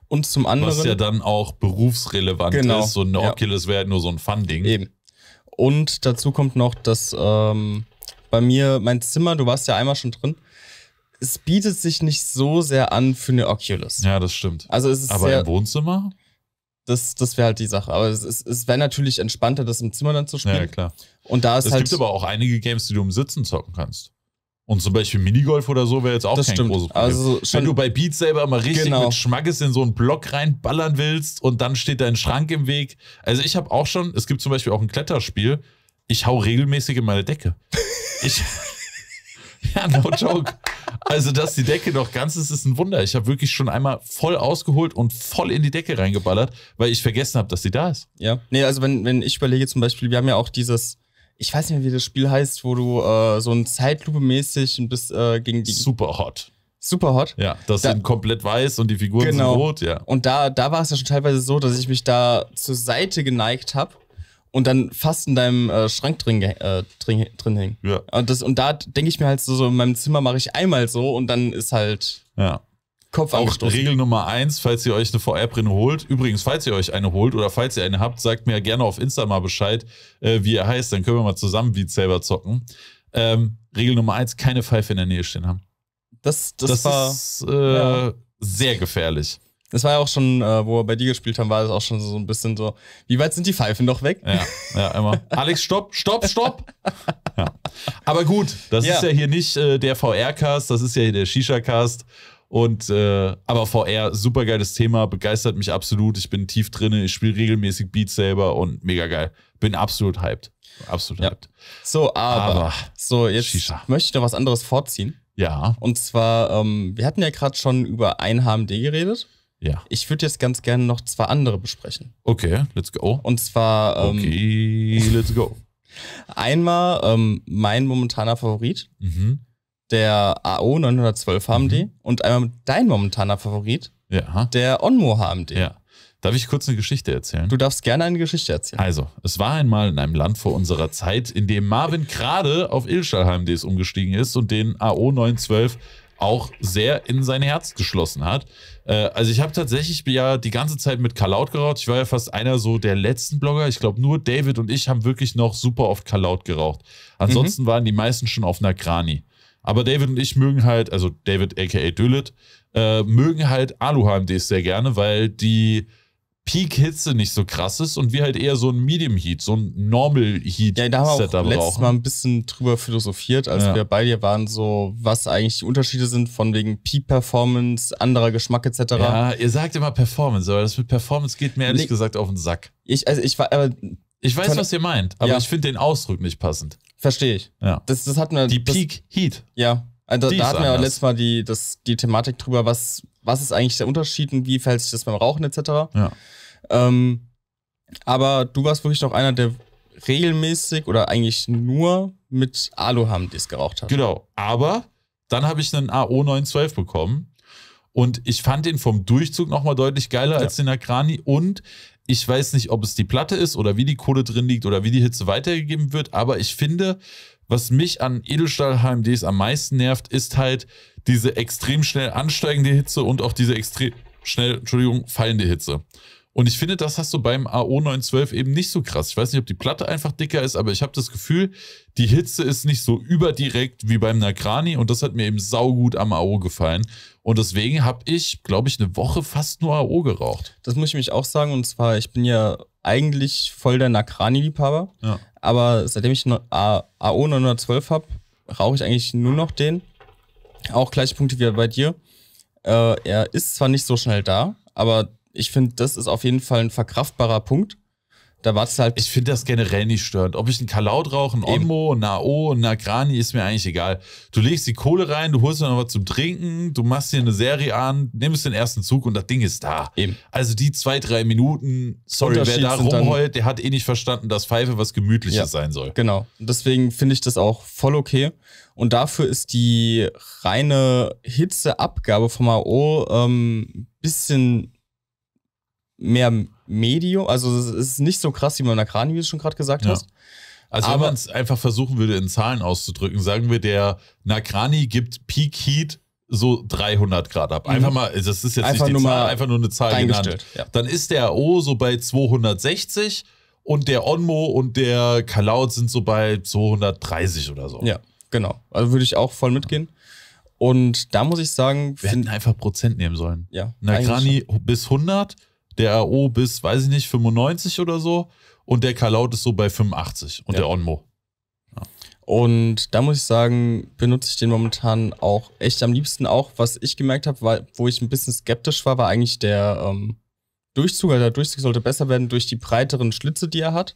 Und zum anderen. Was ja dann auch berufsrelevant genau. ist. So eine Oculus ja. wäre halt nur so ein Fun-Ding. Eben. Und dazu kommt noch, dass ähm, bei mir mein Zimmer, du warst ja einmal schon drin, es bietet sich nicht so sehr an für eine Oculus. Ja, das stimmt. Also es ist Aber sehr, im Wohnzimmer? Das, das wäre halt die Sache. Aber es, ist, es wäre natürlich entspannter, das im Zimmer dann zu spielen. Ja, klar. Und da ist es halt. Es gibt aber auch einige Games, die du im Sitzen zocken kannst. Und zum Beispiel Minigolf oder so wäre jetzt auch das kein stimmt. großes also Problem. Also Wenn du bei Beats selber mal richtig genau. mit Schmackes in so einen Block reinballern willst und dann steht dein Schrank im Weg. Also ich habe auch schon, es gibt zum Beispiel auch ein Kletterspiel, ich hau regelmäßig in meine Decke. Ich. ja, no joke. Also, dass die Decke noch ganz ist, ist ein Wunder. Ich habe wirklich schon einmal voll ausgeholt und voll in die Decke reingeballert, weil ich vergessen habe, dass sie da ist. Ja. Nee, also wenn, wenn ich überlege zum Beispiel, wir haben ja auch dieses, ich weiß nicht mehr, wie das Spiel heißt, wo du äh, so ein Zeitlupe-mäßig und bist äh, gegen die. Super hot. Super hot. Ja, das da, sind komplett weiß und die Figuren genau. sind rot, ja. Und da, da war es ja schon teilweise so, dass ich mich da zur Seite geneigt habe und dann fast in deinem äh, Schrank drin, äh, drin, drin hängen. Ja. Und, das, und da denke ich mir halt so, so in meinem Zimmer mache ich einmal so und dann ist halt ja. Kopf Auch angestoßen. Regel Nummer eins, falls ihr euch eine VR-Brille holt, übrigens, falls ihr euch eine holt oder falls ihr eine habt, sagt mir gerne auf Insta mal Bescheid, äh, wie ihr heißt, dann können wir mal zusammen Beat selber zocken. Ähm, Regel Nummer eins, keine Pfeife in der Nähe stehen haben. Das, das, das war, ist äh, ja. sehr gefährlich. Das war ja auch schon, äh, wo wir bei dir gespielt haben, war das auch schon so ein bisschen so, wie weit sind die Pfeifen doch weg? Ja, ja immer. Alex, stopp, stopp, stopp! ja. Aber gut, das ja. ist ja hier nicht äh, der VR-Cast, das ist ja hier der Shisha-Cast. Und äh, aber VR, super geiles Thema, begeistert mich absolut. Ich bin tief drin, ich spiele regelmäßig Beats selber und mega geil. Bin absolut hyped. Absolut ja. hyped. So, aber, aber so, jetzt Shisha. möchte ich noch was anderes vorziehen. Ja. Und zwar, ähm, wir hatten ja gerade schon über ein HMD geredet. Ja. Ich würde jetzt ganz gerne noch zwei andere besprechen. Okay, let's go. Und zwar. Ähm, okay, let's go. Einmal ähm, mein momentaner Favorit, mhm. der AO 912 HMD, mhm. und einmal dein momentaner Favorit, ja. der Onmo HMD. Ja. Darf ich kurz eine Geschichte erzählen? Du darfst gerne eine Geschichte erzählen. Also, es war einmal in einem Land vor unserer Zeit, in dem Marvin gerade auf Ilschal HMDs umgestiegen ist und den AO 912 auch sehr in sein Herz geschlossen hat. Äh, also ich habe tatsächlich ja die ganze Zeit mit Kalaut geraucht. Ich war ja fast einer so der letzten Blogger. Ich glaube, nur David und ich haben wirklich noch super oft Kalaut geraucht. Ansonsten mhm. waren die meisten schon auf einer Grani. Aber David und ich mögen halt, also David aka Dölit, äh, mögen halt Aluhamds sehr gerne, weil die Peak-Hitze nicht so krass ist und wir halt eher so ein Medium-Heat, so ein Normal-Heat-Setup brauchen. Ja, da haben wir letztes brauchen. Mal ein bisschen drüber philosophiert, als ja. wir bei dir waren, so was eigentlich die Unterschiede sind von wegen Peak-Performance, anderer Geschmack etc. Ja, ihr sagt immer Performance, aber das mit Performance geht mir ehrlich nee, gesagt auf den Sack. Ich, also ich aber ich weiß, was ihr meint, aber ja. ich finde den Ausdruck nicht passend. Verstehe ich. Ja. Das, das hatten wir, die Peak Heat. Ja. Also, die da hatten wir aber letztes Mal die, das, die Thematik drüber, was, was ist eigentlich der Unterschied und wie verhält sich das beim Rauchen etc. Ja. Ähm, aber du warst wirklich noch einer, der regelmäßig oder eigentlich nur mit Aluham-Disc geraucht hat. Genau, aber dann habe ich einen AO 912 bekommen und ich fand den vom Durchzug nochmal deutlich geiler ja. als den Akrani und ich weiß nicht, ob es die Platte ist oder wie die Kohle drin liegt oder wie die Hitze weitergegeben wird, aber ich finde, was mich an Edelstahl HMDs am meisten nervt, ist halt diese extrem schnell ansteigende Hitze und auch diese extrem schnell, Entschuldigung, fallende Hitze. Und ich finde, das hast du beim AO912 eben nicht so krass. Ich weiß nicht, ob die Platte einfach dicker ist, aber ich habe das Gefühl, die Hitze ist nicht so überdirekt wie beim Nagrani und das hat mir eben saugut am AO gefallen. Und deswegen habe ich, glaube ich, eine Woche fast nur AO geraucht. Das muss ich mich auch sagen und zwar, ich bin ja eigentlich voll der Nagrani-Liebhaber, ja. aber seitdem ich AO912 habe, rauche ich eigentlich nur noch den. Auch gleiche Punkte wie bei dir. Äh, er ist zwar nicht so schnell da, aber ich finde, das ist auf jeden Fall ein verkraftbarer Punkt. Da war es halt. Ich finde das generell nicht störend. Ob ich einen Kalaut rauche, einen Onmo, einen Nao, einen Nagrani, ist mir eigentlich egal. Du legst die Kohle rein, du holst dir noch was zum Trinken, du machst dir eine Serie an, nimmst den ersten Zug und das Ding ist da. Eben. Also die zwei, drei Minuten, sorry, wer da rumheult, der hat eh nicht verstanden, dass Pfeife was Gemütliches ja, sein soll. Genau. Deswegen finde ich das auch voll okay. Und dafür ist die reine Hitzeabgabe vom AO ein ähm, bisschen mehr Medium, also es ist nicht so krass wie beim Nakrani, wie du es schon gerade gesagt ja. hast. Also Aber wenn man es einfach versuchen würde, in Zahlen auszudrücken, sagen wir, der Nakrani gibt Peak Heat so 300 Grad ab. Mhm. Einfach mhm. mal, das ist jetzt einfach nicht die Zahl, einfach nur eine Zahl genannt. Ja. Dann ist der O so bei 260 und der Onmo und der Kalaut sind so bei 230 oder so. Ja, genau. Also würde ich auch voll mitgehen. Und da muss ich sagen, wir hätten einfach Prozent nehmen sollen. Ja. Nakrani bis 100, der AO bis, weiß ich nicht, 95 oder so und der Kalaut ist so bei 85 und ja. der Onmo. Ja. Und da muss ich sagen, benutze ich den momentan auch echt am liebsten. Auch was ich gemerkt habe, wo ich ein bisschen skeptisch war, war eigentlich der ähm, Durchzug. Also der Durchzug sollte besser werden durch die breiteren Schlitze, die er hat.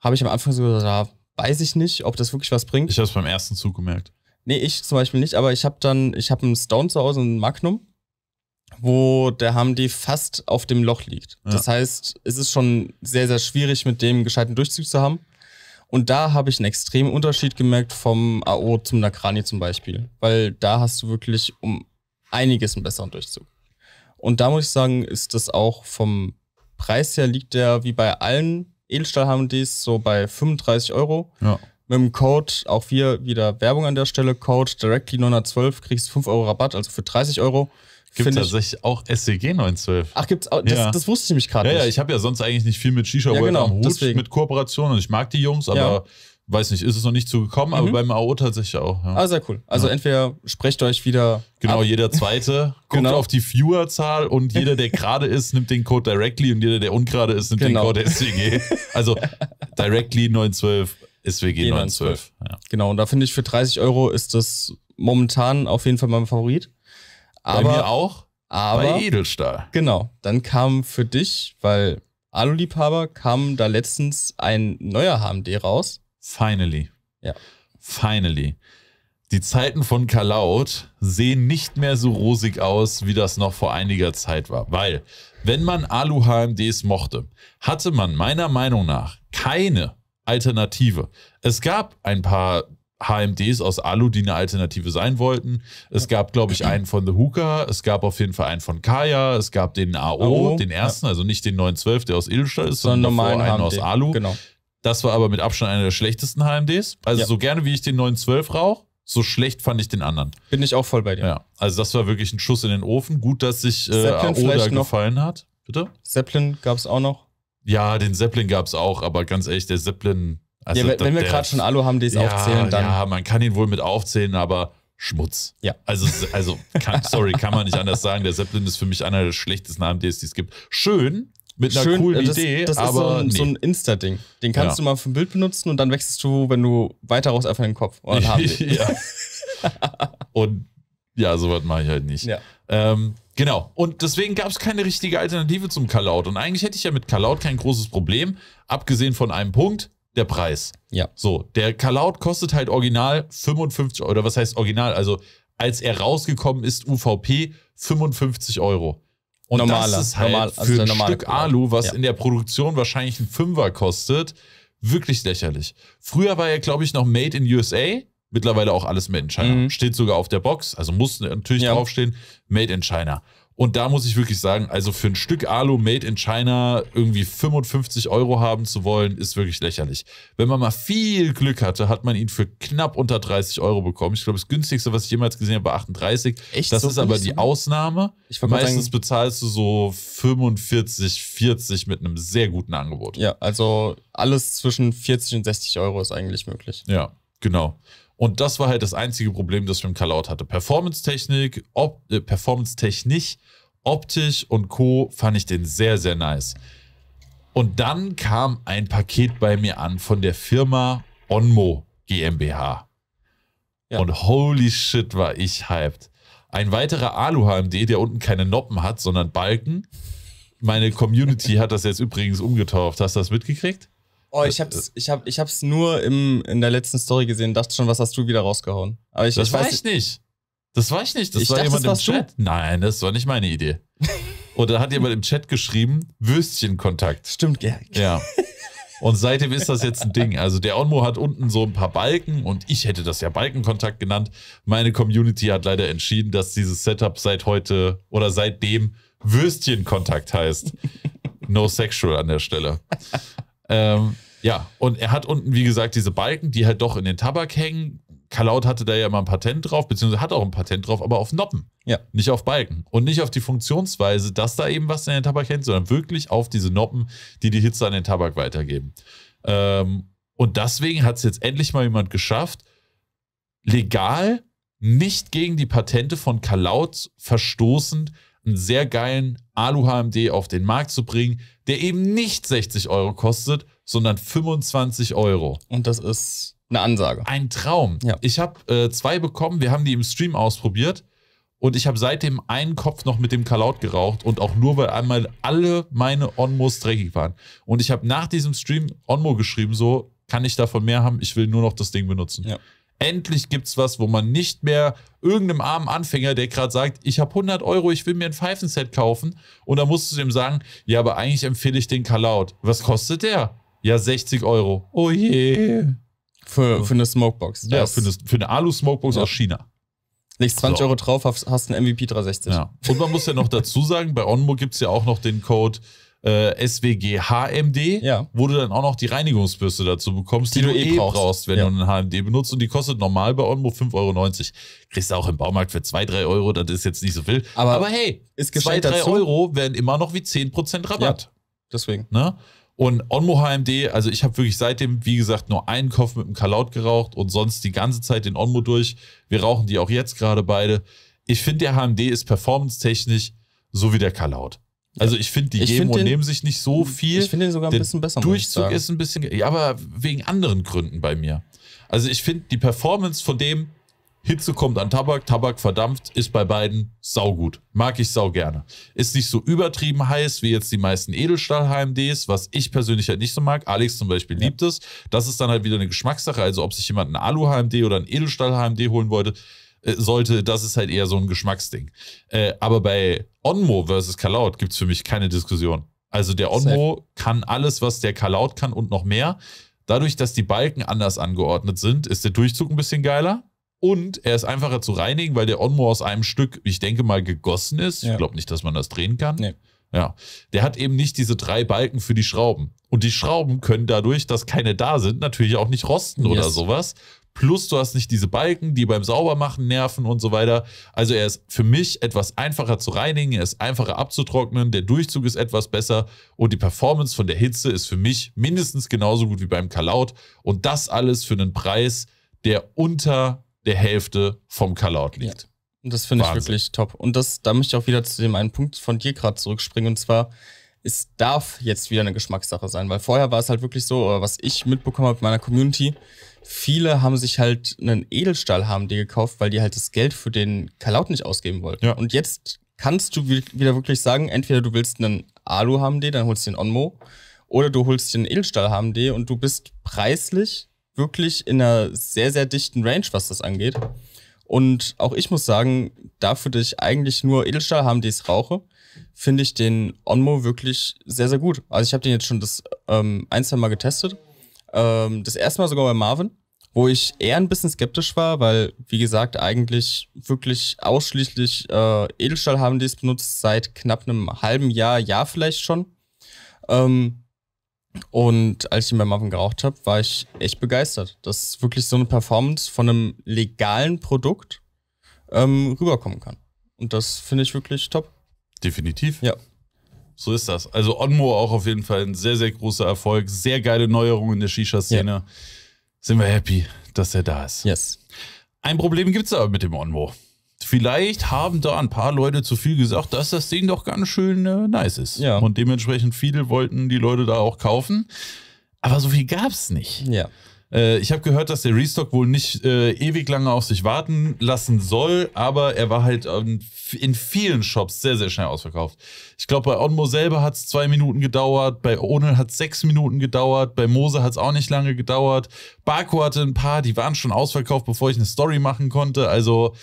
Habe ich am Anfang so gesagt, da weiß ich nicht, ob das wirklich was bringt. Ich habe es beim ersten Zug gemerkt. Nee, ich zum Beispiel nicht, aber ich habe dann, ich habe einen Stone zu Hause einen Magnum wo der Hamdi fast auf dem Loch liegt. Ja. Das heißt, es ist schon sehr, sehr schwierig, mit dem gescheiten Durchzug zu haben. Und da habe ich einen extremen Unterschied gemerkt vom AO zum Nakrani zum Beispiel. Weil da hast du wirklich um einiges einen besseren Durchzug. Und da muss ich sagen, ist das auch vom Preis her liegt der wie bei allen Edelstahl-HMDs so bei 35 Euro. Ja. Mit dem Code, auch hier wieder Werbung an der Stelle, Code Directly912 kriegst 5 Euro Rabatt, also für 30 Euro. Gibt tatsächlich auch SCG 912. Ach, gibt's auch, das, ja. das wusste ich nämlich gerade ja, nicht. Ja, ich habe ja sonst eigentlich nicht viel mit Shisha ja, World genau, am Hut, deswegen. mit Kooperationen. und Ich mag die Jungs, aber ja. weiß nicht, ist es noch nicht zugekommen, mhm. aber beim AO tatsächlich auch. Ja. Ah, sehr cool. Also entweder sprecht euch wieder. Genau, ab. jeder zweite guckt genau. auf die Viewerzahl und jeder, der gerade ist, nimmt den Code directly und jeder, der ungerade ist, nimmt genau. den Code SCG. Also directly 912. SWG 912. Ja. Genau, und da finde ich für 30 Euro ist das momentan auf jeden Fall mein Favorit. Aber, bei mir auch. Aber, bei Edelstahl. Genau. Dann kam für dich, weil Alu-Liebhaber, kam da letztens ein neuer HMD raus. Finally. Ja. Finally. Die Zeiten von Kalaut sehen nicht mehr so rosig aus, wie das noch vor einiger Zeit war. Weil, wenn man Alu-HMDs mochte, hatte man meiner Meinung nach keine Alternative. Es gab ein paar HMDs aus Alu, die eine Alternative sein wollten. Es gab, glaube ich, einen von The Hooker, es gab auf jeden Fall einen von Kaya, es gab den AO, AO den ersten, ja. also nicht den 912, der aus Illustrator ist, sondern, sondern einen HMD. aus Alu. Genau. Das war aber mit Abstand einer der schlechtesten HMDs. Also ja. so gerne, wie ich den 912 rauche, so schlecht fand ich den anderen. Bin ich auch voll bei dir. Ja, also das war wirklich ein Schuss in den Ofen. Gut, dass sich äh, AO da gefallen hat. Bitte? Zeppelin gab es auch noch. Ja, den Zeppelin gab es auch, aber ganz ehrlich, der Zeppelin also ja, wenn, da, wenn wir gerade schon Alu haben, die es ja, aufzählen, dann. Ja, man kann ihn wohl mit aufzählen, aber Schmutz. Ja. Also, also kann, sorry, kann man nicht anders sagen. Der Zeppelin ist für mich einer der schlechtesten AMDs, die es gibt. Schön, mit einer Schön, coolen das, Idee, das aber. Ist so ein, nee. so ein Insta-Ding. Den kannst ja. du mal für ein Bild benutzen und dann wechselst du, wenn du weiter raus, einfach den Kopf. Oh, und ja. und ja, sowas mache ich halt nicht. Ja. Ähm, genau. Und deswegen gab es keine richtige Alternative zum Kalaut. Und eigentlich hätte ich ja mit Kalaut kein großes Problem, abgesehen von einem Punkt der Preis. Ja. So, der Kalaut kostet halt original 55 Euro, oder was heißt original? Also, als er rausgekommen ist, UVP 55 Euro. Und normaler, das ist halt normal, also für ein Stück Kalaut. Alu, was ja. in der Produktion wahrscheinlich ein Fünfer kostet, wirklich lächerlich. Früher war er, glaube ich, noch Made in USA. Mittlerweile auch alles Made in China. Mhm. Steht sogar auf der Box, also muss natürlich ja. draufstehen, Made in China. Und da muss ich wirklich sagen, also für ein Stück Alu made in China irgendwie 55 Euro haben zu wollen, ist wirklich lächerlich. Wenn man mal viel Glück hatte, hat man ihn für knapp unter 30 Euro bekommen. Ich glaube, das günstigste, was ich jemals gesehen habe, war 38. Echt? Das so ist aber die sein? Ausnahme. Meistens bezahlst du so 45, 40 mit einem sehr guten Angebot. Ja, also alles zwischen 40 und 60 Euro ist eigentlich möglich. Ja, genau. Und das war halt das einzige Problem, das ich mit Callout hatte. Performance-Technik, op äh, performance optisch und Co. fand ich den sehr, sehr nice. Und dann kam ein Paket bei mir an von der Firma Onmo GmbH. Ja. Und holy shit, war ich hyped. Ein weiterer Alu-HMD, der unten keine Noppen hat, sondern Balken. Meine Community hat das jetzt übrigens umgetauft. Hast du das mitgekriegt? Oh, ich hab's, äh, äh. ich hab, ich hab's nur im, in der letzten Story gesehen, dachte schon, was hast du wieder rausgehauen. Aber ich, das ich weiß war ich nicht. Das war ich nicht. Das ich war dachte, jemand das im Chat. Du? Nein, das war nicht meine Idee. Oder hat jemand im Chat geschrieben, Würstchenkontakt. Stimmt, ja. Ja. Und seitdem ist das jetzt ein Ding. Also der Onmo hat unten so ein paar Balken und ich hätte das ja Balkenkontakt genannt. Meine Community hat leider entschieden, dass dieses Setup seit heute oder seitdem Würstchenkontakt heißt. No sexual an der Stelle. Ähm, ja, und er hat unten, wie gesagt, diese Balken, die halt doch in den Tabak hängen. Kalaut hatte da ja mal ein Patent drauf, beziehungsweise hat auch ein Patent drauf, aber auf Noppen. Ja. Nicht auf Balken. Und nicht auf die Funktionsweise, dass da eben was in den Tabak hängt, sondern wirklich auf diese Noppen, die die Hitze an den Tabak weitergeben. Ähm, und deswegen hat es jetzt endlich mal jemand geschafft, legal, nicht gegen die Patente von Kalaut verstoßend, einen sehr geilen Alu-HMD auf den Markt zu bringen, der eben nicht 60 Euro kostet, sondern 25 Euro. Und das ist eine Ansage. Ein Traum. Ja. Ich habe äh, zwei bekommen, wir haben die im Stream ausprobiert. Und ich habe seitdem einen Kopf noch mit dem Kalaut geraucht und auch nur, weil einmal alle meine Onmos dreckig waren. Und ich habe nach diesem Stream Onmo geschrieben, so kann ich davon mehr haben, ich will nur noch das Ding benutzen. Ja. Endlich gibt es was, wo man nicht mehr irgendeinem armen Anfänger, der gerade sagt, ich habe 100 Euro, ich will mir ein Pfeifenset kaufen. Und dann musst du dem sagen, ja, aber eigentlich empfehle ich den Kalaut. Was kostet der? Ja, 60 Euro. Oh je. Für, für eine Smokebox. ja, für eine, für eine Alu-Smokebox ja. aus China. Legst 20 so. Euro drauf, hast, hast einen MVP 360. Ja. Und man muss ja noch dazu sagen, bei Onmo gibt es ja auch noch den Code äh, SWG HMD, ja. wo du dann auch noch die Reinigungsbürste dazu bekommst, die, die du, eh, eh brauchst, brauchst wenn ja. du einen HMD benutzt. Und die kostet normal bei Onmo 5,90 Euro. Kriegst du auch im Baumarkt für 2, 3 Euro, das ist jetzt nicht so viel. Aber, Aber hey, ist 2, 3 dazu. Euro werden immer noch wie 10% Rabatt. Ja, deswegen. Ne? Und Onmo HMD, also ich habe wirklich seitdem, wie gesagt, nur einen Kopf mit dem Kalaut geraucht und sonst die ganze Zeit den Onmo durch. Wir rauchen die auch jetzt gerade beide. Ich finde, der HMD ist performancetechnisch so wie der Kalaut. Also ich finde, die ich geben find und nehmen sich nicht so viel. Ich finde den sogar ein der bisschen besser. Durchzug ist ein bisschen, ja, aber wegen anderen Gründen bei mir. Also ich finde die Performance von dem, Hitze kommt an Tabak, Tabak verdampft, ist bei beiden saugut. Mag ich sau gerne. Ist nicht so übertrieben heiß wie jetzt die meisten Edelstahl-HMDs, was ich persönlich halt nicht so mag. Alex zum Beispiel ja. liebt es. Das ist dann halt wieder eine Geschmackssache. Also ob sich jemand einen Alu-HMD oder einen Edelstahl-HMD holen wollte, äh, sollte, das ist halt eher so ein Geschmacksding. Äh, aber bei Onmo versus Kalaut gibt es für mich keine Diskussion. Also der Onmo Safe. kann alles, was der Kalaut kann und noch mehr. Dadurch, dass die Balken anders angeordnet sind, ist der Durchzug ein bisschen geiler. Und er ist einfacher zu reinigen, weil der Onmo aus einem Stück, ich denke mal, gegossen ist. Ja. Ich glaube nicht, dass man das drehen kann. Nee. Ja. Der hat eben nicht diese drei Balken für die Schrauben. Und die Schrauben können dadurch, dass keine da sind, natürlich auch nicht rosten yes. oder sowas. Plus du hast nicht diese Balken, die beim Saubermachen nerven und so weiter. Also er ist für mich etwas einfacher zu reinigen, er ist einfacher abzutrocknen, der Durchzug ist etwas besser und die Performance von der Hitze ist für mich mindestens genauso gut wie beim Kalaut. Und das alles für einen Preis, der unter der Hälfte vom Kalaut liegt. Ja. das finde ich wirklich top. Und das, da möchte ich auch wieder zu dem einen Punkt von dir gerade zurückspringen. Und zwar, es darf jetzt wieder eine Geschmackssache sein, weil vorher war es halt wirklich so, oder was ich mitbekommen habe mit meiner Community, viele haben sich halt einen Edelstahl haben die gekauft, weil die halt das Geld für den Kalaut nicht ausgeben wollten. Ja. Und jetzt kannst du wieder wirklich sagen, entweder du willst einen Alu haben die, dann holst du den Onmo, oder du holst den Edelstahl haben die und du bist preislich wirklich in einer sehr, sehr dichten Range, was das angeht. Und auch ich muss sagen, dafür, dass ich eigentlich nur Edelstahl haben, die ich rauche, finde ich den Onmo wirklich sehr, sehr gut. Also ich habe den jetzt schon das ähm, ein, zwei Mal getestet ähm, das erste Mal sogar bei Marvin, wo ich eher ein bisschen skeptisch war, weil, wie gesagt, eigentlich wirklich ausschließlich äh, Edelstahl haben die es benutzt, seit knapp einem halben Jahr, Jahr vielleicht schon. Ähm, und als ich ihn bei Marvin geraucht habe, war ich echt begeistert, dass wirklich so eine Performance von einem legalen Produkt ähm, rüberkommen kann. Und das finde ich wirklich top. Definitiv. Ja so ist das. Also Onmo auch auf jeden Fall ein sehr, sehr großer Erfolg. Sehr geile Neuerungen in der Shisha-Szene. Ja. Sind wir happy, dass er da ist. Yes. Ein Problem gibt es aber mit dem Onmo. Vielleicht haben da ein paar Leute zu viel gesagt, dass das Ding doch ganz schön äh, nice ist. Ja. Und dementsprechend viele wollten die Leute da auch kaufen. Aber so viel gab es nicht. Ja. Äh, ich habe gehört, dass der Restock wohl nicht äh, ewig lange auf sich warten lassen soll, aber er war halt ähm, in vielen Shops sehr, sehr schnell ausverkauft. Ich glaube, bei Onmo selber hat es zwei Minuten gedauert, bei Onel hat es sechs Minuten gedauert, bei Mose hat es auch nicht lange gedauert. Barco hatte ein paar, die waren schon ausverkauft, bevor ich eine Story machen konnte. Also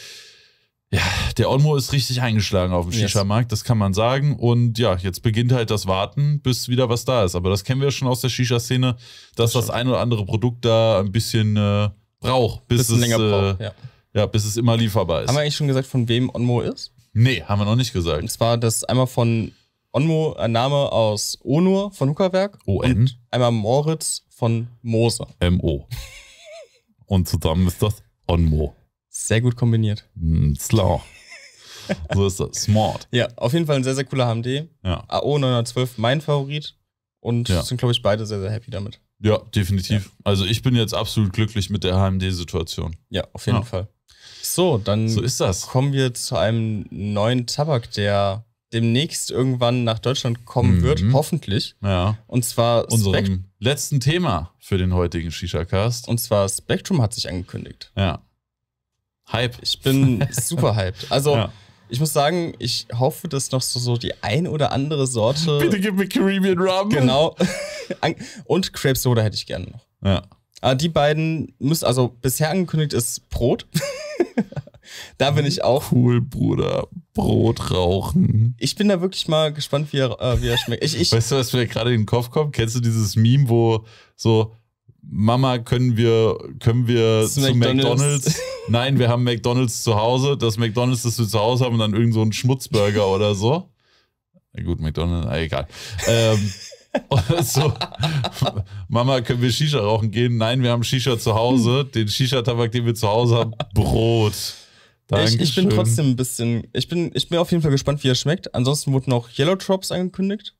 ja, der Onmo ist richtig eingeschlagen auf dem Shisha-Markt, das kann man sagen. Und ja, jetzt beginnt halt das Warten, bis wieder was da ist. Aber das kennen wir schon aus der Shisha-Szene, dass das, das ein oder andere Produkt da ein bisschen äh, braucht, bis es, länger äh, braucht, ja. ja. bis es immer lieferbar ist. Haben wir eigentlich schon gesagt, von wem Onmo ist? Nee, haben wir noch nicht gesagt. Und zwar das einmal von Onmo, ein Name aus Onur von Huckerwerk. ON. Und einmal Moritz von Moser. M-O. und zusammen ist das Onmo. Sehr gut kombiniert. Mm, hm, slow. so ist das. Smart. Ja, auf jeden Fall ein sehr, sehr cooler HMD. Ja. AO 912, mein Favorit. Und ja. sind, glaube ich, beide sehr, sehr happy damit. Ja, definitiv. Ja. Also ich bin jetzt absolut glücklich mit der HMD-Situation. Ja, auf jeden ja. Fall. So, dann so ist das. kommen wir zu einem neuen Tabak, der demnächst irgendwann nach Deutschland kommen mhm. wird, hoffentlich. Ja. Und zwar unserem Spekt letzten Thema für den heutigen Shisha Cast. Und zwar Spectrum hat sich angekündigt. Ja. Hype. Ich bin super hyped. Also, ja. ich muss sagen, ich hoffe, dass noch so, so die ein oder andere Sorte. Bitte gib mir Caribbean Rum. Genau. Und Crepe Soda hätte ich gerne noch. Ja. Aber ah, die beiden müssen, also bisher angekündigt ist Brot. da bin ich auch. Cool, Bruder. Brot rauchen. Ich bin da wirklich mal gespannt, wie er, äh, wie er schmeckt. Ich, ich weißt du, was mir gerade in den Kopf kommt? Kennst du dieses Meme, wo so Mama, können wir, können wir zu McDonald's. McDonald's? Nein, wir haben McDonald's zu Hause. Das McDonald's, das wir zu Hause haben, und dann irgend so einen Schmutzburger oder so. Gut, McDonald's, ah, egal. ähm, so, Mama, können wir Shisha rauchen gehen? Nein, wir haben Shisha zu Hause. Hm. Den Shisha-Tabak, den wir zu Hause haben, Brot. Ich, ich, bin trotzdem ein bisschen, ich bin, ich bin auf jeden Fall gespannt, wie er schmeckt. Ansonsten wurden auch Yellow Drops angekündigt.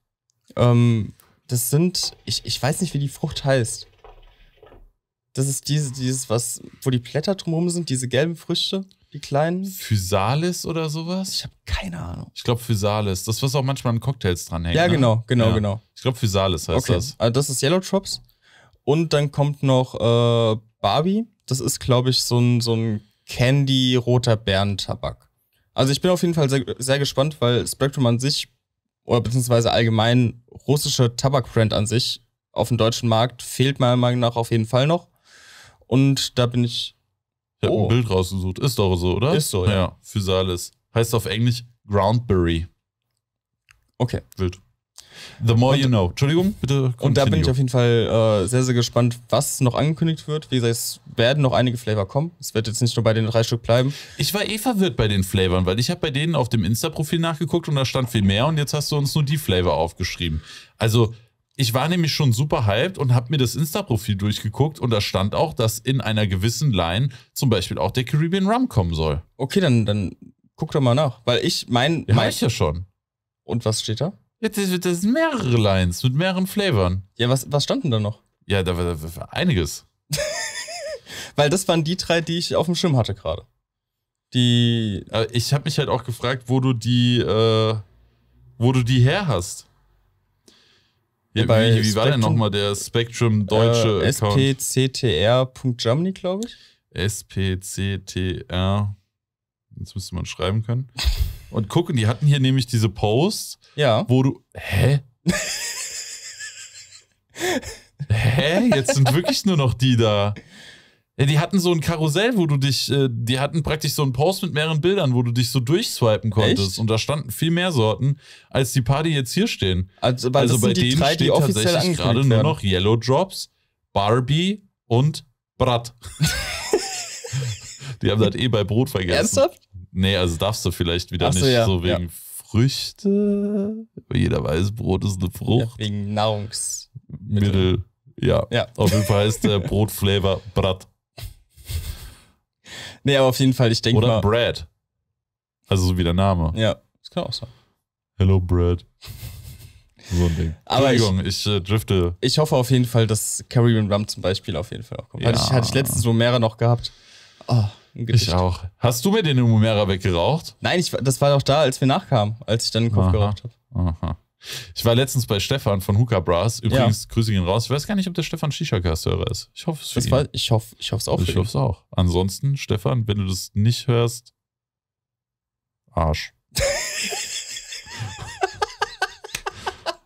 Ähm, das sind, ich, ich weiß nicht, wie die Frucht heißt. Das ist diese, dieses, was, wo die Blätter drumherum sind, diese gelben Früchte, die kleinen. Physalis oder sowas? Ich habe keine Ahnung. Ich glaube Physalis. Das, was auch manchmal an Cocktails dranhängt. Ja, ne? genau, genau, ja. genau. Ich glaube Physalis heißt okay. das. Also das ist Yellow Drops. Und dann kommt noch äh, Barbie. Das ist, glaube ich, so ein, so ein Candy-roter Bärentabak. Also ich bin auf jeden Fall sehr, sehr gespannt, weil Spectrum an sich oder beziehungsweise allgemein russische Tabakbrand an sich auf dem deutschen Markt fehlt meiner Meinung nach auf jeden Fall noch. Und da bin ich. Ich habe oh. ein Bild rausgesucht. Ist doch so, oder? Ist so, ja. ja. Physalis. Heißt auf Englisch Groundberry. Okay. Wild. The more und, you know. Entschuldigung, bitte. Continue. Und da bin ich auf jeden Fall äh, sehr, sehr gespannt, was noch angekündigt wird. Wie gesagt, es werden noch einige Flavor kommen. Es wird jetzt nicht nur bei den drei Stück bleiben. Ich war eh verwirrt bei den Flavoren, weil ich habe bei denen auf dem Insta-Profil nachgeguckt und da stand viel mehr und jetzt hast du uns nur die Flavor aufgeschrieben. Also ich war nämlich schon super hyped und habe mir das Insta-Profil durchgeguckt und da stand auch, dass in einer gewissen Line zum Beispiel auch der Caribbean Rum kommen soll. Okay, dann, dann guck doch mal nach, weil ich mein... Ja, mein ich ja schon. Und was steht da? Ja, das, sind mehrere Lines mit mehreren Flavoren. Ja, was, was stand denn da noch? Ja, da war, da war einiges. weil das waren die drei, die ich auf dem Schirm hatte gerade. Die... Äh, ich habe mich halt auch gefragt, wo du die, äh, wo du die her hast. Ja, wie, wie war denn nochmal der Spectrum deutsche äh, Account? spctr.germany, glaube ich. SPCTR. Jetzt müsste man schreiben können. Und gucken, die hatten hier nämlich diese Posts, ja. wo du. Hä? hä? Jetzt sind wirklich nur noch die da. Ja, die hatten so ein Karussell, wo du dich, äh, die hatten praktisch so einen Post mit mehreren Bildern, wo du dich so durchswipen konntest. Echt? Und da standen viel mehr Sorten, als die paar, die jetzt hier stehen. Also, also bei denen drei, steht tatsächlich gerade nur noch Yellow Drops, Barbie und Brat. die haben das eh bei Brot vergessen. Ernsthaft? Nee, also darfst du vielleicht wieder so, nicht ja. so wegen ja. Früchte. Jeder weiß, Brot ist eine Frucht. wegen Nahrungsmittel. Mittel. Ja. ja. Auf jeden Fall heißt der Brotflavor Brat. Nee, aber auf jeden Fall, ich denke mal. Oder Brad. Also so wie der Name. Ja, das kann auch sein. Hello, Brad. So ein Ding. Aber Entschuldigung, ich, ich äh, drifte. Ich hoffe auf jeden Fall, dass Caribbean Rum zum Beispiel auf jeden Fall auch kommt. Ja. Hatte, ich, hatte ich letztens Romera noch gehabt. Oh, ich auch. Hast du mir den Romera weggeraucht? Nein, ich, das war doch da, als wir nachkamen, als ich dann den Kopf Aha. geraucht habe. Aha. Ich war letztens bei Stefan von Hooker Brass. Übrigens, ja. grüße ihn raus. Ich weiß gar nicht, ob der Stefan Shisha-Cast-Hörer ist. Ich hoffe es für war, Ich hoffe ich es auch. Ich hoffe es auch. Ansonsten, Stefan, wenn du das nicht hörst, Arsch.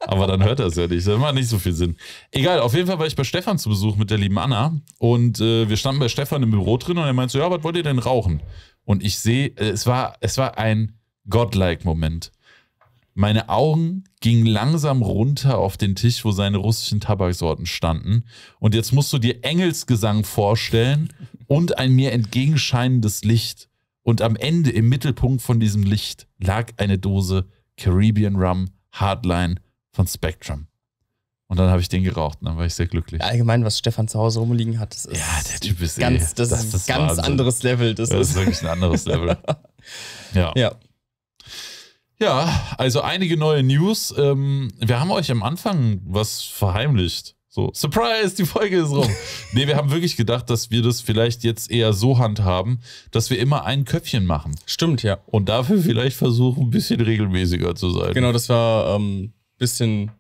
Aber dann hört er es ja nicht. Das macht nicht so viel Sinn. Egal, auf jeden Fall war ich bei Stefan zu Besuch mit der lieben Anna. Und äh, wir standen bei Stefan im Büro drin und er meinte so, ja, was wollt ihr denn rauchen? Und ich sehe, äh, es war, es war ein godlike Moment. Meine Augen gingen langsam runter auf den Tisch, wo seine russischen Tabaksorten standen. Und jetzt musst du dir Engelsgesang vorstellen und ein mir entgegenscheinendes Licht. Und am Ende, im Mittelpunkt von diesem Licht, lag eine Dose Caribbean Rum Hardline von Spectrum. Und dann habe ich den geraucht und dann war ich sehr glücklich. Allgemein, was Stefan zu Hause rumliegen hat, das ist. Ja, der Typ ist ganz, ey, eh- das, das ist ein ganz Wahnsinn. anderes Level. Das, das ist wirklich ein anderes Level. ja. ja. Ja, also einige neue News. Ähm, wir haben euch am Anfang was verheimlicht. So, Surprise, die Folge ist rum. nee, wir haben wirklich gedacht, dass wir das vielleicht jetzt eher so handhaben, dass wir immer ein Köpfchen machen. Stimmt, ja. Und dafür vielleicht versuchen, ein bisschen regelmäßiger zu sein. Genau, dass wir ähm, ein bisschen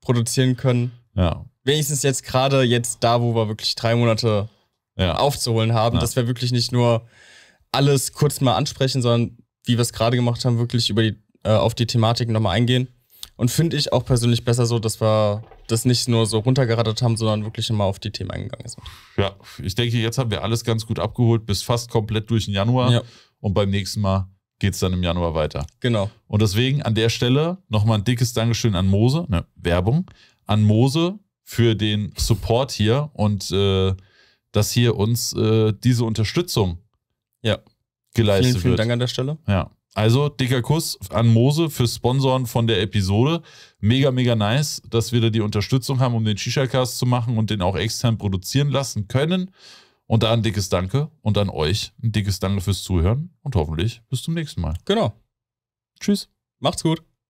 produzieren können. Ja. Wenigstens jetzt gerade jetzt da, wo wir wirklich drei Monate ja. aufzuholen haben, ja. dass wir wirklich nicht nur alles kurz mal ansprechen, sondern wie wir es gerade gemacht haben, wirklich über die äh, auf die Thematik nochmal eingehen. Und finde ich auch persönlich besser so, dass wir das nicht nur so runtergeradet haben, sondern wirklich immer auf die Themen eingegangen sind. Ja, ich denke, jetzt haben wir alles ganz gut abgeholt, bis fast komplett durch den Januar. Ja. Und beim nächsten Mal geht es dann im Januar weiter. Genau. Und deswegen an der Stelle nochmal ein dickes Dankeschön an Mose, ne, Werbung, an Mose für den Support hier und äh, dass hier uns äh, diese Unterstützung ja. geleistet vielen, vielen wird. Vielen Dank an der Stelle. Ja. Also, dicker Kuss an Mose fürs Sponsoren von der Episode. Mega, mega nice, dass wir da die Unterstützung haben, um den Shisha-Cast zu machen und den auch extern produzieren lassen können. Und da ein dickes Danke und an euch ein dickes Danke fürs Zuhören und hoffentlich bis zum nächsten Mal. Genau. Tschüss. Macht's gut.